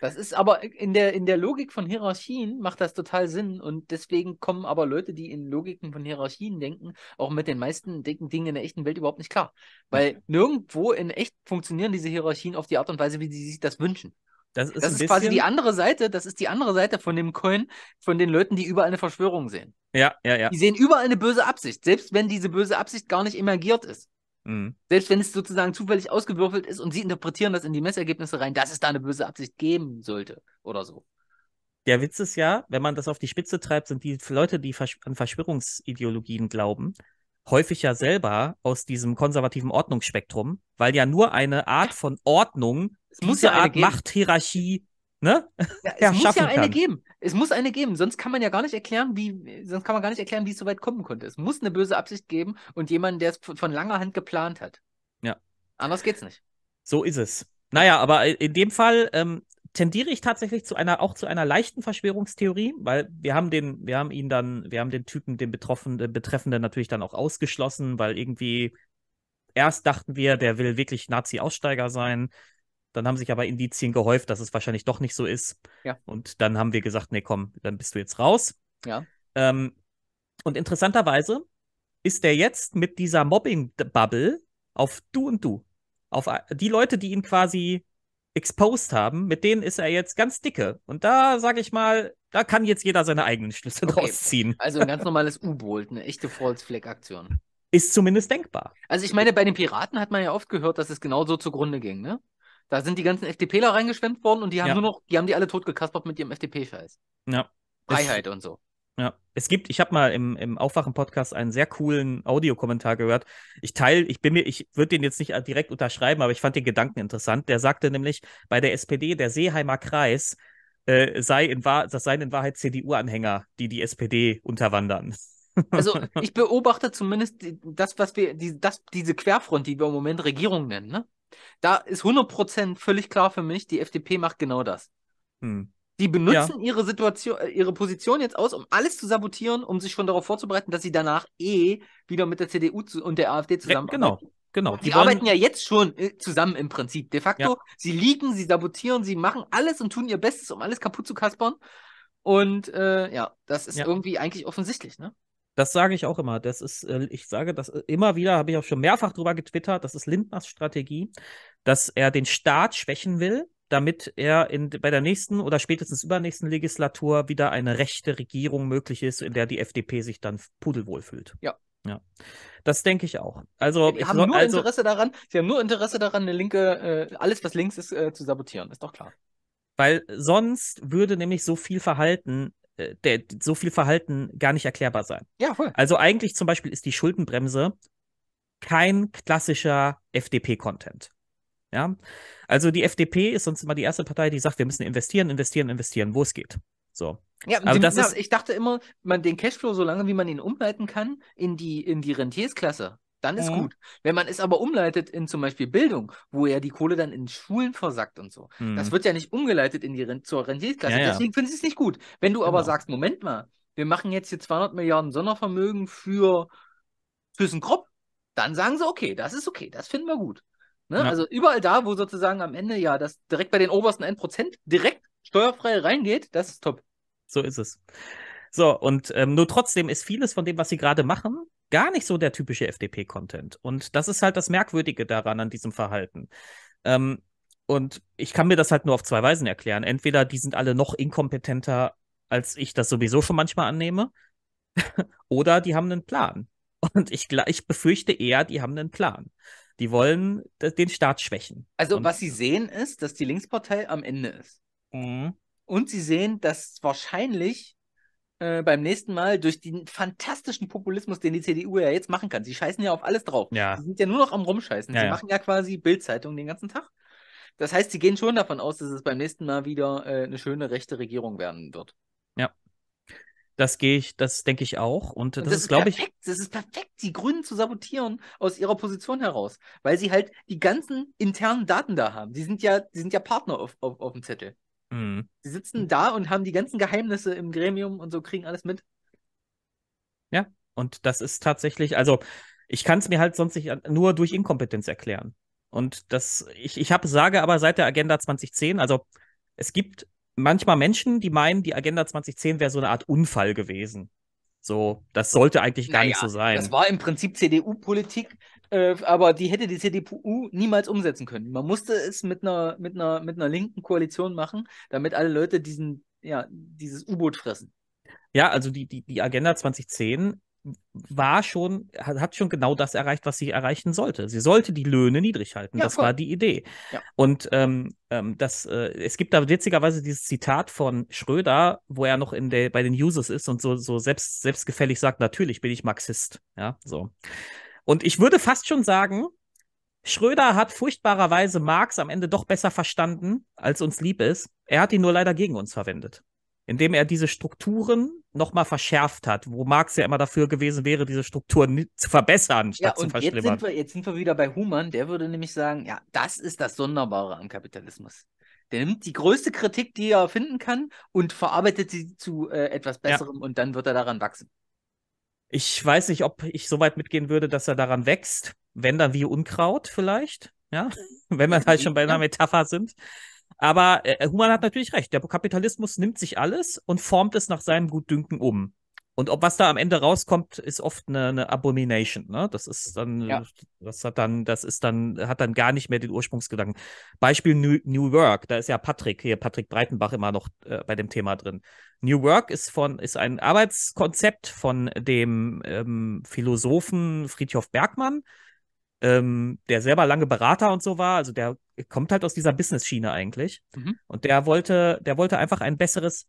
[SPEAKER 2] das ist aber in der, in der Logik von Hierarchien macht das total Sinn und deswegen kommen aber Leute, die in Logiken von Hierarchien denken, auch mit den meisten dicken Dingen in der echten Welt überhaupt nicht klar. Weil nirgendwo in echt funktionieren diese Hierarchien auf die Art und Weise, wie sie sich das wünschen.
[SPEAKER 1] Das ist, das ist bisschen... quasi die andere
[SPEAKER 2] Seite, das ist die andere Seite von dem Coin, von den Leuten, die überall eine Verschwörung sehen.
[SPEAKER 1] Ja, ja, ja. Die sehen
[SPEAKER 2] überall eine böse Absicht, selbst wenn diese böse Absicht gar nicht emergiert ist. Mhm. Selbst wenn es sozusagen zufällig ausgewürfelt ist und sie interpretieren das in die Messergebnisse rein, dass es da eine böse Absicht geben sollte oder so.
[SPEAKER 1] Der Witz ist ja, wenn man das auf die Spitze treibt, sind die Leute, die an Verschwörungsideologien glauben, häufig ja selber aus diesem konservativen Ordnungsspektrum, weil ja nur eine Art von Ordnung, es diese ja Art Machthierarchie, ne? Ja,
[SPEAKER 2] es muss ja kann. eine geben. Es muss eine geben, sonst kann man ja gar nicht erklären, wie, sonst kann man gar nicht erklären, wie es so weit kommen konnte. Es muss eine böse Absicht geben und jemanden, der es von langer Hand geplant hat. Ja. Anders geht's nicht.
[SPEAKER 1] So ist es. Naja, aber in dem Fall ähm, tendiere ich tatsächlich zu einer, auch zu einer leichten Verschwörungstheorie, weil wir haben den, wir haben ihn dann, wir haben den Typen, den Betroffenen, Betreffenden natürlich dann auch ausgeschlossen, weil irgendwie erst dachten wir, der will wirklich Nazi-Aussteiger sein. Dann haben sich aber Indizien gehäuft, dass es wahrscheinlich doch nicht so ist. Ja. Und dann haben wir gesagt, nee, komm, dann bist du jetzt raus. Ja. Ähm, und interessanterweise ist er jetzt mit dieser Mobbing-Bubble auf du und du. Auf äh, die Leute, die ihn quasi exposed haben, mit denen ist er jetzt ganz dicke. Und da sage ich mal, da kann jetzt jeder seine eigenen Schlüsse okay. draus
[SPEAKER 2] ziehen. Also ein ganz normales U-Boot, eine echte False-Flag-Aktion.
[SPEAKER 1] Ist zumindest denkbar.
[SPEAKER 2] Also ich meine, bei den Piraten hat man ja oft gehört, dass es genau so zugrunde ging, ne? Da sind die ganzen FDPler reingeschwemmt worden und die haben ja. nur noch, die haben die alle totgekaspert mit ihrem FDP-Scheiß. Ja. Freiheit es, und so. Ja.
[SPEAKER 1] Es gibt, ich habe mal im, im Aufwachen-Podcast einen sehr coolen Audiokommentar gehört. Ich teile, ich bin mir, ich würde den jetzt nicht direkt unterschreiben, aber ich fand den Gedanken interessant. Der sagte nämlich, bei der SPD, der Seeheimer Kreis, äh, sei in Wahr das seien in Wahrheit CDU-Anhänger, die die SPD unterwandern.
[SPEAKER 2] Also ich beobachte zumindest das, was wir, die, das, diese Querfront, die wir im Moment Regierung nennen, ne? Da ist 100% völlig klar für mich, die FDP macht genau das. Hm. Die benutzen ja. ihre Situation, äh, ihre Position jetzt aus, um alles zu sabotieren, um sich schon darauf vorzubereiten, dass sie danach eh wieder mit der CDU und der AfD genau, zusammenarbeiten. genau, genau. Die, die arbeiten ja jetzt schon äh, zusammen im Prinzip. De facto, ja. sie liegen, sie sabotieren, sie machen alles und tun ihr Bestes, um alles kaputt zu kaspern. Und äh, ja, das ist irgendwie eigentlich offensichtlich, ne?
[SPEAKER 1] Das sage ich auch immer. Das ist, äh, ich sage das äh, immer wieder, habe ich auch schon mehrfach drüber getwittert. Das ist Lindners Strategie, dass er den Staat schwächen will, damit er in, bei der nächsten oder spätestens übernächsten Legislatur wieder eine rechte Regierung möglich ist, in der die FDP sich dann pudelwohl fühlt. Ja. Ja, das denke ich auch. Also, ja, haben nur also, Interesse
[SPEAKER 2] daran, sie haben nur Interesse daran, eine linke, äh, alles was links ist, äh, zu sabotieren, ist doch klar.
[SPEAKER 1] Weil sonst würde nämlich so viel Verhalten äh, der, so viel Verhalten gar nicht erklärbar sein. Ja, voll. Also eigentlich zum Beispiel ist die Schuldenbremse kein klassischer FDP-Content. Ja, also die FDP ist sonst immer die erste Partei, die sagt, wir müssen investieren, investieren, investieren, wo es geht. So. Ja, aber den, das na, ist,
[SPEAKER 2] ich dachte immer, man den Cashflow so lange, wie man ihn umleiten kann, in die, in die Rentiersklasse dann ist mhm. gut. Wenn man es aber umleitet in zum Beispiel Bildung, wo ja die Kohle dann in Schulen versackt und so, mhm. das wird ja nicht umgeleitet in die Ren zur Rentierklasse. Ja, ja. Deswegen finde ich es nicht gut. Wenn du genau. aber sagst, Moment mal, wir machen jetzt hier 200 Milliarden Sondervermögen für ThyssenKrupp, dann sagen sie, okay, das ist okay, das finden wir gut. Ne? Ja. Also überall da, wo sozusagen am Ende ja das direkt bei den obersten 1% direkt steuerfrei reingeht, das ist top. So ist es. So, und
[SPEAKER 1] ähm, nur trotzdem ist vieles von dem, was sie gerade machen, gar nicht so der typische FDP-Content. Und das ist halt das Merkwürdige daran, an diesem Verhalten. Ähm, und ich kann mir das halt nur auf zwei Weisen erklären. Entweder die sind alle noch inkompetenter, als ich das sowieso schon manchmal annehme, oder die haben einen Plan. Und ich, ich befürchte eher, die haben einen Plan. Die wollen den Staat schwächen. Also, und was sie
[SPEAKER 2] sehen, ist, dass die Linkspartei am Ende ist. Mhm. Und sie sehen, dass wahrscheinlich äh, beim nächsten Mal durch den fantastischen Populismus, den die CDU ja jetzt machen kann. Sie scheißen ja auf alles drauf. Ja. Sie sind ja nur noch am Rumscheißen. Ja, sie ja. machen ja quasi Bildzeitung den ganzen Tag. Das heißt, sie gehen schon davon aus, dass es beim nächsten Mal wieder äh, eine schöne rechte Regierung werden wird.
[SPEAKER 1] Ja. Das gehe ich, das denke ich auch. Und, das, das ist, glaube ich.
[SPEAKER 2] Das ist perfekt, die Grünen zu sabotieren aus ihrer Position heraus, weil sie halt die ganzen internen Daten da haben. Die sind ja, die sind ja Partner auf, auf, auf dem Zettel. Mhm. Sie sitzen da und haben die ganzen Geheimnisse im Gremium und so kriegen alles mit.
[SPEAKER 1] Ja, und das ist tatsächlich, also ich kann es mir halt sonst nicht nur durch Inkompetenz erklären. Und das, ich, ich habe sage aber seit der Agenda 2010, also es gibt manchmal Menschen, die meinen, die Agenda 2010 wäre so eine Art Unfall gewesen. So, das sollte eigentlich gar naja, nicht so sein. Das
[SPEAKER 2] war im Prinzip CDU-Politik, äh, aber die hätte die CDU niemals umsetzen können. Man musste es mit einer, mit einer, mit einer linken Koalition machen, damit alle Leute diesen, ja, dieses U-Boot fressen.
[SPEAKER 1] Ja, also die, die, die Agenda 2010 war schon, hat schon genau das erreicht, was sie erreichen sollte. Sie sollte die Löhne niedrig halten. Ja, das voll. war die Idee. Ja. Und ähm, ähm, das, äh, es gibt da witzigerweise dieses Zitat von Schröder, wo er noch in der, bei den Users ist und so, so selbst, selbstgefällig sagt, natürlich bin ich Marxist. Ja, so. Und ich würde fast schon sagen, Schröder hat furchtbarerweise Marx am Ende doch besser verstanden, als uns lieb ist. Er hat ihn nur leider gegen uns verwendet, indem er diese Strukturen nochmal verschärft hat, wo Marx ja immer dafür gewesen wäre, diese Strukturen zu verbessern, statt ja, und zu verschlimmern. Jetzt sind,
[SPEAKER 2] wir, jetzt sind wir wieder bei Humann, der würde nämlich sagen, ja, das ist das Sonderbare am Kapitalismus. Der nimmt die größte Kritik, die er finden kann, und verarbeitet sie zu äh, etwas Besserem ja. und dann wird er daran wachsen. Ich
[SPEAKER 1] weiß nicht, ob ich so weit mitgehen
[SPEAKER 2] würde, dass er daran wächst. Wenn dann wie
[SPEAKER 1] Unkraut vielleicht. Ja, wenn wir halt schon bei einer Metapher sind. Aber äh, Human hat natürlich recht. Der Kapitalismus nimmt sich alles und formt es nach seinem Gutdünken um. Und ob was da am Ende rauskommt, ist oft eine, eine Abomination. Ne? Das ist dann, ja. das hat dann, das ist dann, hat dann gar nicht mehr den Ursprungsgedanken. Beispiel New, New Work, da ist ja Patrick hier, Patrick Breitenbach immer noch äh, bei dem Thema drin. New Work ist von, ist ein Arbeitskonzept von dem ähm, Philosophen Friedhof Bergmann, ähm, der selber lange Berater und so war. Also der kommt halt aus dieser Business-Schiene eigentlich. Mhm. Und der wollte, der wollte einfach ein besseres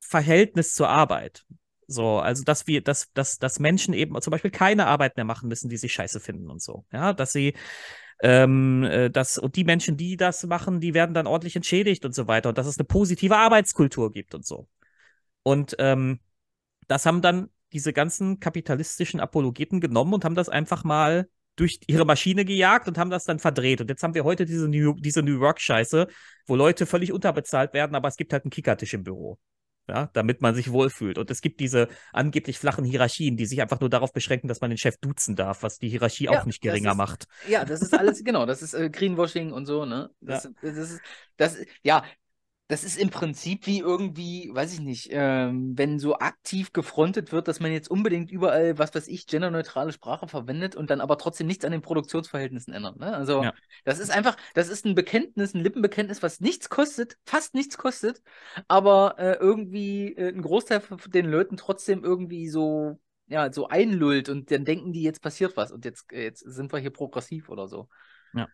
[SPEAKER 1] Verhältnis zur Arbeit. So, also dass wir, dass, dass, dass Menschen eben zum Beispiel keine Arbeit mehr machen müssen, die sich scheiße finden und so. Ja, dass sie ähm, äh, das, und die Menschen, die das machen, die werden dann ordentlich entschädigt und so weiter und dass es eine positive Arbeitskultur gibt und so. Und ähm, das haben dann diese ganzen kapitalistischen Apologeten genommen und haben das einfach mal durch ihre Maschine gejagt und haben das dann verdreht. Und jetzt haben wir heute diese New, diese New York-Scheiße, wo Leute völlig unterbezahlt werden, aber es gibt halt einen Kickertisch im Büro ja, damit man sich wohlfühlt. Und es gibt diese angeblich flachen Hierarchien, die sich einfach nur darauf beschränken, dass man den Chef duzen darf, was die Hierarchie ja, auch nicht geringer ist, macht.
[SPEAKER 2] Ja, das ist alles, genau, das ist äh, Greenwashing und so, ne? Das, ja. Das ist, das, ja, das ist im Prinzip wie irgendwie, weiß ich nicht, ähm, wenn so aktiv gefrontet wird, dass man jetzt unbedingt überall, was weiß ich, genderneutrale Sprache verwendet und dann aber trotzdem nichts an den Produktionsverhältnissen ändert. Ne? Also ja. das ist einfach, das ist ein Bekenntnis, ein Lippenbekenntnis, was nichts kostet, fast nichts kostet, aber äh, irgendwie äh, ein Großteil von den Leuten trotzdem irgendwie so ja so einlullt und dann denken die jetzt passiert was und jetzt äh, jetzt sind wir hier progressiv oder so.
[SPEAKER 1] Ja.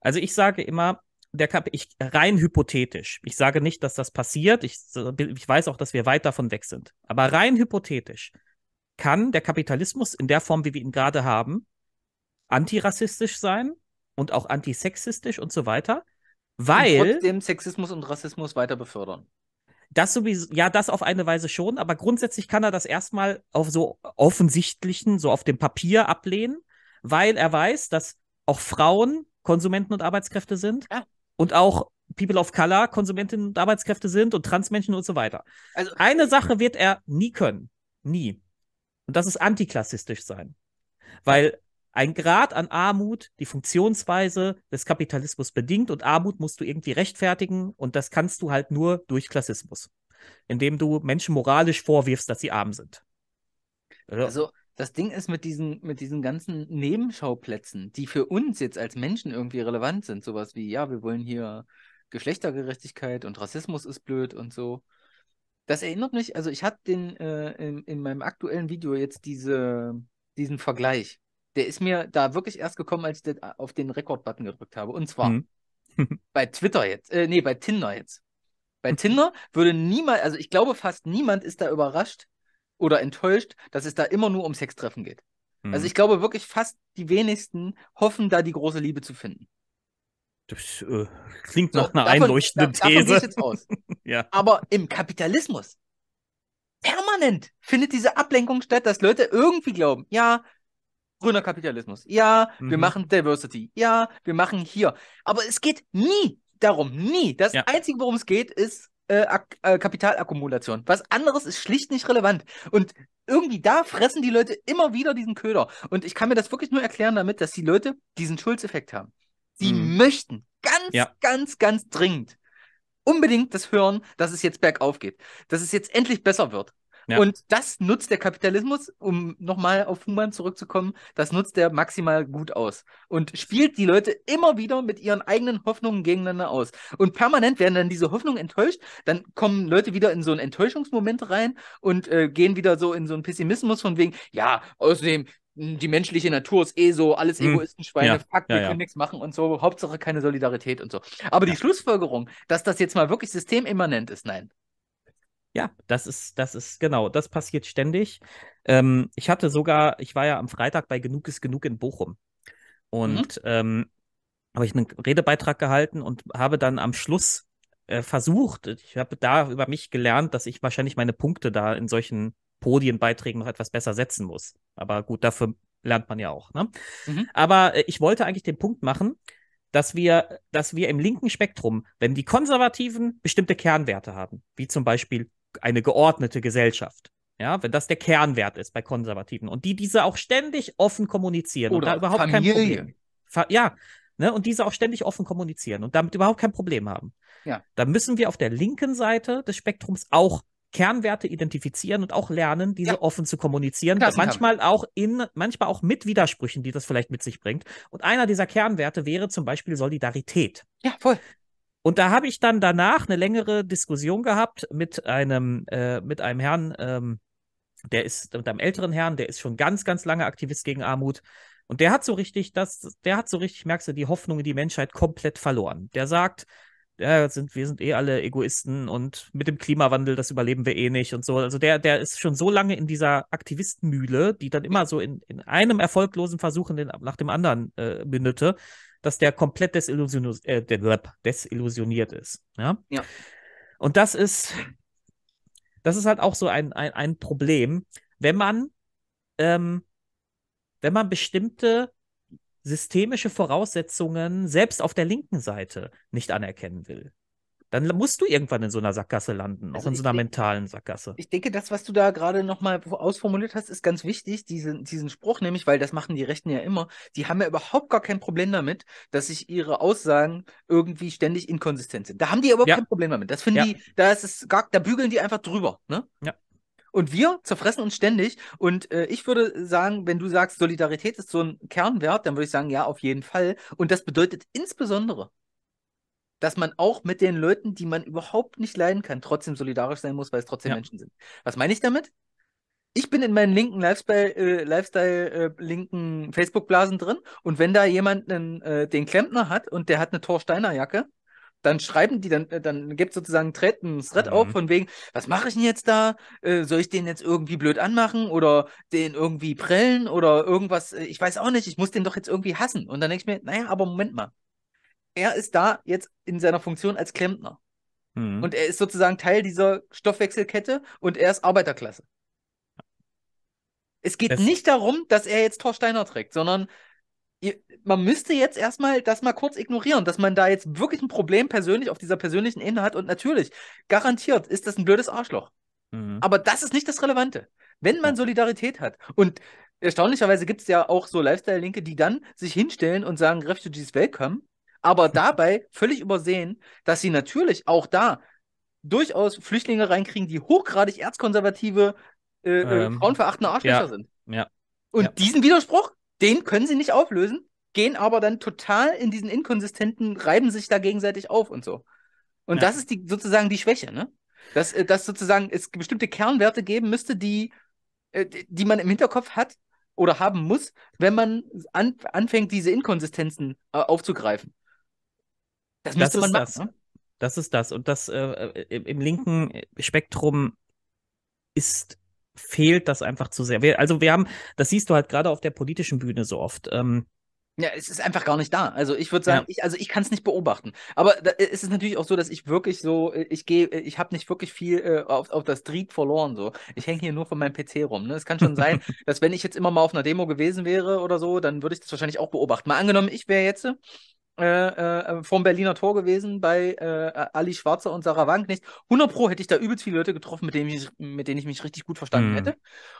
[SPEAKER 1] Also ich sage immer, der Kap ich rein hypothetisch, ich sage nicht, dass das passiert, ich, ich weiß auch, dass wir weit davon weg sind, aber rein hypothetisch kann der Kapitalismus in der Form, wie wir ihn gerade haben, antirassistisch sein und auch antisexistisch und so weiter, weil und
[SPEAKER 2] trotzdem Sexismus und
[SPEAKER 1] Rassismus weiter befördern. Das sowieso, ja, das auf eine Weise schon, aber grundsätzlich kann er das erstmal auf so offensichtlichen, so auf dem Papier ablehnen, weil er weiß, dass auch Frauen Konsumenten und Arbeitskräfte sind, ja und auch People of Color Konsumentinnen und Arbeitskräfte sind und Transmenschen und so weiter. Also eine Sache wird er nie können. Nie. Und das ist antiklassistisch sein. Weil ein Grad an Armut die Funktionsweise des Kapitalismus bedingt und Armut musst du irgendwie rechtfertigen und das kannst du halt nur durch Klassismus, indem du Menschen moralisch vorwirfst, dass sie arm sind.
[SPEAKER 2] Also, das Ding ist mit diesen, mit diesen ganzen Nebenschauplätzen, die für uns jetzt als Menschen irgendwie relevant sind, sowas wie, ja, wir wollen hier Geschlechtergerechtigkeit und Rassismus ist blöd und so. Das erinnert mich, also ich hatte den äh, in, in, meinem aktuellen Video jetzt diese, diesen Vergleich. Der ist mir da wirklich erst gekommen, als ich den, äh, auf den Rekord-Button gedrückt habe. Und zwar mhm. bei Twitter jetzt, äh, nee, bei Tinder jetzt. Bei Tinder würde niemand, also ich glaube fast niemand ist da überrascht, oder enttäuscht, dass es da immer nur um Sextreffen geht. Hm. Also mhm. ich glaube wirklich fast die wenigsten hoffen, da die große Liebe zu finden.
[SPEAKER 1] Das äh, klingt so, nach einer einleuchtenden da, These. Davon jetzt
[SPEAKER 2] aus. ja. Aber im Kapitalismus permanent findet diese Ablenkung statt, dass Leute irgendwie glauben, ja, grüner Kapitalismus, ja, mhm. wir machen Diversity, ja, wir machen hier. Aber es geht nie darum, nie. Das ja. Einzige, worum es geht, ist äh, äh, Kapitalakkumulation. Was anderes ist schlicht nicht relevant. Und irgendwie da fressen die Leute immer wieder diesen Köder. Und ich kann mir das wirklich nur erklären damit, dass die Leute diesen Schulzeffekt haben. Sie hm. möchten ganz, ja. ganz, ganz dringend unbedingt das hören, dass es jetzt bergauf geht, dass es jetzt endlich besser wird. Ja. Und das nutzt der Kapitalismus, um nochmal auf Human zurückzukommen, das nutzt er maximal gut aus und spielt die Leute immer wieder mit ihren eigenen Hoffnungen gegeneinander aus. Und permanent werden dann diese Hoffnungen enttäuscht, dann kommen Leute wieder in so einen Enttäuschungsmoment rein und äh, gehen wieder so in so einen Pessimismus von wegen, ja, außerdem, hm, die menschliche Natur ist eh so, alles hm. Egoistenschweine, ja. fuck, wir ja, können nichts machen und so, Hauptsache keine Solidarität und so. Aber die Schlussfolgerung, dass das jetzt mal wirklich systemimmanent ist, nein,
[SPEAKER 1] ja, das ist, das ist, genau, das passiert ständig. Ähm, ich hatte sogar, ich war ja am Freitag bei Genug ist Genug in Bochum. Mhm. Und mhm. ähm, habe ich einen Redebeitrag gehalten und habe dann am Schluss äh, versucht, ich habe da über mich gelernt, dass ich wahrscheinlich meine Punkte da in solchen Podienbeiträgen noch etwas besser setzen muss. Aber gut, dafür lernt man ja auch. Ne? Mhm. Aber äh, ich wollte eigentlich den Punkt machen, dass wir, dass wir im linken Spektrum, wenn die Konservativen bestimmte Kernwerte haben, wie zum Beispiel eine geordnete Gesellschaft. Ja, wenn das der Kernwert ist bei Konservativen und die diese auch ständig offen kommunizieren Oder und da überhaupt Familie. kein Problem. Fa ja, ne, und diese auch ständig offen kommunizieren und damit überhaupt kein Problem haben. Ja. Da müssen wir auf der linken Seite des Spektrums auch Kernwerte identifizieren und auch lernen, diese ja. offen zu kommunizieren. Klassen manchmal auch in, manchmal auch mit Widersprüchen, die das vielleicht mit sich bringt. Und einer dieser Kernwerte wäre zum Beispiel Solidarität. Ja, voll. Und da habe ich dann danach eine längere Diskussion gehabt mit einem, äh, mit einem Herrn, ähm, der ist, mit einem älteren Herrn, der ist schon ganz, ganz lange Aktivist gegen Armut. Und der hat so richtig, das, der hat so richtig, merkst du, die Hoffnung in die Menschheit komplett verloren. Der sagt, ja, sind, wir sind eh alle Egoisten und mit dem Klimawandel, das überleben wir eh nicht und so. Also der, der ist schon so lange in dieser Aktivistenmühle, die dann immer so in, in einem erfolglosen Versuch in den, nach dem anderen äh, mündete dass der komplett desillusioniert, äh, desillusioniert ist. Ja? ja. Und das ist, das ist halt auch so ein, ein, ein Problem, wenn man, ähm, wenn man bestimmte systemische Voraussetzungen selbst auf der linken Seite nicht anerkennen will dann musst du irgendwann in so einer Sackgasse landen, also auch in so einer denke, mentalen Sackgasse. Ich
[SPEAKER 2] denke, das, was du da gerade nochmal ausformuliert hast, ist ganz wichtig, diesen, diesen Spruch nämlich, weil das machen die Rechten ja immer, die haben ja überhaupt gar kein Problem damit, dass sich ihre Aussagen irgendwie ständig inkonsistent sind. Da haben die überhaupt ja. kein Problem damit. Das finden ja. die, da ist es gar, da bügeln die einfach drüber, ne? Ja. Und wir zerfressen uns ständig. Und äh, ich würde sagen, wenn du sagst, Solidarität ist so ein Kernwert, dann würde ich sagen, ja, auf jeden Fall. Und das bedeutet insbesondere, dass man auch mit den Leuten, die man überhaupt nicht leiden kann, trotzdem solidarisch sein muss, weil es trotzdem ja. Menschen sind. Was meine ich damit? Ich bin in meinen linken Lifestyle, äh, Lifestyle äh, linken Facebook-Blasen drin und wenn da jemand einen, äh, den Klempner hat und der hat eine thor steiner jacke dann schreiben die, dann, äh, dann gibt es sozusagen ein Thread mhm. auf von wegen, was mache ich denn jetzt da? Äh, soll ich den jetzt irgendwie blöd anmachen oder den irgendwie prellen oder irgendwas? Äh, ich weiß auch nicht, ich muss den doch jetzt irgendwie hassen. Und dann denke ich mir, naja, aber Moment mal er ist da jetzt in seiner Funktion als Klempner. Mhm. Und er ist sozusagen Teil dieser Stoffwechselkette und er ist Arbeiterklasse. Es geht es nicht darum, dass er jetzt Torsteiner trägt, sondern ihr, man müsste jetzt erstmal das mal kurz ignorieren, dass man da jetzt wirklich ein Problem persönlich auf dieser persönlichen Ebene hat. Und natürlich, garantiert ist das ein blödes Arschloch. Mhm. Aber das ist nicht das Relevante. Wenn man Solidarität hat und erstaunlicherweise gibt es ja auch so Lifestyle-Linke, die dann sich hinstellen und sagen, Refugees welcome, aber dabei völlig übersehen, dass sie natürlich auch da durchaus Flüchtlinge reinkriegen, die hochgradig erzkonservative, äh, äh, ähm, frauenverachtende Arschlöcher ja, sind. Ja. Und ja. diesen Widerspruch, den können sie nicht auflösen, gehen aber dann total in diesen inkonsistenten, reiben sich da gegenseitig auf und so. Und ja. das ist die, sozusagen die Schwäche, ne? Dass, äh, dass sozusagen es bestimmte Kernwerte geben müsste, die, äh, die man im Hinterkopf hat oder haben muss, wenn man an, anfängt, diese Inkonsistenzen aufzugreifen. Das, das ist machen, das. Ne?
[SPEAKER 1] Das ist das. Und das äh, im linken Spektrum ist fehlt das einfach zu sehr. Wir, also wir haben, das siehst du halt gerade auf der politischen Bühne so oft. Ähm,
[SPEAKER 2] ja, es ist einfach gar nicht da. Also ich würde sagen, ja. ich, also ich kann es nicht beobachten. Aber da, äh, es ist natürlich auch so, dass ich wirklich so, äh, ich gehe, äh, ich habe nicht wirklich viel äh, auf, auf das Trieb verloren. So, ich hänge hier nur von meinem PC rum. Ne? Es kann schon sein, dass wenn ich jetzt immer mal auf einer Demo gewesen wäre oder so, dann würde ich das wahrscheinlich auch beobachten. Mal angenommen, ich wäre jetzt äh, äh, äh vom Berliner Tor gewesen bei äh, äh, Ali Schwarzer und Sarah Wagenknecht. 100 Pro hätte ich da übelst viele Leute getroffen, mit denen ich, mit denen ich mich richtig gut verstanden mhm. hätte.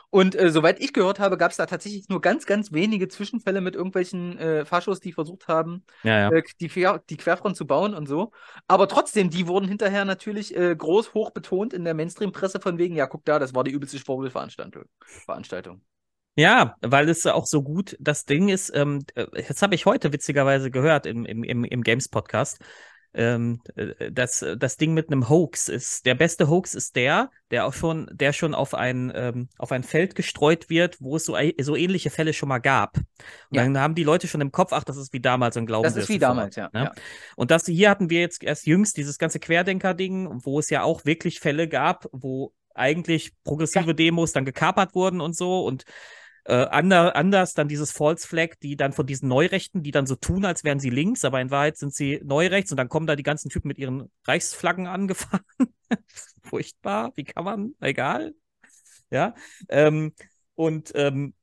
[SPEAKER 2] Und äh, soweit ich gehört habe, gab es da tatsächlich nur ganz, ganz wenige Zwischenfälle mit irgendwelchen äh, Faschos, die versucht haben, ja, ja. die, die Querfront zu bauen und so. Aber trotzdem, die wurden hinterher natürlich groß hoch betont in der Mainstream-Presse von wegen, ja, guck da, das war die übelste Schwurbelveranstaltung. Veranstaltung.
[SPEAKER 1] Ja, weil es auch so gut das Ding ist, ähm, äh, das habe ich heute witzigerweise gehört im, im, im Games-Podcast, ähm, äh, dass das Ding mit einem Hoax ist. Der beste Hoax ist der, der auch schon, der schon auf ein, ähm, auf ein Feld gestreut wird, wo es so, so ähnliche Fälle schon mal gab. Und ja. dann haben die Leute schon im Kopf, ach, das ist wie damals und glauben Das ist wie damals, ja, ja. Ne? ja, Und das hier hatten wir jetzt erst jüngst, dieses ganze Querdenker-Ding, wo es ja auch wirklich Fälle gab, wo eigentlich progressive Demos dann gekapert wurden und so und äh, anders dann dieses False Flag, die dann von diesen Neurechten, die dann so tun, als wären sie links, aber in Wahrheit sind sie neurechts und dann kommen da die ganzen Typen mit ihren Reichsflaggen angefahren. Furchtbar, wie kann man, egal. Ja, ähm, und ähm,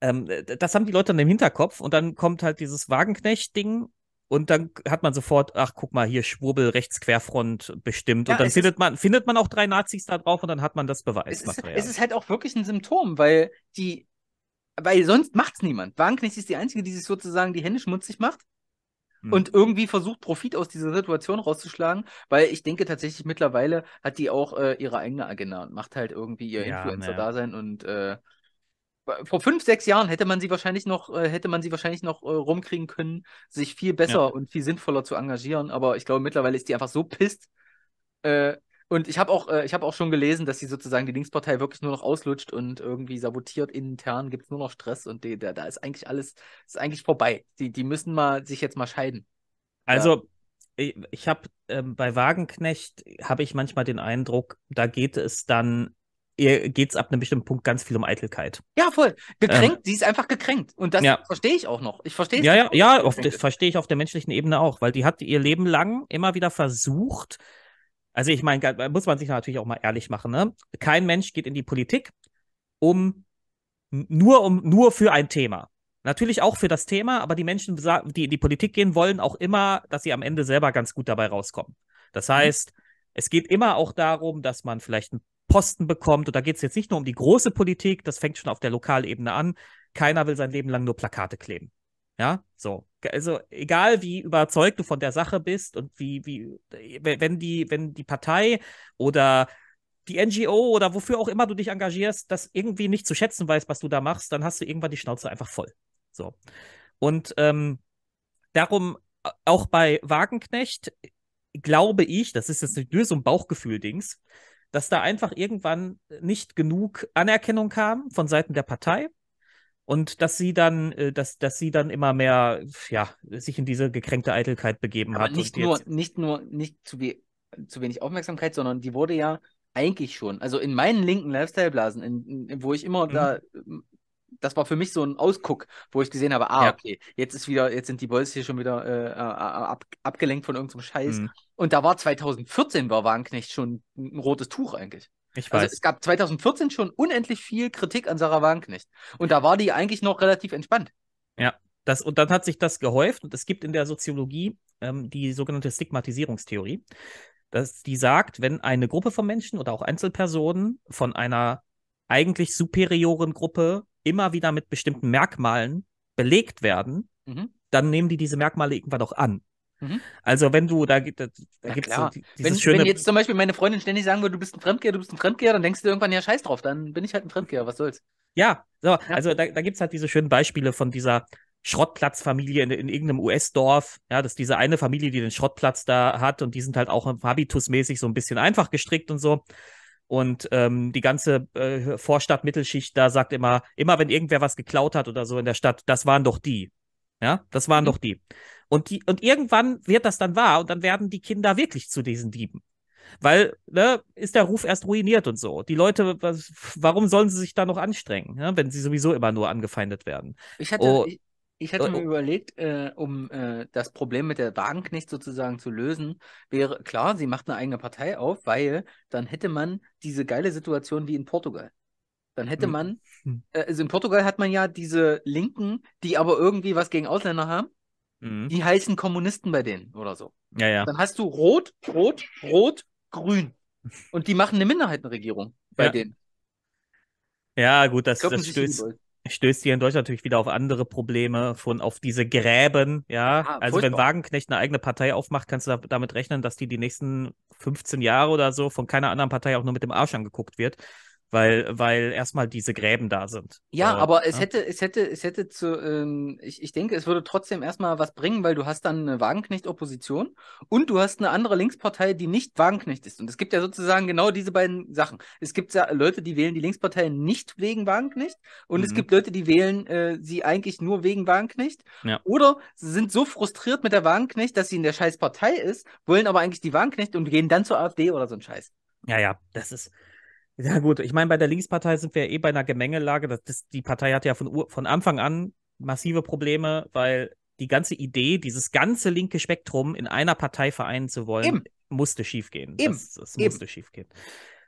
[SPEAKER 1] ähm, das haben die Leute dann im Hinterkopf und dann kommt halt dieses Wagenknecht-Ding und dann hat man sofort, ach guck mal, hier Schwurbel, Rechtsquerfront bestimmt. Ja, und dann findet man, findet man auch drei Nazis da drauf und dann hat man das Beweismaterial. Es ist, es ist
[SPEAKER 2] halt auch wirklich ein Symptom, weil die, weil sonst macht's niemand. Wagenknecht ist die Einzige, die sich sozusagen die Hände schmutzig macht hm. und irgendwie versucht, Profit aus dieser Situation rauszuschlagen, weil ich denke tatsächlich mittlerweile hat die auch äh, ihre eigene Agenda und macht halt irgendwie ihr ja, Influencer-Dasein und äh, vor fünf, sechs Jahren hätte man sie wahrscheinlich noch, äh, hätte man sie wahrscheinlich noch äh, rumkriegen können, sich viel besser ja. und viel sinnvoller zu engagieren, aber ich glaube, mittlerweile ist die einfach so pisst, äh, und ich habe auch, äh, hab auch schon gelesen, dass sie sozusagen die Linkspartei wirklich nur noch auslutscht und irgendwie sabotiert intern, gibt es nur noch Stress und die, da, da ist eigentlich alles, ist eigentlich vorbei. Die, die müssen mal sich jetzt mal scheiden. Also,
[SPEAKER 1] ja. ich, ich habe äh, bei Wagenknecht habe ich manchmal den Eindruck, da geht es dann geht es ab einem bestimmten Punkt ganz viel um Eitelkeit.
[SPEAKER 2] Ja, voll. Gekränkt, ähm, die ist einfach gekränkt. Und das ja. verstehe ich auch noch. Ich verstehe Ja, ja, ja, verstehe
[SPEAKER 1] ich auf der menschlichen Ebene auch, weil die hat ihr Leben lang immer wieder versucht, also ich meine, äh, muss man sich natürlich auch mal ehrlich machen. Ne? Kein Mensch geht in die Politik, um nur um nur für ein Thema. Natürlich auch für das Thema, aber die Menschen, die in die Politik gehen wollen, auch immer, dass sie am Ende selber ganz gut dabei rauskommen. Das mhm. heißt, mhm. es geht immer auch darum, dass man vielleicht einen Posten bekommt. Und da geht es jetzt nicht nur um die große Politik, das fängt schon auf der Lokalebene an. Keiner will sein Leben lang nur Plakate kleben. Ja, so. Also egal wie überzeugt du von der Sache bist und wie, wie, wenn die, wenn die Partei oder die NGO oder wofür auch immer du dich engagierst, das irgendwie nicht zu schätzen weiß, was du da machst, dann hast du irgendwann die Schnauze einfach voll. So. Und ähm, darum auch bei Wagenknecht glaube ich, das ist jetzt nur so ein Bauchgefühl-Dings, dass da einfach irgendwann nicht genug Anerkennung kam von Seiten der Partei und dass sie dann, äh, dass, dass sie dann immer mehr, ja, sich in diese gekränkte Eitelkeit begeben Aber hat. Nicht nur, jetzt...
[SPEAKER 2] nicht nur, nicht zu, we zu wenig Aufmerksamkeit, sondern die wurde ja eigentlich schon, also in meinen linken Lifestyle-Blasen, in, in, wo ich immer mhm. da ähm, das war für mich so ein Ausguck, wo ich gesehen habe, ah, ja. okay, jetzt ist wieder, jetzt sind die Boys hier schon wieder äh, ab, abgelenkt von irgendeinem Scheiß. Mhm. Und da war 2014 war Wagenknecht schon ein rotes Tuch eigentlich. Ich also, weiß. Also es gab 2014 schon unendlich viel Kritik an Sarah Wagenknecht. Und da war die eigentlich noch relativ entspannt.
[SPEAKER 1] Ja, das, und dann hat sich das gehäuft und es gibt in der Soziologie ähm, die sogenannte Stigmatisierungstheorie. Das, die sagt, wenn eine Gruppe von Menschen oder auch Einzelpersonen von einer eigentlich superioren Gruppe immer wieder mit bestimmten Merkmalen belegt werden, mhm. dann nehmen die diese Merkmale irgendwann auch an. Mhm. Also wenn du, da gibt es da, da so wenn, schöne... Wenn jetzt
[SPEAKER 2] zum Beispiel meine Freundin ständig sagen würde, du bist ein Fremdgeher, du bist ein Fremdgeher, dann denkst du irgendwann, ja scheiß drauf, dann bin ich halt ein Fremdgeher, was soll's.
[SPEAKER 1] Ja, so, ja. also da, da gibt es halt diese schönen Beispiele von dieser Schrottplatzfamilie in, in irgendeinem US-Dorf. Ja, das ist diese eine Familie, die den Schrottplatz da hat und die sind halt auch habitusmäßig so ein bisschen einfach gestrickt und so. Und ähm, die ganze äh, Vorstadt, Mittelschicht da sagt immer, immer wenn irgendwer was geklaut hat oder so in der Stadt, das waren doch die. Ja, das waren mhm. doch die. Und, die, und irgendwann wird das dann wahr und dann werden die Kinder wirklich zu diesen Dieben. Weil, ne, ist der Ruf erst ruiniert und so. Die Leute, was, warum sollen sie sich da noch anstrengen, ne, wenn sie sowieso immer nur angefeindet werden? Ich hatte, oh, ich, ich hatte oh, mir oh.
[SPEAKER 2] überlegt, äh, um äh, das Problem mit der Wagenknecht sozusagen zu lösen, wäre klar, sie macht eine eigene Partei auf, weil dann hätte man diese geile Situation wie in Portugal. Dann hätte hm. man, hm. Äh, also in Portugal hat man ja diese Linken, die aber irgendwie was gegen Ausländer haben Mhm. Die heißen Kommunisten bei denen oder so. Ja, ja. Dann hast du Rot, Rot, Rot, Grün. Und die machen eine Minderheitenregierung bei ja. denen.
[SPEAKER 1] Ja, gut, das, das stößt, stößt hier in Deutschland natürlich wieder auf andere Probleme, von auf diese Gräben, ja. ja also furchtbar. wenn Wagenknecht eine eigene Partei aufmacht, kannst du damit rechnen, dass die die nächsten 15 Jahre oder so von keiner anderen Partei auch nur mit dem Arsch angeguckt wird weil, weil erstmal diese Gräben da sind. Ja, äh, aber es ja? Ne?
[SPEAKER 2] hätte, es hätte, es hätte zu, ähm, ich, ich denke, es würde trotzdem erstmal was bringen, weil du hast dann eine Wagenknecht-Opposition und du hast eine andere Linkspartei, die nicht Wagenknecht ist. Und es gibt ja sozusagen genau diese beiden Sachen. Es gibt ja Leute, die wählen die Linkspartei nicht wegen Wagenknecht und mhm. es gibt Leute, die wählen äh, sie eigentlich nur wegen Wagenknecht. Ja. Oder sie sind so frustriert mit der Wagenknecht, dass sie in der scheiß Partei ist, wollen aber eigentlich die Wagenknecht und gehen dann zur AfD oder so ein Scheiß.
[SPEAKER 1] Ja, ja, das ist, ja, gut, ich meine, bei der Linkspartei sind wir ja eh bei einer Gemengelage. Das, das, die Partei hat ja von, von Anfang an massive Probleme, weil die ganze Idee, dieses ganze linke Spektrum in einer Partei vereinen zu wollen, Eben. musste schiefgehen. Eben. Das, das musste Eben. schiefgehen.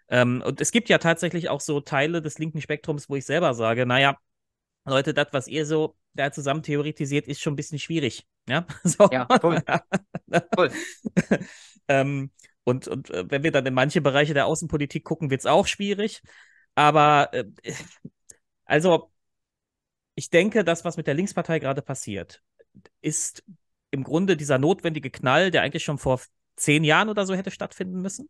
[SPEAKER 1] Ähm, und es gibt ja tatsächlich auch so Teile des linken Spektrums, wo ich selber sage, naja, Leute, das, was ihr so da zusammen theoretisiert, ist schon ein bisschen schwierig. Ja, so. ja voll. voll. ähm, und, und äh, wenn wir dann in manche Bereiche der Außenpolitik gucken, wird es auch schwierig. Aber äh, also, ich denke, das, was mit der Linkspartei gerade passiert, ist im Grunde dieser notwendige Knall, der eigentlich schon vor zehn Jahren oder so hätte stattfinden müssen.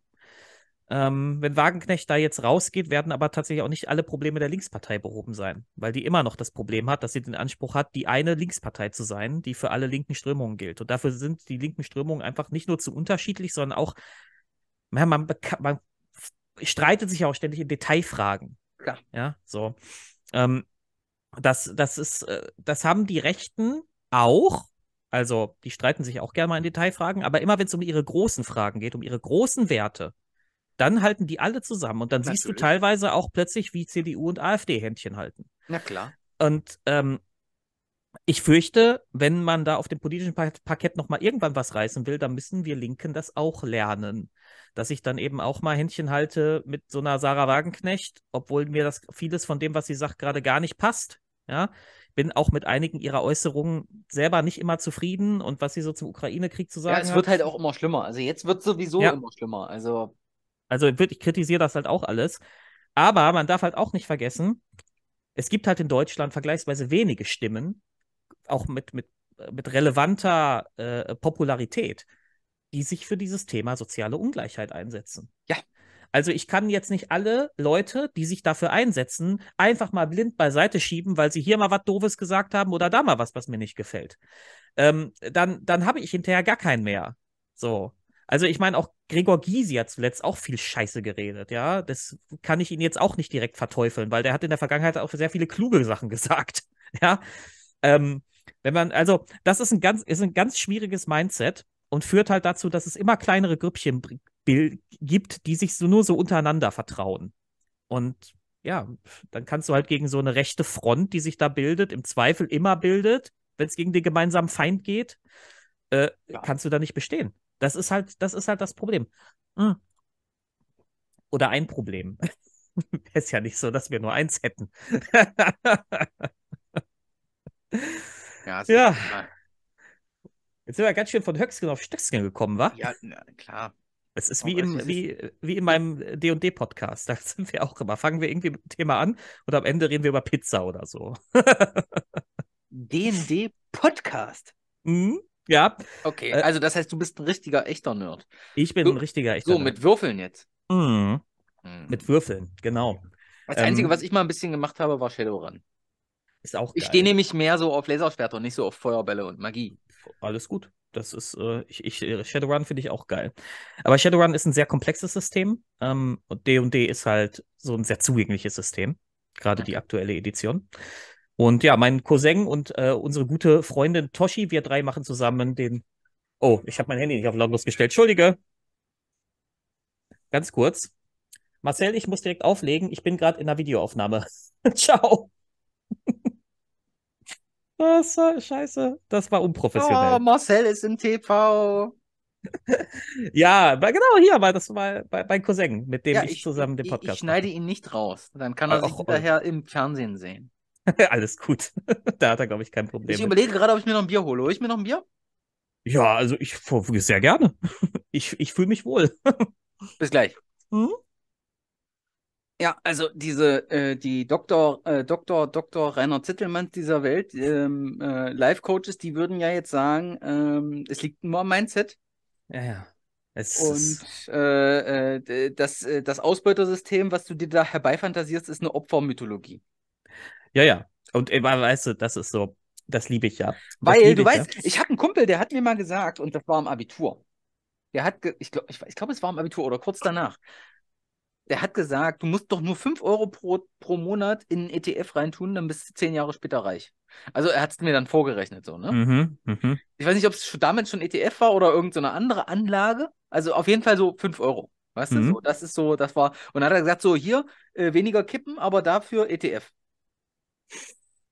[SPEAKER 1] Ähm, wenn Wagenknecht da jetzt rausgeht, werden aber tatsächlich auch nicht alle Probleme der Linkspartei behoben sein, weil die immer noch das Problem hat, dass sie den Anspruch hat, die eine Linkspartei zu sein, die für alle linken Strömungen gilt. Und dafür sind die linken Strömungen einfach nicht nur zu unterschiedlich, sondern auch ja, man, man streitet sich ja auch ständig in Detailfragen. Klar. Ja, so. Ähm, das, das ist, äh, das haben die Rechten auch. Also, die streiten sich auch gerne mal in Detailfragen, aber immer wenn es um ihre großen Fragen geht, um ihre großen Werte, dann halten die alle zusammen. Und dann Natürlich. siehst du teilweise auch plötzlich, wie CDU und AfD Händchen halten. Na klar. Und ähm, ich fürchte, wenn man da auf dem politischen Parkett nochmal irgendwann was reißen will, dann müssen wir Linken das auch lernen dass ich dann eben auch mal Händchen halte mit so einer Sarah Wagenknecht, obwohl mir das vieles von dem, was sie sagt, gerade gar nicht passt. Ja, bin auch mit einigen ihrer Äußerungen selber nicht immer zufrieden und was sie so zum Ukraine-Krieg zu sagen hat. Ja, es wird hat. halt auch immer schlimmer. Also jetzt wird es sowieso ja. immer
[SPEAKER 2] schlimmer. Also,
[SPEAKER 1] also ich kritisiere das halt auch alles. Aber man darf halt auch nicht vergessen, es gibt halt in Deutschland vergleichsweise wenige Stimmen, auch mit, mit, mit relevanter äh, Popularität die sich für dieses Thema soziale Ungleichheit einsetzen. Ja. Also ich kann jetzt nicht alle Leute, die sich dafür einsetzen, einfach mal blind beiseite schieben, weil sie hier mal was Doofes gesagt haben oder da mal was, was mir nicht gefällt. Ähm, dann dann habe ich hinterher gar keinen mehr. So. Also ich meine, auch Gregor Gysi hat zuletzt auch viel Scheiße geredet, ja. Das kann ich ihn jetzt auch nicht direkt verteufeln, weil der hat in der Vergangenheit auch sehr viele kluge Sachen gesagt, ja. Ähm, wenn man, also das ist ein ganz, ist ein ganz schwieriges Mindset und führt halt dazu, dass es immer kleinere Grüppchen gibt, die sich so nur so untereinander vertrauen. Und ja, dann kannst du halt gegen so eine rechte Front, die sich da bildet, im Zweifel immer bildet, wenn es gegen den gemeinsamen Feind geht, äh, ja. kannst du da nicht bestehen. Das ist halt, das ist halt das Problem. Hm. Oder ein Problem. ist ja nicht so, dass wir nur eins hätten. ja, ja. Jetzt sind wir ganz schön von Höchstgen auf Stöcksgen gekommen, wa? Ja, na, klar. Es ist wie, im, wie, wie in meinem DD-Podcast. Da sind wir auch immer. Fangen wir irgendwie mit dem Thema an und am Ende reden wir
[SPEAKER 2] über Pizza oder so. DD-Podcast? Mhm, ja. Okay, äh, also das heißt, du bist ein richtiger, echter Nerd. Ich bin du, ein richtiger, echter So, Nerd. mit Würfeln jetzt.
[SPEAKER 1] Mhm. Mhm. Mit Würfeln, genau. Das ähm, Einzige, was
[SPEAKER 2] ich mal ein bisschen gemacht habe, war Shadowrun. Ist auch geil. Ich stehe nämlich mehr so auf Laserschwerter und nicht so auf Feuerbälle und Magie alles gut. Das ist, äh, ich, ich, äh, Shadowrun finde ich auch geil.
[SPEAKER 1] Aber Shadowrun ist ein sehr komplexes System ähm, und DD ist halt so ein sehr zugängliches System. Gerade die mhm. aktuelle Edition. Und ja, mein Cousin und äh, unsere gute Freundin Toshi, wir drei machen zusammen den. Oh, ich habe mein Handy nicht auf lautlos gestellt. Entschuldige. Ganz kurz. Marcel, ich muss direkt auflegen. Ich bin gerade in der Videoaufnahme. Ciao.
[SPEAKER 2] Oh, scheiße.
[SPEAKER 1] Das war unprofessionell. Oh,
[SPEAKER 2] Marcel ist im TV. ja, genau hier, weil das war bei, bei Cousin, mit dem ja, ich, ich, zusammen den Podcast. Ich, ich schneide ihn nicht raus. Dann kann er sich Och, hinterher im Fernsehen sehen. Alles gut. da hat er, glaube ich, kein Problem. Ich mit. überlege gerade, ob ich mir noch ein Bier hole. Hol ich mir noch ein Bier?
[SPEAKER 1] Ja, also ich sehr gerne. ich ich fühle mich wohl. Bis
[SPEAKER 2] gleich. Hm? Ja, also diese, äh, die Doktor, äh, Doktor, Doktor Rainer Zittelmann dieser Welt, ähm, äh, Life-Coaches, die würden ja jetzt sagen, ähm, es liegt nur am Mindset. Ja, ja. Es und äh, äh, das, äh, das Ausbeutersystem, was du dir da herbeifantasierst, ist eine Opfermythologie.
[SPEAKER 1] Ja, ja. Und äh, immer, weißt du, das ist so, das liebe ich ja. Das Weil, du ich weißt,
[SPEAKER 2] ja. ich habe einen Kumpel, der hat mir mal gesagt, und das war am Abitur. Der hat, ich glaube, ich, ich glaub, es war am Abitur oder kurz danach, der hat gesagt, du musst doch nur 5 Euro pro, pro Monat in einen ETF reintun, dann bist du 10 Jahre später reich. Also er hat es mir dann vorgerechnet so, ne?
[SPEAKER 3] Mhm, mh.
[SPEAKER 2] Ich weiß nicht, ob es damals schon ETF war oder irgendeine so andere Anlage. Also auf jeden Fall so 5 Euro. Weißt mhm. du, so, mhm. das ist so, das war. Und dann hat er gesagt, so hier, äh, weniger kippen, aber dafür ETF.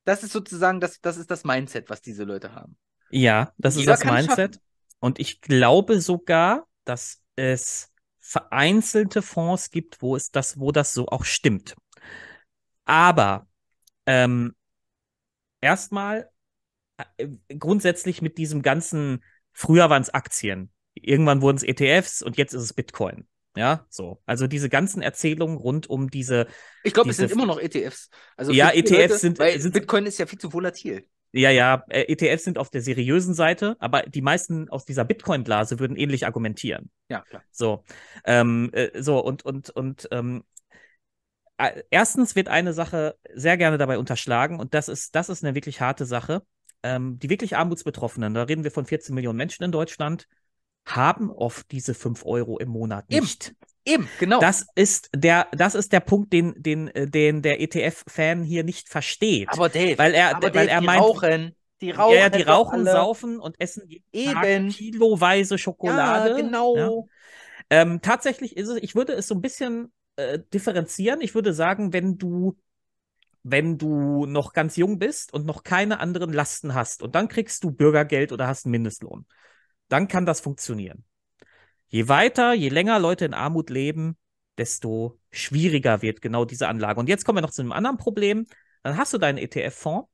[SPEAKER 2] Das ist sozusagen, das, das ist das Mindset, was diese Leute haben. Ja, das Jeder ist das Mindset.
[SPEAKER 1] Und ich glaube sogar, dass es vereinzelte Fonds gibt, wo es das, wo das so auch stimmt. Aber ähm, erstmal äh, grundsätzlich mit diesem ganzen, früher waren es Aktien, irgendwann wurden es ETFs und jetzt ist es Bitcoin. Ja, so. Also diese ganzen Erzählungen rund um diese. Ich glaube, es sind immer noch
[SPEAKER 2] ETFs. Also ja, ETFs e Leute, sind, sind. Bitcoin ist ja viel zu volatil.
[SPEAKER 1] Ja, ja, äh, ETFs sind auf der seriösen Seite, aber die meisten aus dieser Bitcoin-Blase würden ähnlich argumentieren. Ja, klar. So, ähm, äh, so und, und, und ähm, äh, erstens wird eine Sache sehr gerne dabei unterschlagen und das ist, das ist eine wirklich harte Sache. Ähm, die wirklich Armutsbetroffenen, da reden wir von 14 Millionen Menschen in Deutschland, haben oft diese 5 Euro im Monat nicht. Eben. Eben, genau. Das ist der, das ist der Punkt, den, den, den der ETF-Fan hier nicht versteht. Aber Dave, weil er, aber weil Dave, er meint, die rauchen, die rauchen, ja, die rauchen, saufen und essen eben kiloweise Schokolade. Ja, genau. Ja. Ne? Ähm, tatsächlich ist es, ich würde es so ein bisschen äh, differenzieren. Ich würde sagen, wenn du wenn du noch ganz jung bist und noch keine anderen Lasten hast und dann kriegst du Bürgergeld oder hast einen Mindestlohn dann kann das funktionieren. Je weiter, je länger Leute in Armut leben, desto schwieriger wird genau diese Anlage. Und jetzt kommen wir noch zu einem anderen Problem. Dann hast du deinen ETF-Fonds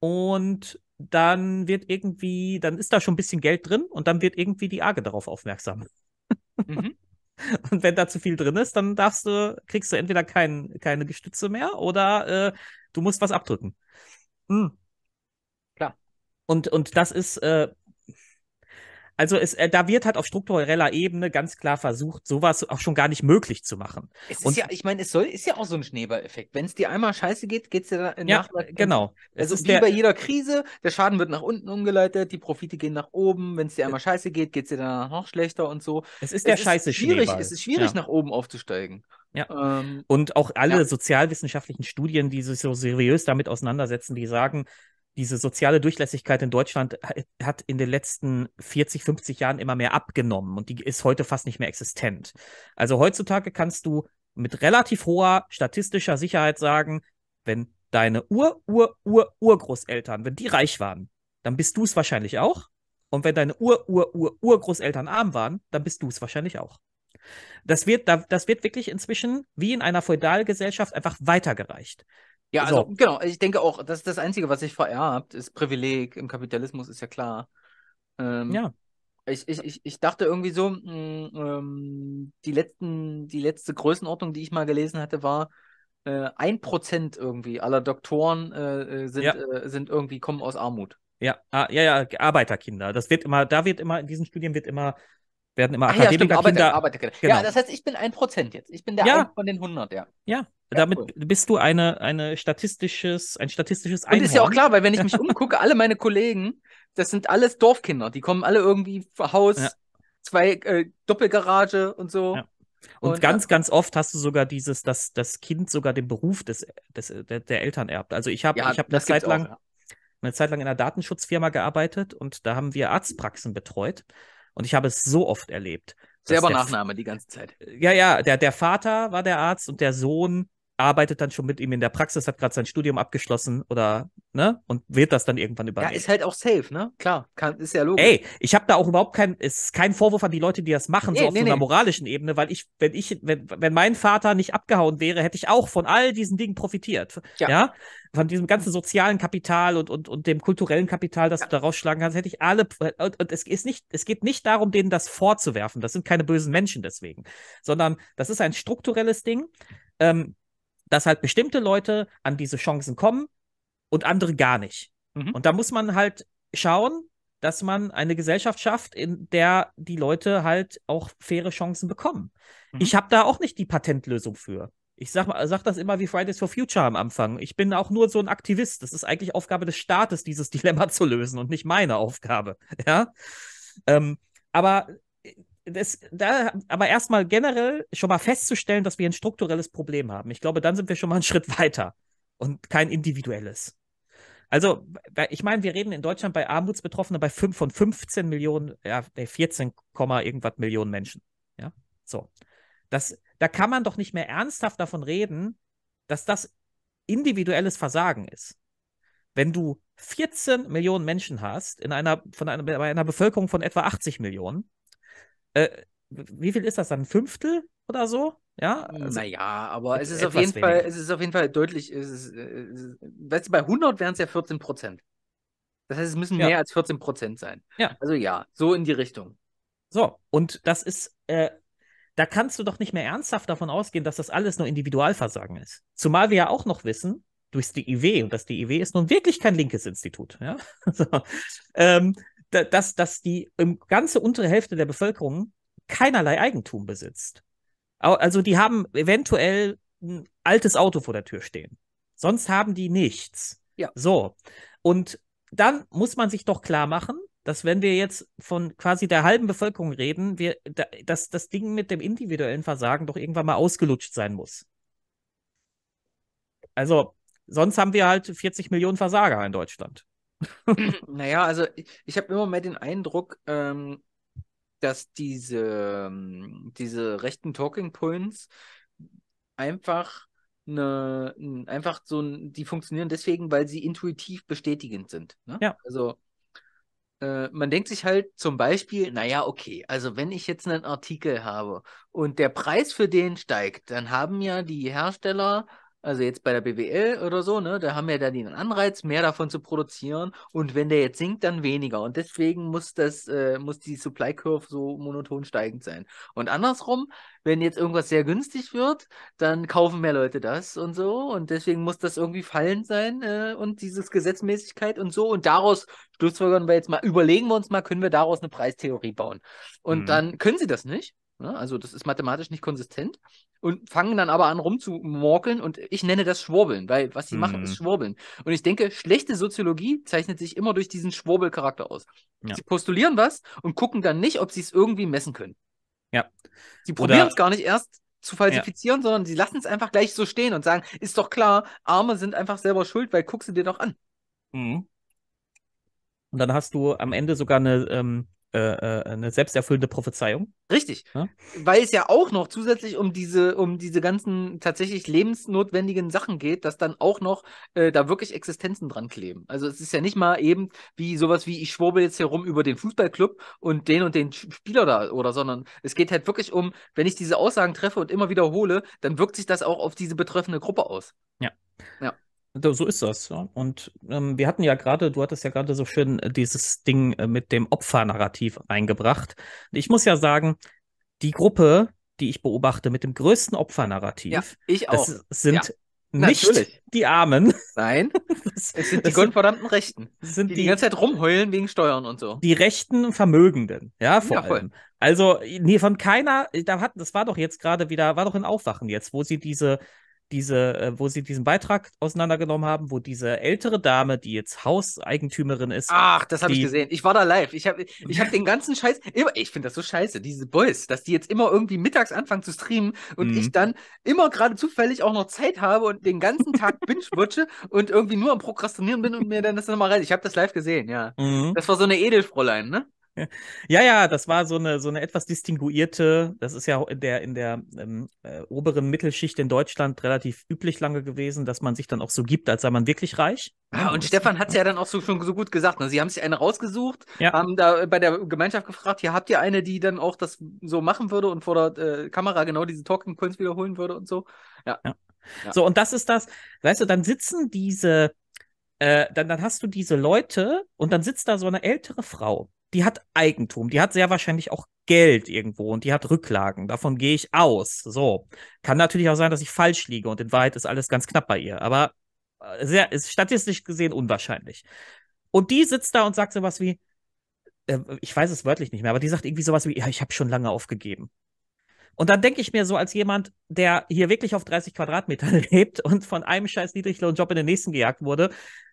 [SPEAKER 1] und dann wird irgendwie, dann ist da schon ein bisschen Geld drin und dann wird irgendwie die AGE darauf aufmerksam. Mhm. Und wenn da zu viel drin ist, dann darfst du, kriegst du entweder kein, keine Gestütze mehr oder äh, du musst was abdrücken. Mhm. Klar. Und, und das ist äh, also es, äh, da wird halt auf struktureller Ebene ganz klar versucht, sowas auch schon gar nicht möglich zu machen. Es und ja,
[SPEAKER 2] ich meine, es soll, ist ja auch so ein Schneeballeffekt. Wenn es dir einmal scheiße geht, geht genau. es dir dann ja, nach. Genau. Also es ist wie der, bei jeder Krise, der Schaden wird nach unten umgeleitet, die Profite gehen nach oben. Wenn es dir äh einmal scheiße geht, geht es dir danach noch schlechter und so. Es ist der es scheiße schwierig, Schneeball. Es ist schwierig, ja. nach oben aufzusteigen. Ja. Ähm, und auch alle ja.
[SPEAKER 1] sozialwissenschaftlichen Studien, die sich so seriös damit auseinandersetzen, die sagen, diese soziale Durchlässigkeit in Deutschland hat in den letzten 40, 50 Jahren immer mehr abgenommen und die ist heute fast nicht mehr existent. Also heutzutage kannst du mit relativ hoher statistischer Sicherheit sagen, wenn deine Ur, Ur, Ur, Urgroßeltern, wenn die reich waren, dann bist du es wahrscheinlich auch. Und wenn deine Ur, Ur, Ur, Urgroßeltern arm waren, dann bist du es wahrscheinlich auch. Das wird, das wird wirklich inzwischen wie in einer Feudalgesellschaft einfach weitergereicht.
[SPEAKER 2] Ja, also so. genau, ich denke auch, das ist das Einzige, was sich vererbt, ist Privileg im Kapitalismus, ist ja klar. Ähm, ja. Ich, ich, ich dachte irgendwie so, mh, mm, ähm, die, letzten, die letzte Größenordnung, die ich mal gelesen hatte, war, äh, ein äh, Prozent irgendwie aller Doktoren äh, äh, sind, ja. äh, sind irgendwie, kommen aus Armut.
[SPEAKER 1] Ja, ah, ja, ja, Arbeiterkinder. Das wird immer, da wird immer, in diesen Studien wird immer werden immer ah Akademikerkinder. Ja, Arbeiter, Arbeiter, genau. ja, das heißt,
[SPEAKER 2] ich bin ein Prozent jetzt. Ich bin der ja. ein von den 100, ja.
[SPEAKER 1] Ja, damit cool. bist du eine, eine statistisches, ein statistisches Einhorn. Und ist ja auch klar,
[SPEAKER 2] weil wenn ich mich umgucke, alle meine Kollegen, das sind alles Dorfkinder. Die kommen alle irgendwie Haus, ja. zwei äh, Doppelgarage und so. Ja. Und, und, ganz,
[SPEAKER 1] äh, ganz oft hast du sogar dieses, dass das Kind sogar den Beruf des, des, der, der Eltern erbt. Also ich habe ja, hab eine, Zeit lang, auch, ja. eine Zeit lang in einer Datenschutzfirma gearbeitet und da haben wir Arztpraxen betreut. Und ich habe es so oft erlebt. Selber Nachname die ganze
[SPEAKER 2] Zeit. Ja,
[SPEAKER 1] ja, der, der Vater war der Arzt und der Sohn arbeitet dann schon mit ihm in der Praxis, hat gerade sein Studium abgeschlossen oder, ne? Und wird das dann irgendwann übernehmen. Ja, ist
[SPEAKER 2] halt auch safe, ne? Klar, kann, ist ja logisch. Ey,
[SPEAKER 1] ich habe da auch überhaupt keinen, ist kein Vorwurf an die Leute, die das machen, nee, so auf nee, so einer nee. moralischen Ebene, weil ich, wenn ich, wenn, wenn mein Vater nicht abgehauen wäre, hätte ich auch von all diesen Dingen profitiert. Ja. ja? Von diesem ganzen sozialen Kapital und, und, und dem kulturellen Kapital, das ja. du da rausschlagen kannst, hätte ich alle, und, und es ist nicht, es geht nicht darum, denen das vorzuwerfen. Das sind keine bösen Menschen deswegen, sondern das ist ein strukturelles Ding. Ähm, dass halt bestimmte Leute an diese Chancen kommen und andere gar nicht. Mhm. Und da muss man halt schauen, dass man eine Gesellschaft schafft, in der die Leute halt auch faire Chancen bekommen. Mhm. Ich habe da auch nicht die Patentlösung für. Ich sag, sag das immer wie Fridays for Future am Anfang. Ich bin auch nur so ein Aktivist. Das ist eigentlich Aufgabe des Staates, dieses Dilemma zu lösen und nicht meine Aufgabe. Ja. Ähm, aber das, da, aber erstmal generell schon mal festzustellen, dass wir ein strukturelles Problem haben. Ich glaube, dann sind wir schon mal einen Schritt weiter und kein individuelles. Also, ich meine, wir reden in Deutschland bei Armutsbetroffenen bei 5 von 15 Millionen, ja, 14, irgendwas Millionen Menschen. Ja, so. Das, da kann man doch nicht mehr ernsthaft davon reden, dass das individuelles Versagen ist. Wenn du 14 Millionen Menschen hast in einer, von einer, bei einer Bevölkerung von etwa 80 Millionen, äh, wie viel ist das dann? Ein Fünftel oder so?
[SPEAKER 2] Ja, also naja, aber es ist, auf jeden Fall, es ist auf jeden Fall deutlich. Es ist, äh, es ist, weißt du, bei 100 wären es ja 14 Prozent. Das heißt, es müssen ja. mehr als 14 Prozent sein. Ja. Also ja, so in die Richtung. So, und das ist, äh, da kannst du doch nicht
[SPEAKER 1] mehr ernsthaft davon ausgehen, dass das alles nur Individualversagen ist. Zumal wir ja auch noch wissen, durch durchs DIW, und das DIW ist nun wirklich kein linkes Institut, ja? so, ähm, dass, dass die ganze untere Hälfte der Bevölkerung keinerlei Eigentum besitzt. Also die haben eventuell ein altes Auto vor der Tür stehen. Sonst haben die nichts. Ja. So. Und dann muss man sich doch klar machen, dass wenn wir jetzt von quasi der halben Bevölkerung reden, wir, dass das Ding mit dem individuellen Versagen doch irgendwann mal ausgelutscht sein muss. Also, sonst haben wir halt 40 Millionen Versager in Deutschland.
[SPEAKER 2] naja, also ich, ich habe immer mehr den Eindruck, ähm, dass diese, ähm, diese rechten Talking Points einfach eine, einfach so die funktionieren deswegen, weil sie intuitiv bestätigend sind. Ne? Ja. Also äh, man denkt sich halt zum Beispiel, naja, okay, also wenn ich jetzt einen Artikel habe und der Preis für den steigt, dann haben ja die Hersteller also jetzt bei der BWL oder so, ne, da haben wir dann den Anreiz, mehr davon zu produzieren und wenn der jetzt sinkt, dann weniger. Und deswegen muss das, äh, muss die Supply Curve so monoton steigend sein. Und andersrum, wenn jetzt irgendwas sehr günstig wird, dann kaufen mehr Leute das und so. Und deswegen muss das irgendwie fallend sein äh, und dieses Gesetzmäßigkeit und so. Und daraus schlussfolgern wir jetzt mal, überlegen wir uns mal, können wir daraus eine Preistheorie bauen. Und mhm. dann können sie das nicht. Ne? Also das ist mathematisch nicht konsistent und fangen dann aber an rumzumorkeln und ich nenne das Schwurbeln, weil was sie mhm. machen ist mhm. Schwurbeln. Und ich denke, schlechte Soziologie zeichnet sich immer durch diesen Schwurbelcharakter aus. Ja. Sie postulieren was und gucken dann nicht, ob sie es irgendwie messen können.
[SPEAKER 1] Ja. Sie probieren es
[SPEAKER 2] gar nicht erst zu falsifizieren, ja. sondern sie lassen es einfach gleich so stehen und sagen, ist doch klar, Arme sind einfach selber schuld, weil guck sie dir doch an.
[SPEAKER 1] Mhm. Und dann hast du am Ende sogar eine ähm, äh, äh, eine selbsterfüllende Prophezeiung. Richtig. Ja?
[SPEAKER 2] Weil es ja auch noch zusätzlich um diese, um diese ganzen tatsächlich lebensnotwendigen Sachen geht, dass dann auch noch äh, da wirklich Existenzen dran kleben. Also es ist ja nicht mal eben wie sowas wie, ich schwurbel jetzt herum über den Fußballclub und den und den Spieler da oder, sondern es geht halt wirklich um, wenn ich diese Aussagen treffe und immer wiederhole, dann wirkt sich das auch auf diese betreffende Gruppe aus. Ja. Ja. So
[SPEAKER 1] ist das. Ja. Und ähm, wir hatten ja gerade, du hattest ja gerade so schön äh, dieses Ding äh, mit dem Opfernarrativ eingebracht. Ich muss ja sagen, die Gruppe, die ich beobachte, mit dem größten Opfernarrativ, ja, ich auch. das sind ja. nicht die Armen. Nein,
[SPEAKER 2] das, es sind die gottverdammten Rechten, sind die, die, die ganze Zeit rumheulen wegen Steuern und so. Die rechten
[SPEAKER 1] Vermögenden, ja, vor ja, allem. Also, nee, von keiner, da hatten, das war doch jetzt gerade wieder, war doch in Aufwachen jetzt, wo sie diese diese, äh, wo sie diesen Beitrag auseinandergenommen haben, wo diese ältere Dame, die jetzt Hauseigentümerin ist. Ach, das habe ich gesehen.
[SPEAKER 2] Ich war da live. Ich habe ich hab den ganzen Scheiß. Immer, ich finde das so scheiße, diese Boys, dass die jetzt immer irgendwie mittags anfangen zu streamen und mhm. ich dann immer gerade zufällig auch noch Zeit habe und den ganzen Tag binge und irgendwie nur am Prokrastinieren bin und mir dann das nochmal rein. Ich habe das live gesehen, ja. Mhm. Das war so eine Edelfräulein, ne?
[SPEAKER 1] Ja, ja, das war so eine, so eine etwas distinguierte, das ist ja in der, in der ähm, äh, oberen Mittelschicht in Deutschland relativ üblich lange gewesen, dass man sich dann auch so gibt, als sei man
[SPEAKER 2] wirklich reich. Ah, ja, und Stefan hat es ja dann auch so schon so gut gesagt. Ne? Sie haben sich eine rausgesucht, ja. haben da äh, bei der Gemeinschaft gefragt, hier habt ihr eine, die dann auch das so machen würde und vor der äh, Kamera genau diese Talking Points wiederholen würde und so. Ja. ja. ja. So, und das ist das, weißt du, dann sitzen diese
[SPEAKER 1] äh, dann, dann hast du diese Leute und dann sitzt da so eine ältere Frau, die hat Eigentum, die hat sehr wahrscheinlich auch Geld irgendwo und die hat Rücklagen. Davon gehe ich aus. So. Kann natürlich auch sein, dass ich falsch liege und in Wahrheit ist alles ganz knapp bei ihr, aber äh, sehr, ist statistisch gesehen unwahrscheinlich. Und die sitzt da und sagt sowas wie, äh, ich weiß es wörtlich nicht mehr, aber die sagt irgendwie sowas wie, ja, ich habe schon lange aufgegeben. Und dann denke ich mir so als jemand, der hier wirklich auf 30 Quadratmetern lebt und von einem scheiß Niedriglohnjob in den nächsten gejagt wurde,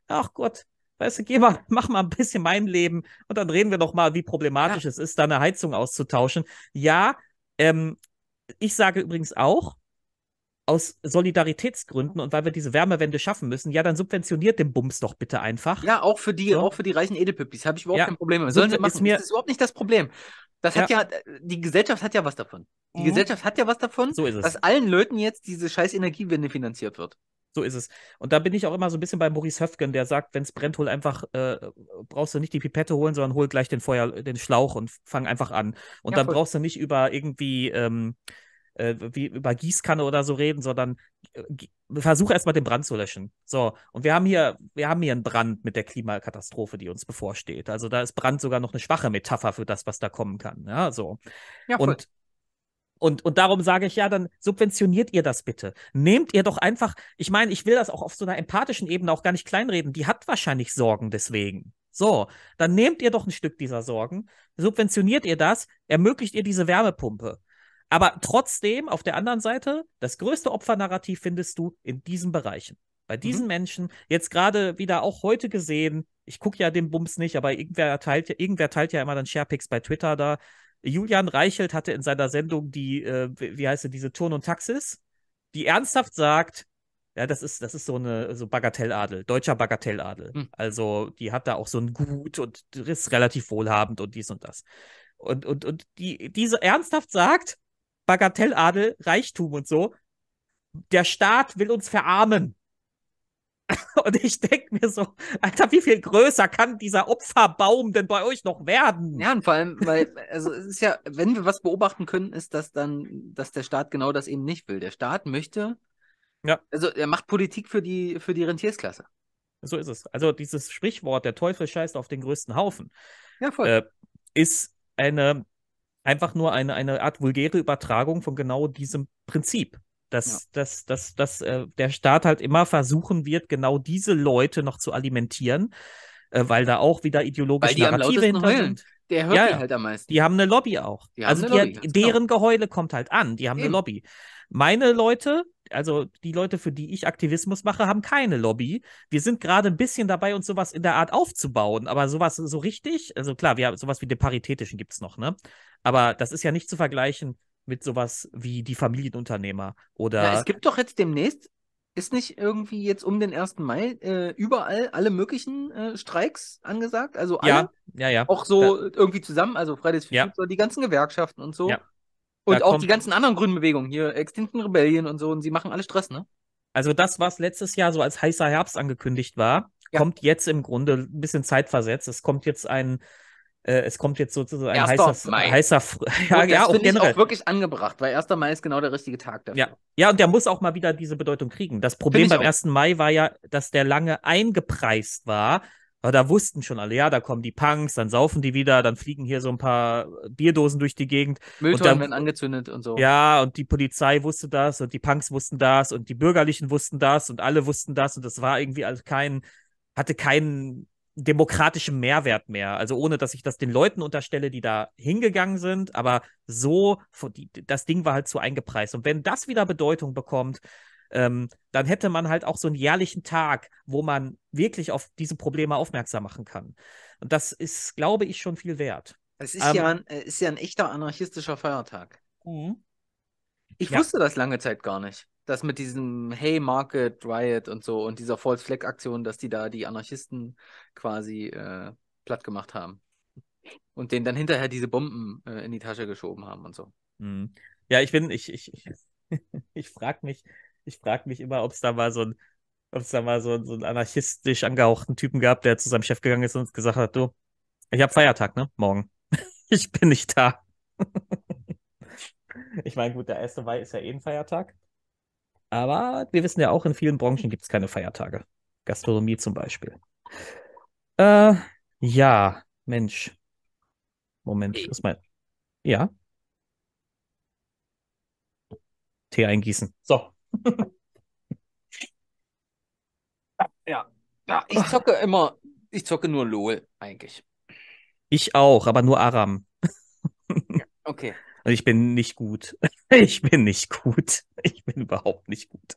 [SPEAKER 1] ach Gott, weißt du, geh mal, mach mal ein bisschen mein Leben und dann reden wir doch mal, wie problematisch ja. es ist, da eine Heizung auszutauschen. Ja, ähm, ich sage übrigens auch, aus Solidaritätsgründen und weil wir diese Wärmewende schaffen müssen, ja, dann
[SPEAKER 2] subventioniert den Bums doch bitte einfach. Ja, auch für die, so. auch für die reichen Edelpüppis habe ich überhaupt ja. kein Problem. Mit. Sollen sie machen, mir das ist überhaupt nicht das Problem. Das ja. hat ja, die Gesellschaft hat ja was davon. Die mhm. Gesellschaft hat ja was davon, so dass allen Leuten jetzt diese scheiß Energiewende finanziert wird. So ist es. Und da bin ich auch immer so ein bisschen
[SPEAKER 1] bei Maurice Höfgen, der sagt, wenn es brennt, hol einfach, äh, brauchst du nicht die Pipette holen, sondern hol gleich den Feuer, den Schlauch und fang einfach an. Und ja, dann voll. brauchst du nicht über irgendwie ähm, äh, wie über Gießkanne oder so reden, sondern äh, versuch erstmal den Brand zu löschen. So, und wir haben hier, wir haben hier einen Brand mit der Klimakatastrophe, die uns bevorsteht. Also da ist Brand sogar noch eine schwache Metapher für das, was da kommen kann. Ja, so. Ja, und und, und darum sage ich ja, dann subventioniert ihr das bitte. Nehmt ihr doch einfach, ich meine, ich will das auch auf so einer empathischen Ebene auch gar nicht kleinreden, die hat wahrscheinlich Sorgen deswegen. So, dann nehmt ihr doch ein Stück dieser Sorgen, subventioniert ihr das, ermöglicht ihr diese Wärmepumpe. Aber trotzdem, auf der anderen Seite, das größte Opfernarrativ findest du in diesen Bereichen. Bei mhm. diesen mhm. Menschen, jetzt gerade wieder auch heute gesehen, ich gucke ja den Bums nicht, aber irgendwer teilt, irgendwer teilt ja immer dann Sharepics bei Twitter da, Julian Reichelt hatte in seiner Sendung die, äh, wie heißt sie, diese Turn und Taxis, die ernsthaft sagt, ja, das ist, das ist so eine so Bagatelladel, deutscher Bagatelladel. Hm. Also, die hat da auch so ein Gut und ist relativ wohlhabend und dies und das. Und, und, und die, diese so ernsthaft sagt, Bagatelladel, Reichtum und so, der Staat will uns verarmen. Und
[SPEAKER 2] ich denke mir so, Alter, wie viel größer kann dieser Opferbaum denn bei euch noch werden? Ja, und vor allem, weil, also es ist ja, wenn wir was beobachten können, ist das dann, dass der Staat genau das eben nicht will. Der Staat möchte, ja. also er macht Politik für die, für die Rentiersklasse. So ist es. Also dieses Sprichwort, der Teufel scheißt auf den größten Haufen, ja, voll. Äh,
[SPEAKER 1] ist eine, einfach nur eine, eine Art vulgäre Übertragung von genau diesem Prinzip dass, ja. dass, dass, dass äh, der Staat halt immer versuchen wird, genau diese Leute noch zu alimentieren, äh, weil da auch wieder ideologische weil die Narrative hinter sind.
[SPEAKER 2] Der hört ja, halt am meisten.
[SPEAKER 1] Die haben eine Lobby auch. Die also die, Lobby, deren genau. Geheule kommt halt an. Die haben Eben. eine Lobby. Meine Leute, also die Leute, für die ich Aktivismus mache, haben keine Lobby. Wir sind gerade ein bisschen dabei, uns sowas in der Art aufzubauen, aber sowas so richtig, also klar, wir haben sowas wie den Paritätischen gibt es noch, ne? Aber das ist ja nicht zu vergleichen mit sowas wie die
[SPEAKER 2] Familienunternehmer
[SPEAKER 1] oder. Ja, es gibt
[SPEAKER 2] doch jetzt demnächst, ist nicht irgendwie jetzt um den 1. Mai äh, überall alle möglichen äh, Streiks angesagt? Also alle, ja, ja, ja. auch so ja. Äh, irgendwie zusammen, also Fridays for Future, die ganzen Gewerkschaften und so. Ja. Und da auch die ganzen anderen grünen Bewegungen hier, Extinction Rebellion und so, und sie machen alle Stress, ne?
[SPEAKER 1] Also das, was letztes Jahr so als heißer Herbst angekündigt war, kommt jetzt im Grunde ein bisschen zeitversetzt. Es kommt jetzt ein äh, es kommt jetzt sozusagen ein heißer, Mai. heißer Fr ja, und das ja, auch generell. auch
[SPEAKER 2] wirklich angebracht, weil 1. Mai ist genau der richtige Tag dafür.
[SPEAKER 1] Ja, ja und der muss auch mal wieder diese Bedeutung kriegen. Das Problem beim auch. 1. Mai war ja, dass der lange eingepreist war. Aber da wussten schon alle, ja, da kommen die Punks, dann saufen die wieder, dann fliegen hier so ein paar Bierdosen durch die Gegend. Mülltonnen werden angezündet und so. Ja, und die Polizei wusste das und die Punks wussten das und die Bürgerlichen wussten das und alle wussten das und das war irgendwie alles kein, hatte keinen demokratischem Mehrwert mehr. Also ohne, dass ich das den Leuten unterstelle, die da hingegangen sind, aber so, das Ding war halt zu eingepreist. Und wenn das wieder Bedeutung bekommt, ähm, dann hätte man halt auch so einen jährlichen Tag, wo man wirklich auf diese Probleme aufmerksam machen kann. Und das ist, glaube ich, schon viel wert.
[SPEAKER 2] Es ist, ähm, ja, ein, ist ja ein echter anarchistischer Feiertag. Mhm. Ich ja. wusste das lange Zeit gar nicht das mit diesem Hey Market Riot und so und dieser False Flag Aktion, dass die da die Anarchisten quasi äh, platt gemacht haben und denen dann hinterher diese Bomben äh, in die Tasche geschoben haben und so. Mhm. Ja, ich bin, ich, ich, ich,
[SPEAKER 1] ich frage mich, ich frage mich immer, ob es da mal so ein, ob es da mal so, so einen anarchistisch angehauchten Typen gab, der zu seinem Chef gegangen ist und gesagt hat, du, ich habe Feiertag, ne? Morgen. ich bin nicht da. ich meine, gut, der 1. Mai ist ja eh ein Feiertag. Aber wir wissen ja auch, in vielen Branchen gibt es keine Feiertage. Gastronomie zum Beispiel. Äh, ja, Mensch. Moment, äh. ist mein. Ja. Tee eingießen. So.
[SPEAKER 2] ja. ja. Ich zocke immer, ich zocke nur LOL eigentlich.
[SPEAKER 1] Ich auch, aber nur Aram. okay. Und ich bin nicht gut. Ich bin nicht gut. Ich bin überhaupt nicht gut.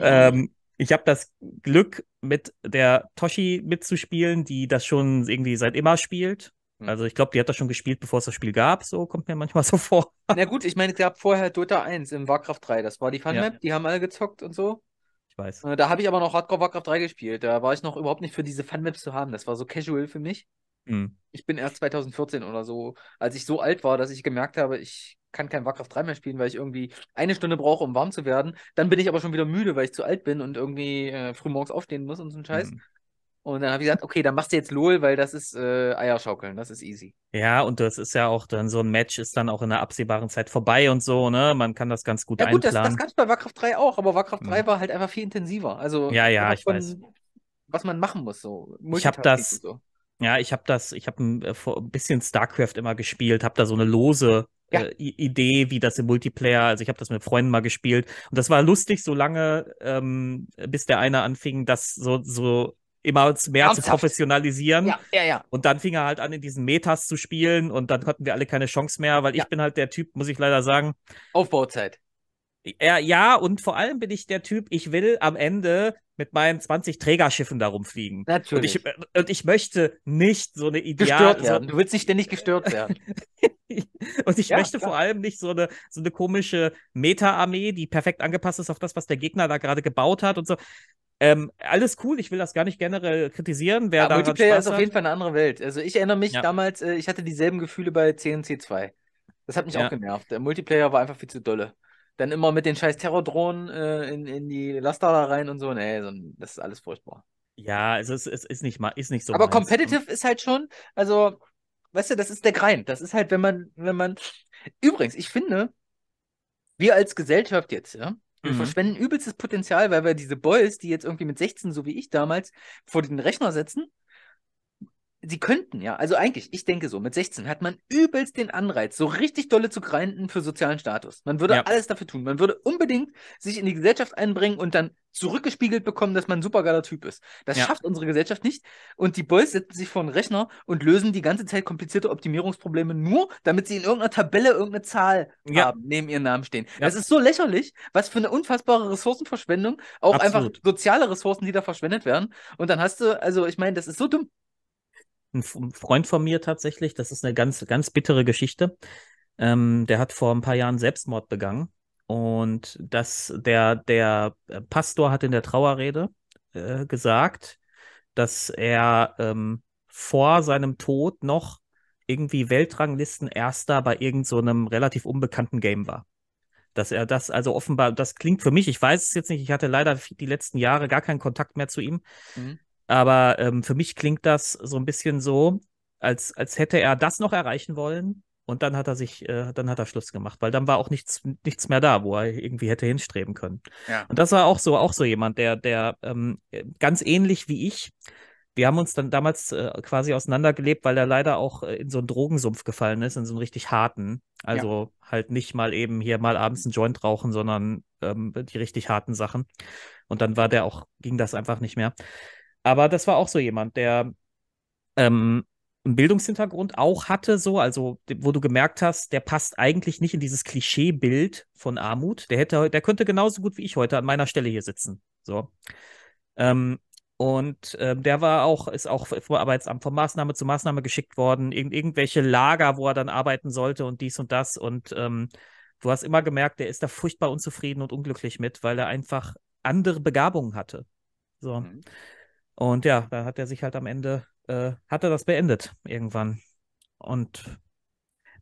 [SPEAKER 1] Ähm, ich habe das Glück, mit der Toshi mitzuspielen, die das schon irgendwie seit immer spielt. Hm. Also ich glaube, die hat das schon gespielt, bevor es das Spiel gab, so kommt
[SPEAKER 2] mir manchmal so vor. Na gut, ich meine, es gab vorher Dota 1 im Warcraft 3, das war die Funmap, ja. die haben alle gezockt und so. Ich weiß. Äh, da habe ich aber noch Hardcore Warcraft 3 gespielt, da war ich noch überhaupt nicht für diese Fun Maps zu haben, das war so casual für mich. Mhm. Ich bin erst 2014 oder so, als ich so alt war, dass ich gemerkt habe, ich kann kein Warcraft 3 mehr spielen, weil ich irgendwie eine Stunde brauche, um warm zu werden. Dann bin ich aber schon wieder müde, weil ich zu alt bin und irgendwie äh, früh morgens aufstehen muss und so einen Scheiß. Mhm. Und dann habe ich gesagt, okay, dann machst du jetzt LOL, weil das ist äh, Eierschaukeln, das ist easy. Ja,
[SPEAKER 1] und das ist ja auch dann so ein Match ist dann auch in der absehbaren Zeit vorbei und so, ne? Man kann das ganz gut ja, gut, einplanen. Das, das gab
[SPEAKER 2] es bei Warcraft 3 auch, aber Warcraft 3 mhm. war halt einfach viel intensiver. Also, ja, ja, ich von, weiß. Was man machen muss, so. Ich habe das, so.
[SPEAKER 1] Ja, ich habe das, ich habe ein, ein, äh, bisschen StarCraft immer gespielt, habe da so eine lose ja. äh, Idee, wie das im Multiplayer, also ich habe das mit Freunden mal gespielt und das war lustig, solange ähm, bis der eine anfing, das so, so immer mehr Ernsthaft? zu professionalisieren. Ja, ja, ja. Und dann fing er halt an, in diesen Metas zu spielen und dann hatten wir alle keine Chance mehr, weil ja. ich bin halt der Typ, muss ich leider sagen. Aufbauzeit. Ja, ja, und vor allem bin ich der Typ, ich will am Ende mit meinen 20 Trägerschiffen darum fliegen. Natürlich. Und ich, äh, und ich möchte nicht so eine ideale. Gestört werden. du willst nicht ständig gestört werden. und ich ja, möchte klar. vor allem nicht so eine, so eine komische Meta-Armee, die perfekt angepasst ist auf das, was der Gegner da gerade gebaut hat und so. Ähm, alles cool, ich will das
[SPEAKER 2] gar nicht generell kritisieren. Wer ja, Multiplayer Spaß ist auf jeden Fall eine andere Welt. Also ich erinnere mich ja. damals, äh, ich hatte dieselben Gefühle bei CNC 2. Das hat mich ja. auch genervt. Der Multiplayer war einfach viel zu dolle dann immer mit den scheiß Terrordrohnen äh, in, in die Laster da rein und so. Nee, so, das ist alles furchtbar. Ja, also es ist, es ist, nicht, ist nicht so. Aber meins. competitive ist halt schon, also, weißt du, das ist der Grind. Das ist halt, wenn man, wenn man. Übrigens, ich finde, wir als Gesellschaft jetzt, ja, wir mhm. verschwenden übelstes Potenzial, weil wir diese Boys, die jetzt irgendwie mit 16, so wie ich damals, vor den Rechner setzen sie könnten ja, also eigentlich, ich denke so, mit 16 hat man übelst den Anreiz, so richtig dolle zu grinden für sozialen Status. Man würde ja. alles dafür tun. Man würde unbedingt sich in die Gesellschaft einbringen und dann zurückgespiegelt bekommen, dass man ein supergeiler Typ ist. Das ja. schafft unsere Gesellschaft nicht. Und die Boys setzen sich vor den Rechner und lösen die ganze Zeit komplizierte Optimierungsprobleme nur, damit sie in irgendeiner Tabelle irgendeine Zahl ja. haben, neben ihrem Namen stehen. Das ist so lächerlich, was für eine unfassbare Ressourcenverschwendung, auch Absolut. einfach soziale Ressourcen, die da verschwendet werden. Und dann hast du, also ich meine, das ist so dumm
[SPEAKER 1] ein Freund von mir tatsächlich, das ist eine ganz, ganz bittere Geschichte. Ähm, der hat vor ein paar Jahren Selbstmord begangen. Und das, der, der äh, Pastor hat in der Trauerrede äh, gesagt, dass er ähm, vor seinem Tod noch irgendwie Weltranglisten erster bei irgendeinem so relativ unbekannten Game war. Dass er das, also offenbar, das klingt für mich, ich weiß es jetzt nicht, ich hatte leider die letzten Jahre gar keinen Kontakt mehr zu ihm, mhm. Aber ähm, für mich klingt das so ein bisschen so, als, als hätte er das noch erreichen wollen und dann hat er sich, äh, dann hat er Schluss gemacht, weil dann war auch nichts, nichts mehr da, wo er irgendwie hätte hinstreben können. Ja. Und das war auch so, auch so jemand, der, der ähm, ganz ähnlich wie ich, wir haben uns dann damals äh, quasi auseinandergelebt, weil er leider auch äh, in so einen Drogensumpf gefallen ist, in so einen richtig harten. Also ja. halt nicht mal eben hier mal abends einen Joint rauchen, sondern ähm, die richtig harten Sachen. Und dann war der auch, ging das einfach nicht mehr. Aber das war auch so jemand, der ähm, einen Bildungshintergrund auch hatte, so, also wo du gemerkt hast, der passt eigentlich nicht in dieses Klischeebild von Armut. Der hätte, der könnte genauso gut wie ich heute an meiner Stelle hier sitzen. So. Ähm, und ähm, der war auch, ist auch vom Arbeitsamt von Maßnahme zu Maßnahme geschickt worden, ir irgendwelche Lager, wo er dann arbeiten sollte und dies und das. Und ähm, du hast immer gemerkt, der ist da furchtbar unzufrieden und unglücklich mit, weil er einfach andere Begabungen hatte. So. Mhm. Und ja, da hat er sich halt am Ende, äh, hat er das beendet irgendwann. Und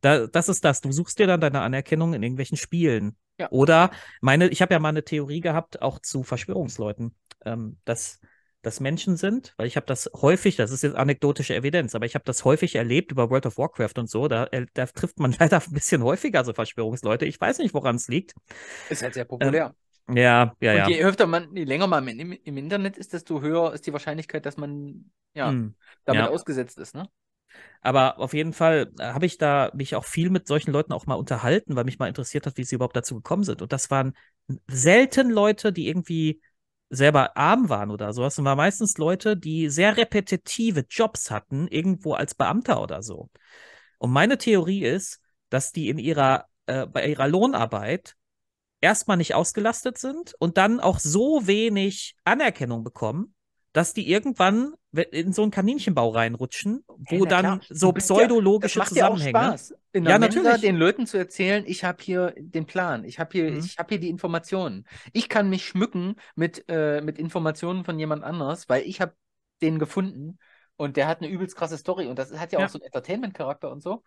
[SPEAKER 1] da, das ist das. Du suchst dir dann deine Anerkennung in irgendwelchen Spielen. Ja. Oder meine, ich habe ja mal eine Theorie gehabt, auch zu Verschwörungsleuten, ähm, dass das Menschen sind, weil ich habe das häufig, das ist jetzt anekdotische Evidenz, aber ich habe das häufig erlebt über World of Warcraft und so, da, äh, da trifft man leider ein bisschen häufiger so Verschwörungsleute. Ich weiß nicht, woran es liegt. Ist halt sehr ähm, populär. Ähm,
[SPEAKER 2] ja, ja, ja. Und je öfter man, je länger man im, im, Internet ist, desto höher ist die Wahrscheinlichkeit, dass man ja, hm. damit ja. ausgesetzt ist, ne?
[SPEAKER 1] Aber auf jeden Fall äh, habe ich da mich auch viel mit solchen Leuten auch mal unterhalten, weil mich mal interessiert hat, wie sie überhaupt dazu gekommen sind. Und das waren selten Leute, die irgendwie selber arm waren oder sowas, sondern waren meistens Leute, die sehr repetitive Jobs hatten, irgendwo als Beamter oder so. Und meine Theorie ist, dass die in ihrer, äh, bei ihrer Lohnarbeit erstmal nicht ausgelastet sind und dann auch so wenig Anerkennung bekommen, dass die irgendwann in so einen Kaninchenbau reinrutschen, wo ja, dann so pseudologische ja, das macht Zusammenhänge. Ja, auch Spaß, in der ja Mensa natürlich. den
[SPEAKER 2] Leuten zu erzählen, ich habe hier den Plan, ich habe hier, mhm. ich habe hier die Informationen. Ich kann mich schmücken mit, äh, mit Informationen von jemand anders, weil ich habe den gefunden und der hat eine übelst krasse Story und das hat ja, ja. auch so einen Entertainment-Charakter und so.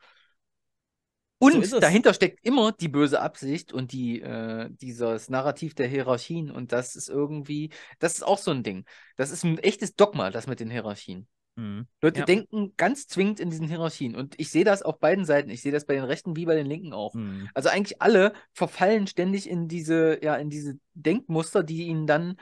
[SPEAKER 1] Und so dahinter
[SPEAKER 2] steckt immer die böse Absicht und die, äh, dieses Narrativ der Hierarchien. Und das ist irgendwie, das ist auch so ein Ding. Das ist ein echtes Dogma, das mit den Hierarchien. Mhm. Leute ja. denken ganz zwingend in diesen Hierarchien. Und ich sehe das auf beiden Seiten. Ich sehe das bei den Rechten wie bei den Linken auch. Mhm. Also eigentlich alle verfallen ständig in diese, ja, in diese Denkmuster, die ihnen dann,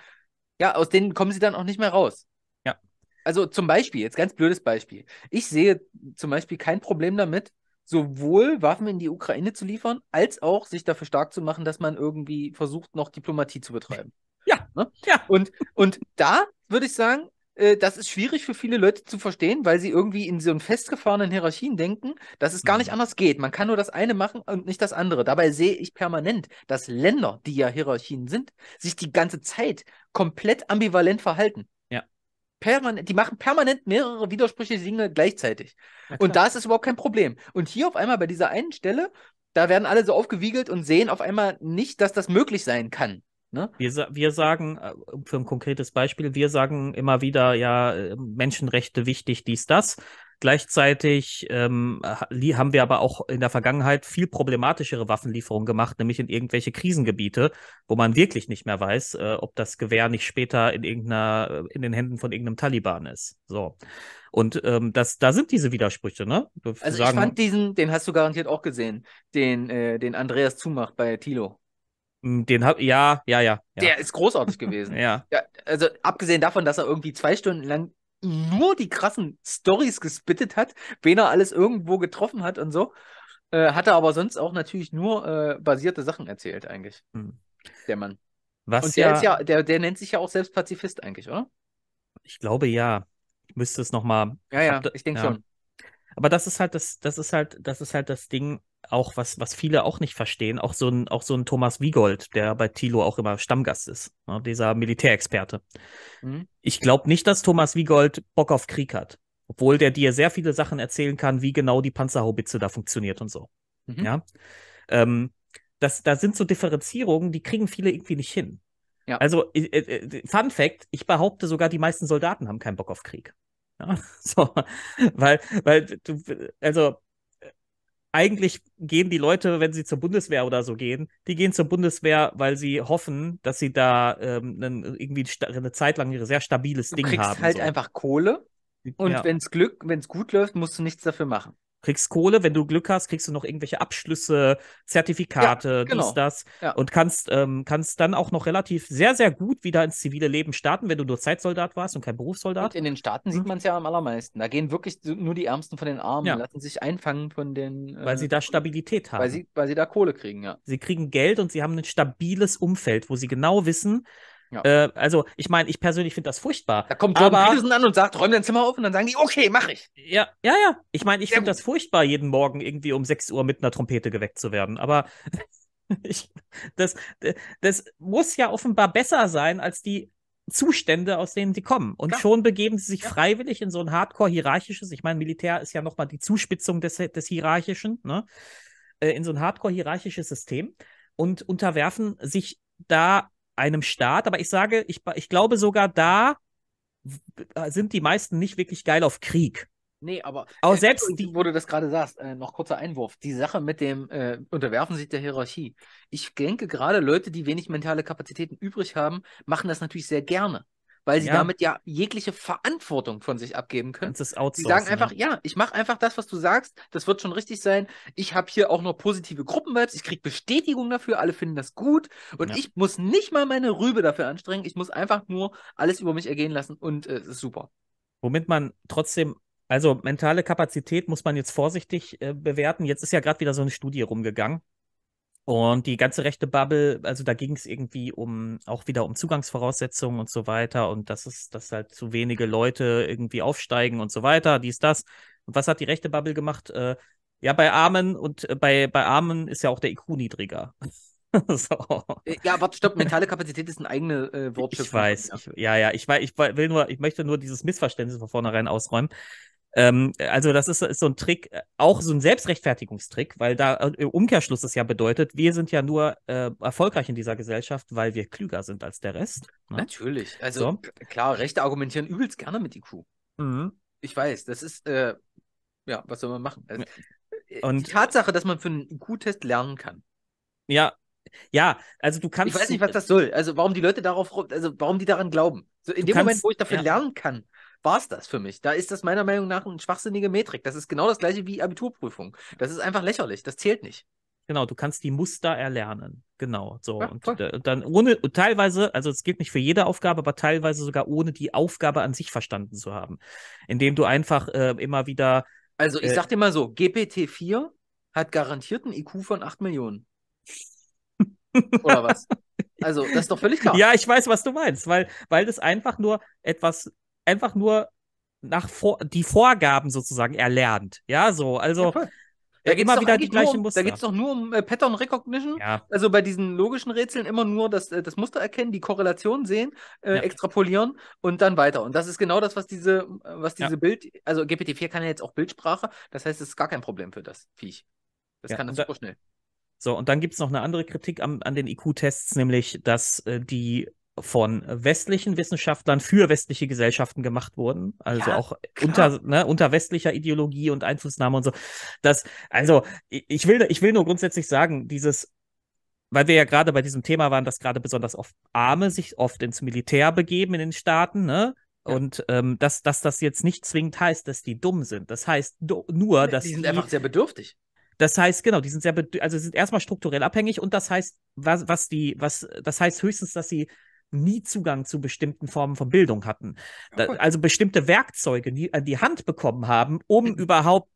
[SPEAKER 2] ja, aus denen kommen sie dann auch nicht mehr raus. Ja. Also zum Beispiel, jetzt ganz blödes Beispiel. Ich sehe zum Beispiel kein Problem damit, sowohl Waffen in die Ukraine zu liefern, als auch sich dafür stark zu machen, dass man irgendwie versucht, noch Diplomatie zu betreiben. Ja, ne? ja. Und, und da würde ich sagen, äh, das ist schwierig für viele Leute zu verstehen, weil sie irgendwie in so einen festgefahrenen Hierarchien denken, dass es gar nicht mhm. anders geht. Man kann nur das eine machen und nicht das andere. Dabei sehe ich permanent, dass Länder, die ja Hierarchien sind, sich die ganze Zeit komplett ambivalent verhalten permanent, die machen permanent mehrere widersprüchliche Dinge gleichzeitig. Und da ist es überhaupt kein Problem. Und hier auf einmal bei dieser einen Stelle, da werden alle so aufgewiegelt und sehen auf einmal nicht, dass das möglich sein kann. Ne?
[SPEAKER 1] Wir, wir, sagen, äh, für ein konkretes Beispiel, wir sagen immer wieder, ja, äh, Menschenrechte wichtig, dies, das. Gleichzeitig ähm, haben wir aber auch in der Vergangenheit viel problematischere Waffenlieferungen gemacht, nämlich in irgendwelche Krisengebiete, wo man wirklich nicht mehr weiß, äh, ob das Gewehr nicht später in irgendeiner, äh, in den Händen von irgendeinem Taliban ist. So. Und ähm, das, da sind diese Widersprüche, ne? Wir also sagen, ich fand
[SPEAKER 2] diesen, den hast du garantiert auch gesehen, den, äh, den Andreas zumacht bei Tilo.
[SPEAKER 1] Hm, den hab, ja, ja, ja, ja. Der ist
[SPEAKER 2] großartig gewesen. ja. ja. Also abgesehen davon, dass er irgendwie zwei Stunden lang nur die krassen Stories gespittet hat, wen er alles irgendwo getroffen hat und so. Äh, hat er aber sonst auch natürlich nur äh, basierte Sachen erzählt, eigentlich. Hm. Der Mann. Was und der ja, ja der, der, nennt sich ja auch selbst Pazifist eigentlich, oder?
[SPEAKER 1] Ich glaube ja. Ich müsste es nochmal. Ja, ja, ich, ich denke ja. schon. Aber das ist halt das, das ist halt, das ist halt das Ding, auch was, was viele auch nicht verstehen, auch so ein, auch so ein Thomas Wiegold, der bei Thilo auch immer Stammgast ist, ne, dieser Militärexperte. Mhm. Ich glaube nicht, dass Thomas Wiegold Bock auf Krieg hat, obwohl der dir sehr viele Sachen erzählen kann, wie genau die Panzerhaubitze da funktioniert und so. Mhm. Ja. Ähm, das, da sind so Differenzierungen, die kriegen viele irgendwie nicht hin. Ja. Also, äh, äh, Fun Fact: Ich behaupte sogar, die meisten Soldaten haben keinen Bock auf Krieg. Ja, so, weil, weil du, also eigentlich gehen die Leute, wenn sie zur Bundeswehr oder so gehen, die gehen zur Bundeswehr, weil sie hoffen, dass sie da ähm, einen, irgendwie eine Zeit lang ein sehr stabiles du Ding haben. Du kriegst halt so. einfach Kohle und ja. es Glück, wenn's gut läuft, musst du nichts dafür machen. Kriegst Kohle, wenn du Glück hast, kriegst du noch irgendwelche Abschlüsse, Zertifikate, ja, genau. dies, das. Ja. Und kannst, ähm, kannst dann auch noch relativ sehr, sehr gut wieder ins zivile Leben starten, wenn du nur Zeitsoldat warst und kein Berufssoldat.
[SPEAKER 2] Und in den Staaten mhm. sieht man es ja am allermeisten. Da gehen wirklich nur die Ärmsten von den Armen, ja. lassen sich einfangen von den. Äh, weil sie da
[SPEAKER 1] Stabilität haben. Weil sie,
[SPEAKER 2] weil sie da Kohle kriegen, ja.
[SPEAKER 1] Sie kriegen Geld und sie haben ein stabiles Umfeld, wo sie genau wissen, ja. Äh, also, ich meine, ich persönlich finde das furchtbar. Da kommt Jordan aber, Peterson
[SPEAKER 2] an und sagt, räum dein Zimmer auf und dann sagen die, okay, mach ich.
[SPEAKER 1] Ja, ja, ja. Ich meine, ich finde das furchtbar, jeden Morgen irgendwie um 6 Uhr mit einer Trompete geweckt zu werden. Aber ich, das, das muss ja offenbar besser sein als die Zustände, aus denen sie kommen. Und Klar. schon begeben sie sich ja. freiwillig in so ein Hardcore-hierarchisches, ich meine, Militär ist ja nochmal die Zuspitzung des, des Hierarchischen, ne? Äh, in so ein Hardcore-hierarchisches System und unterwerfen sich da einem Staat. Aber ich sage, ich, ich glaube sogar da äh, sind die meisten nicht wirklich geil auf Krieg.
[SPEAKER 2] Nee, aber auch äh, selbst die, wo du das gerade sagst, äh, noch kurzer Einwurf. Die Sache mit dem äh, Unterwerfen sich der Hierarchie. Ich denke, gerade Leute, die wenig mentale Kapazitäten übrig haben, machen das natürlich sehr gerne weil sie ja. damit ja jegliche Verantwortung von sich abgeben können. sie sagen einfach, ja, ja ich mache einfach das, was du sagst, das wird schon richtig sein. Ich habe hier auch noch positive Gruppenvibes, ich kriege Bestätigung dafür, alle finden das gut und ja. ich muss nicht mal meine Rübe dafür anstrengen, ich muss einfach nur alles über mich ergehen lassen und äh, es äh, ist
[SPEAKER 1] super. Womit man trotzdem also mentale Kapazität muss man jetzt vorsichtig äh, bewerten. Jetzt ist ja gerade wieder so eine Studie rumgegangen und die ganze rechte Bubble, also da ging es irgendwie um auch wieder um Zugangsvoraussetzungen und so weiter und das ist, dass halt zu wenige Leute irgendwie aufsteigen und so weiter, dies, das. Und was hat die rechte Bubble gemacht? Äh, ja, bei Armen und äh, bei, bei Armen ist ja auch der IQ niedriger. so.
[SPEAKER 2] Äh, ja, warte, stopp, mentale Kapazität ist ein eigenes äh, Wortschiff. Ich
[SPEAKER 1] weiß, ich, ja, ja, ich, ich will nur, ich möchte nur dieses Missverständnis von vornherein ausräumen. Ähm, also, das ist, ist, so ein Trick, äh, auch so ein Selbstrechtfertigungstrick, weil da äh, im Umkehrschluss das ja bedeutet, wir sind ja nur äh, erfolgreich in dieser Gesellschaft, weil wir klüger sind als der Rest. Ne? Natürlich. Also, so.
[SPEAKER 2] klar, Rechte argumentieren übelst gerne mit IQ. Mhm. Ich weiß, das ist, äh, ja, was soll man machen? Also, äh, Und, die Tatsache, dass man für einen IQ-Test lernen kann. Ja, ja, also du kannst. Ich weiß nicht, was das soll. Also warum die Leute darauf, also warum die daran glauben. So in dem kannst, Moment, wo ich dafür ja. lernen kann, war es das für mich. Da ist das meiner Meinung nach eine schwachsinnige Metrik. Das ist genau das gleiche wie Abiturprüfung. Das ist einfach lächerlich. Das zählt nicht.
[SPEAKER 1] Genau, du kannst die Muster erlernen. Genau, so. Ja, und, und, dann ohne, und teilweise, also es gilt nicht für jede Aufgabe, aber teilweise sogar ohne die Aufgabe an sich verstanden zu haben. Indem du einfach äh, immer wieder. Also ich äh, sag dir mal so, GPT-4 hat garantiert einen IQ von 8 Millionen. Oder was? Also, das ist doch völlig klar. Ja, ich weiß, was du meinst, weil, weil das einfach nur etwas einfach nur nach vor, die Vorgaben sozusagen erlernt. Ja, so, also. Ja, immer wieder die gleichen um, Muster. Da geht es doch
[SPEAKER 2] nur um äh, Pattern Recognition. Ja. Also bei diesen logischen Rätseln immer nur das, äh, das Muster erkennen, die Korrelation sehen, äh, ja. extrapolieren und dann weiter. Und das ist genau das, was diese, was diese ja. Bild, also GPT-4 kann ja jetzt auch Bildsprache, das heißt, es ist gar kein Problem für das Viech. Das kann das super schnell.
[SPEAKER 1] So, und dann gibt es noch eine andere Kritik am, an den IQ-Tests, nämlich, dass äh, die von westlichen Wissenschaftlern für westliche Gesellschaften gemacht wurden. Also ja, auch unter, ne, unter westlicher Ideologie und Einflussnahme und so. Das, also, ich will, ich will nur grundsätzlich sagen, dieses, weil wir ja gerade bei diesem Thema waren, dass gerade besonders oft Arme sich oft ins Militär begeben in den Staaten, ne? Und ähm, dass, dass das jetzt nicht zwingend heißt, dass die dumm sind. Das heißt nur, dass. Die sind die, einfach sehr bedürftig. Das heißt, genau, die sind sehr, also sind erstmal strukturell abhängig und das heißt, was, was die, was, das heißt höchstens, dass sie nie Zugang zu bestimmten Formen von Bildung hatten. Oh da, also bestimmte Werkzeuge nie an die Hand bekommen haben, um mhm. überhaupt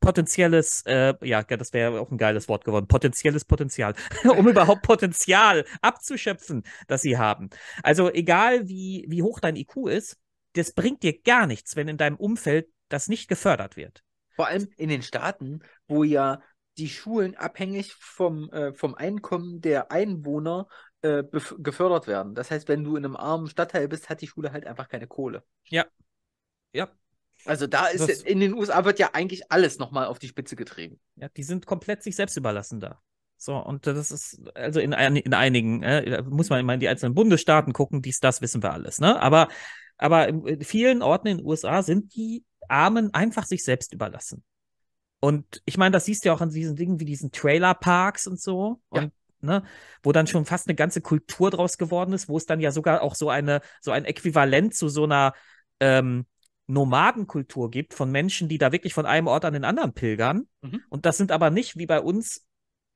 [SPEAKER 1] potenzielles, äh, ja, das wäre auch ein geiles Wort geworden, potenzielles Potenzial, um überhaupt Potenzial abzuschöpfen, das sie haben. Also egal wie, wie hoch dein IQ ist, das bringt dir
[SPEAKER 2] gar nichts, wenn in deinem Umfeld das nicht gefördert wird. Vor allem in den Staaten, wo ja die Schulen abhängig vom, äh, vom Einkommen der Einwohner äh, gefördert werden. Das heißt, wenn du in einem armen Stadtteil bist, hat die Schule halt einfach keine Kohle. Ja. Ja. Also da ist das... in den USA wird ja eigentlich alles nochmal auf die Spitze getrieben.
[SPEAKER 1] Ja, die sind komplett sich selbst überlassen da. So, und das ist, also in, in einigen, äh, muss man immer in die einzelnen Bundesstaaten gucken, dies, das wissen wir alles, ne? Aber, aber in vielen Orten in den USA sind die Armen einfach sich selbst überlassen. Und ich meine, das siehst du ja auch an diesen Dingen wie diesen Trailerparks und so. Ja. Und ne? wo dann schon fast eine ganze Kultur draus geworden ist, wo es dann ja sogar auch so eine, so ein Äquivalent zu so einer ähm, Nomadenkultur gibt von Menschen, die da wirklich von einem Ort an den anderen pilgern. Mhm. Und das sind aber nicht wie bei uns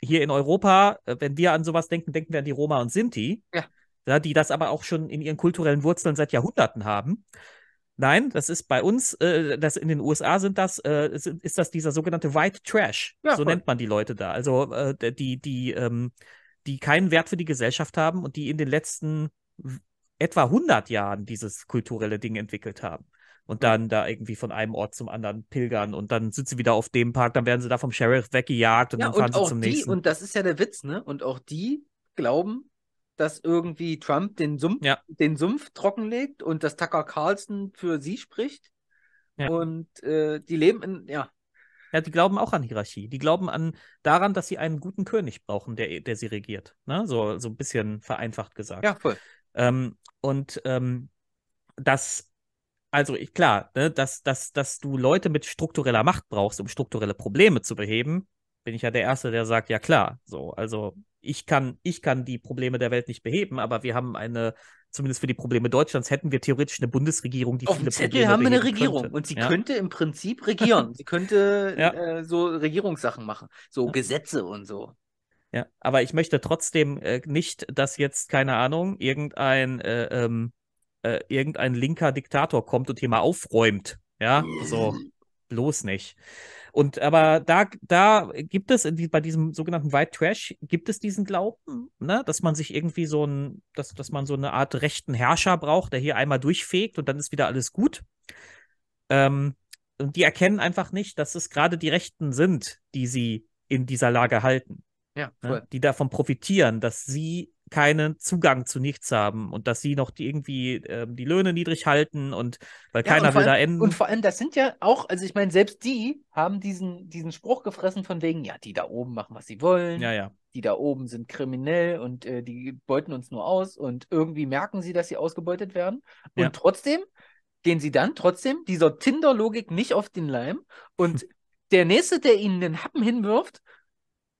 [SPEAKER 1] hier in Europa, äh, wenn wir an sowas denken, denken wir an die Roma und Sinti, ja. Ja, die das aber auch schon in ihren kulturellen Wurzeln seit Jahrhunderten haben. Nein, das ist bei uns, äh, das in den USA sind das, äh, ist, ist das dieser sogenannte White Trash. Ja, so voll. nennt man die Leute da. Also äh, die, die, ähm, die keinen Wert für die Gesellschaft haben und die in den letzten etwa 100 Jahren dieses kulturelle Ding entwickelt haben. Und dann da irgendwie von einem Ort zum anderen pilgern und dann sitzen sie wieder auf dem Park, dann werden sie da vom Sheriff weggejagt und ja, dann fahren und sie zum die, nächsten. Und
[SPEAKER 2] das ist ja der Witz, ne? Und auch die glauben, dass irgendwie Trump den Sumpf, ja. den Sumpf trockenlegt und dass Tucker Carlson für sie spricht. Ja. Und äh, die leben in, ja, ja, die glauben auch an Hierarchie. Die
[SPEAKER 1] glauben an daran, dass sie einen guten König brauchen, der, der sie regiert. Ne? So, so ein bisschen vereinfacht gesagt. Ja, voll. Ähm, und ähm, das, also ich, klar, ne, dass, dass, dass du Leute mit struktureller Macht brauchst, um strukturelle Probleme zu beheben, bin ich ja der Erste, der sagt, ja klar, so, also ich kann, ich kann die Probleme der Welt nicht beheben, aber wir haben eine zumindest für die Probleme Deutschlands, hätten wir theoretisch eine Bundesregierung, die Auf viele dem Zettel Probleme haben wir eine Regierung könnte. und sie ja. könnte im Prinzip regieren. Sie könnte ja.
[SPEAKER 2] äh, so Regierungssachen machen, so ja. Gesetze und so.
[SPEAKER 1] Ja, aber ich möchte trotzdem äh, nicht, dass jetzt, keine Ahnung, irgendein, äh, ähm, äh, irgendein linker Diktator kommt und hier mal aufräumt. Ja, so bloß nicht. Und aber da, da gibt es bei diesem sogenannten White Trash, gibt es diesen Glauben, ne? dass man sich irgendwie so ein, dass, dass man so eine Art rechten Herrscher braucht, der hier einmal durchfegt und dann ist wieder alles gut. Ähm, und die erkennen einfach nicht, dass es gerade die Rechten sind, die sie in dieser Lage halten. Ja, cool. ne? Die davon profitieren, dass sie keinen Zugang zu nichts haben und dass sie noch die irgendwie äh, die Löhne niedrig halten und weil ja, keiner und will allem, da enden. Und
[SPEAKER 2] vor allem, das sind ja auch, also ich meine, selbst die haben diesen, diesen Spruch gefressen von wegen, ja, die da oben machen, was sie wollen. Ja, ja. Die da oben sind kriminell und äh, die beuten uns nur aus und irgendwie merken sie, dass sie ausgebeutet werden. Und trotzdem gehen sie dann trotzdem dieser Tinder-Logik nicht auf den Leim und der Nächste, der ihnen den Happen hinwirft,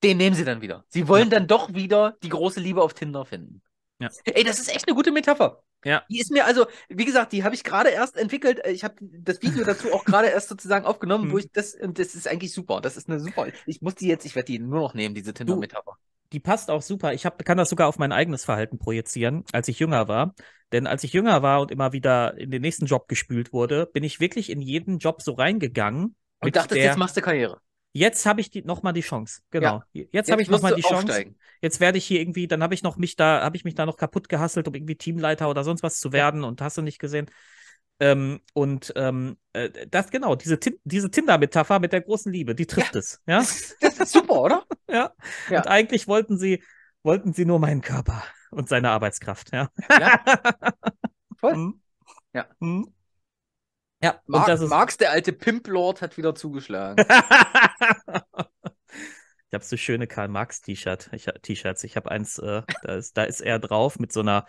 [SPEAKER 2] den nehmen sie dann wieder. Sie wollen ja. dann doch wieder die große Liebe auf Tinder finden. Ja. Ey, das ist echt eine gute Metapher. Ja. Die ist mir also, wie gesagt, die habe ich gerade erst entwickelt. Äh, ich habe das Video dazu auch gerade erst sozusagen aufgenommen, wo hm. ich das und das ist eigentlich super. Das ist eine super. Ich muss die jetzt, ich werde die nur noch nehmen, diese Tinder Metapher.
[SPEAKER 1] Die passt auch super. Ich hab, kann das sogar auf mein eigenes Verhalten projizieren, als ich jünger war. Denn als ich jünger war und immer wieder in den nächsten Job gespült wurde, bin ich wirklich in jeden Job so reingegangen. Und dachte, jetzt machst du Karriere jetzt habe ich die, noch mal die Chance. Genau. Ja. Jetzt habe ich noch mal die Chance. Aufsteigen. Jetzt werde ich hier irgendwie, dann habe ich noch mich da, habe ich mich da noch kaputt gehasselt, um irgendwie Teamleiter oder sonst was zu werden und hast du nicht gesehen. Ähm, und ähm, äh, das genau, diese, diese Tinder-Metapher mit der großen Liebe, die trifft ja. es. Ja? Das ist super, oder? ja. ja. Und eigentlich wollten sie, wollten sie nur meinen Körper und seine
[SPEAKER 2] Arbeitskraft. Ja. ja. Voll. Hm. Ja. Hm. Ja, Mar und das ist... Marx, der alte Pimplord, hat wieder zugeschlagen.
[SPEAKER 1] ich habe so schöne Karl-Marx-T-Shirts. Ich, habe eins, äh, da, ist, da ist er drauf mit so einer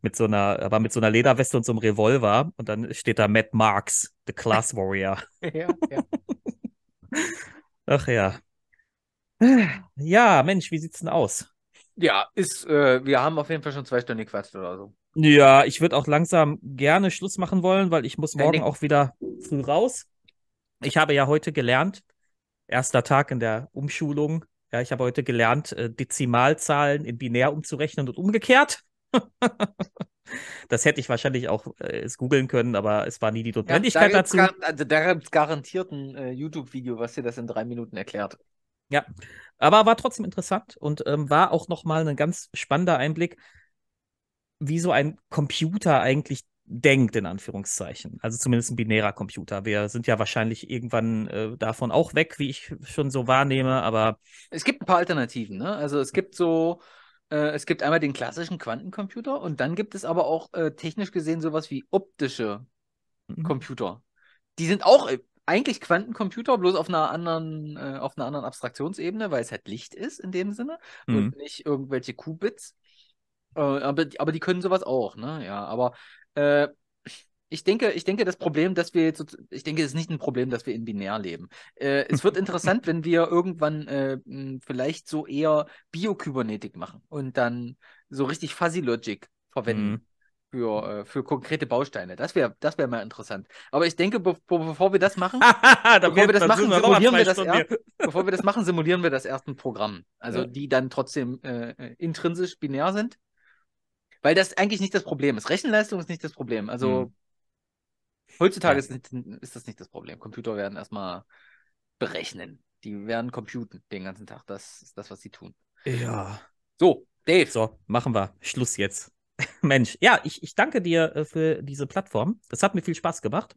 [SPEAKER 1] mit so einer, aber mit so einer Lederweste und so einem Revolver und dann steht da Matt Marks, The Class Warrior.
[SPEAKER 2] ja, ja.
[SPEAKER 1] Ach ja. Ja, Mensch, wie sieht's denn aus?
[SPEAKER 2] Ja, ist, äh, wir haben auf jeden Fall schon zwei Stunden gequatscht oder so.
[SPEAKER 1] Ja, ich würde auch langsam gerne Schluss machen wollen, weil ich muss morgen auch wieder früh raus. Ich habe ja heute gelernt, erster Tag in der Umschulung. Ja, ich habe heute gelernt, äh, Dezimalzahlen in binär umzurechnen und umgekehrt. das hätte ich wahrscheinlich auch äh, es googeln können, aber es war nie die Notwendigkeit ja, da dazu.
[SPEAKER 2] Also da gibt es garantiert ein äh, YouTube-Video, was dir das in drei Minuten erklärt.
[SPEAKER 1] Ja, aber war trotzdem interessant und ähm, war auch nochmal ein ganz spannender Einblick, wie so ein Computer eigentlich denkt, in Anführungszeichen. Also zumindest ein binärer Computer. Wir sind ja wahrscheinlich irgendwann äh, davon auch weg, wie ich schon so wahrnehme,
[SPEAKER 2] aber. Es gibt ein paar Alternativen, ne? Also es gibt so. Äh, es gibt einmal den klassischen Quantencomputer und dann gibt es aber auch äh, technisch gesehen sowas wie optische mhm. Computer. Die sind auch äh, eigentlich Quantencomputer, bloß auf einer anderen, äh, auf einer anderen Abstraktionsebene, weil es halt Licht ist in dem Sinne mhm. und nicht irgendwelche Qubits. Äh, aber, aber die können sowas auch, ne? Ja, aber äh, ich denke, ich denke, das Problem, dass wir jetzt, ich denke, es ist nicht ein Problem, dass wir in binär leben. Äh, es wird interessant, wenn wir irgendwann äh, hm, vielleicht so eher Bio-Kybernetik machen und dann so richtig Fuzzy Logic verwenden. Mhm. Für, äh, für konkrete Bausteine. Das wäre das wär mal interessant. Aber ich denke, be bevor wir das machen, bevor wir das machen, simulieren wir das erst, bevor wir das machen, simulieren wir das erst ein Programm. Also ja. die dann trotzdem äh, intrinsisch binär sind weil das eigentlich nicht das Problem ist. Rechenleistung ist nicht das Problem. Also hm. heutzutage ja. ist, ist, das nicht das Problem. Computer werden erstmal berechnen. Die werden computen den ganzen Tag. Das ist das, was sie tun. Ja.
[SPEAKER 1] So, Dave. So, machen wir. Schluss jetzt. Mensch, ja, ich, ich danke dir äh, für diese Plattform. Das hat mir viel Spaß gemacht.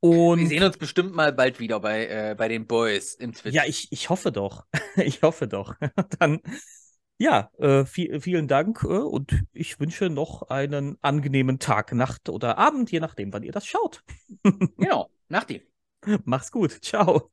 [SPEAKER 1] Und wir sehen uns bestimmt mal bald wieder bei, äh, bei den Boys im Twitch. Ja, ich, ich hoffe doch. ich hoffe doch. Dann ja, äh, viel, vielen Dank äh, und ich wünsche noch einen angenehmen Tag, Nacht oder Abend, je nachdem, wann ihr das schaut. genau, nachdem. Mach's gut. Ciao.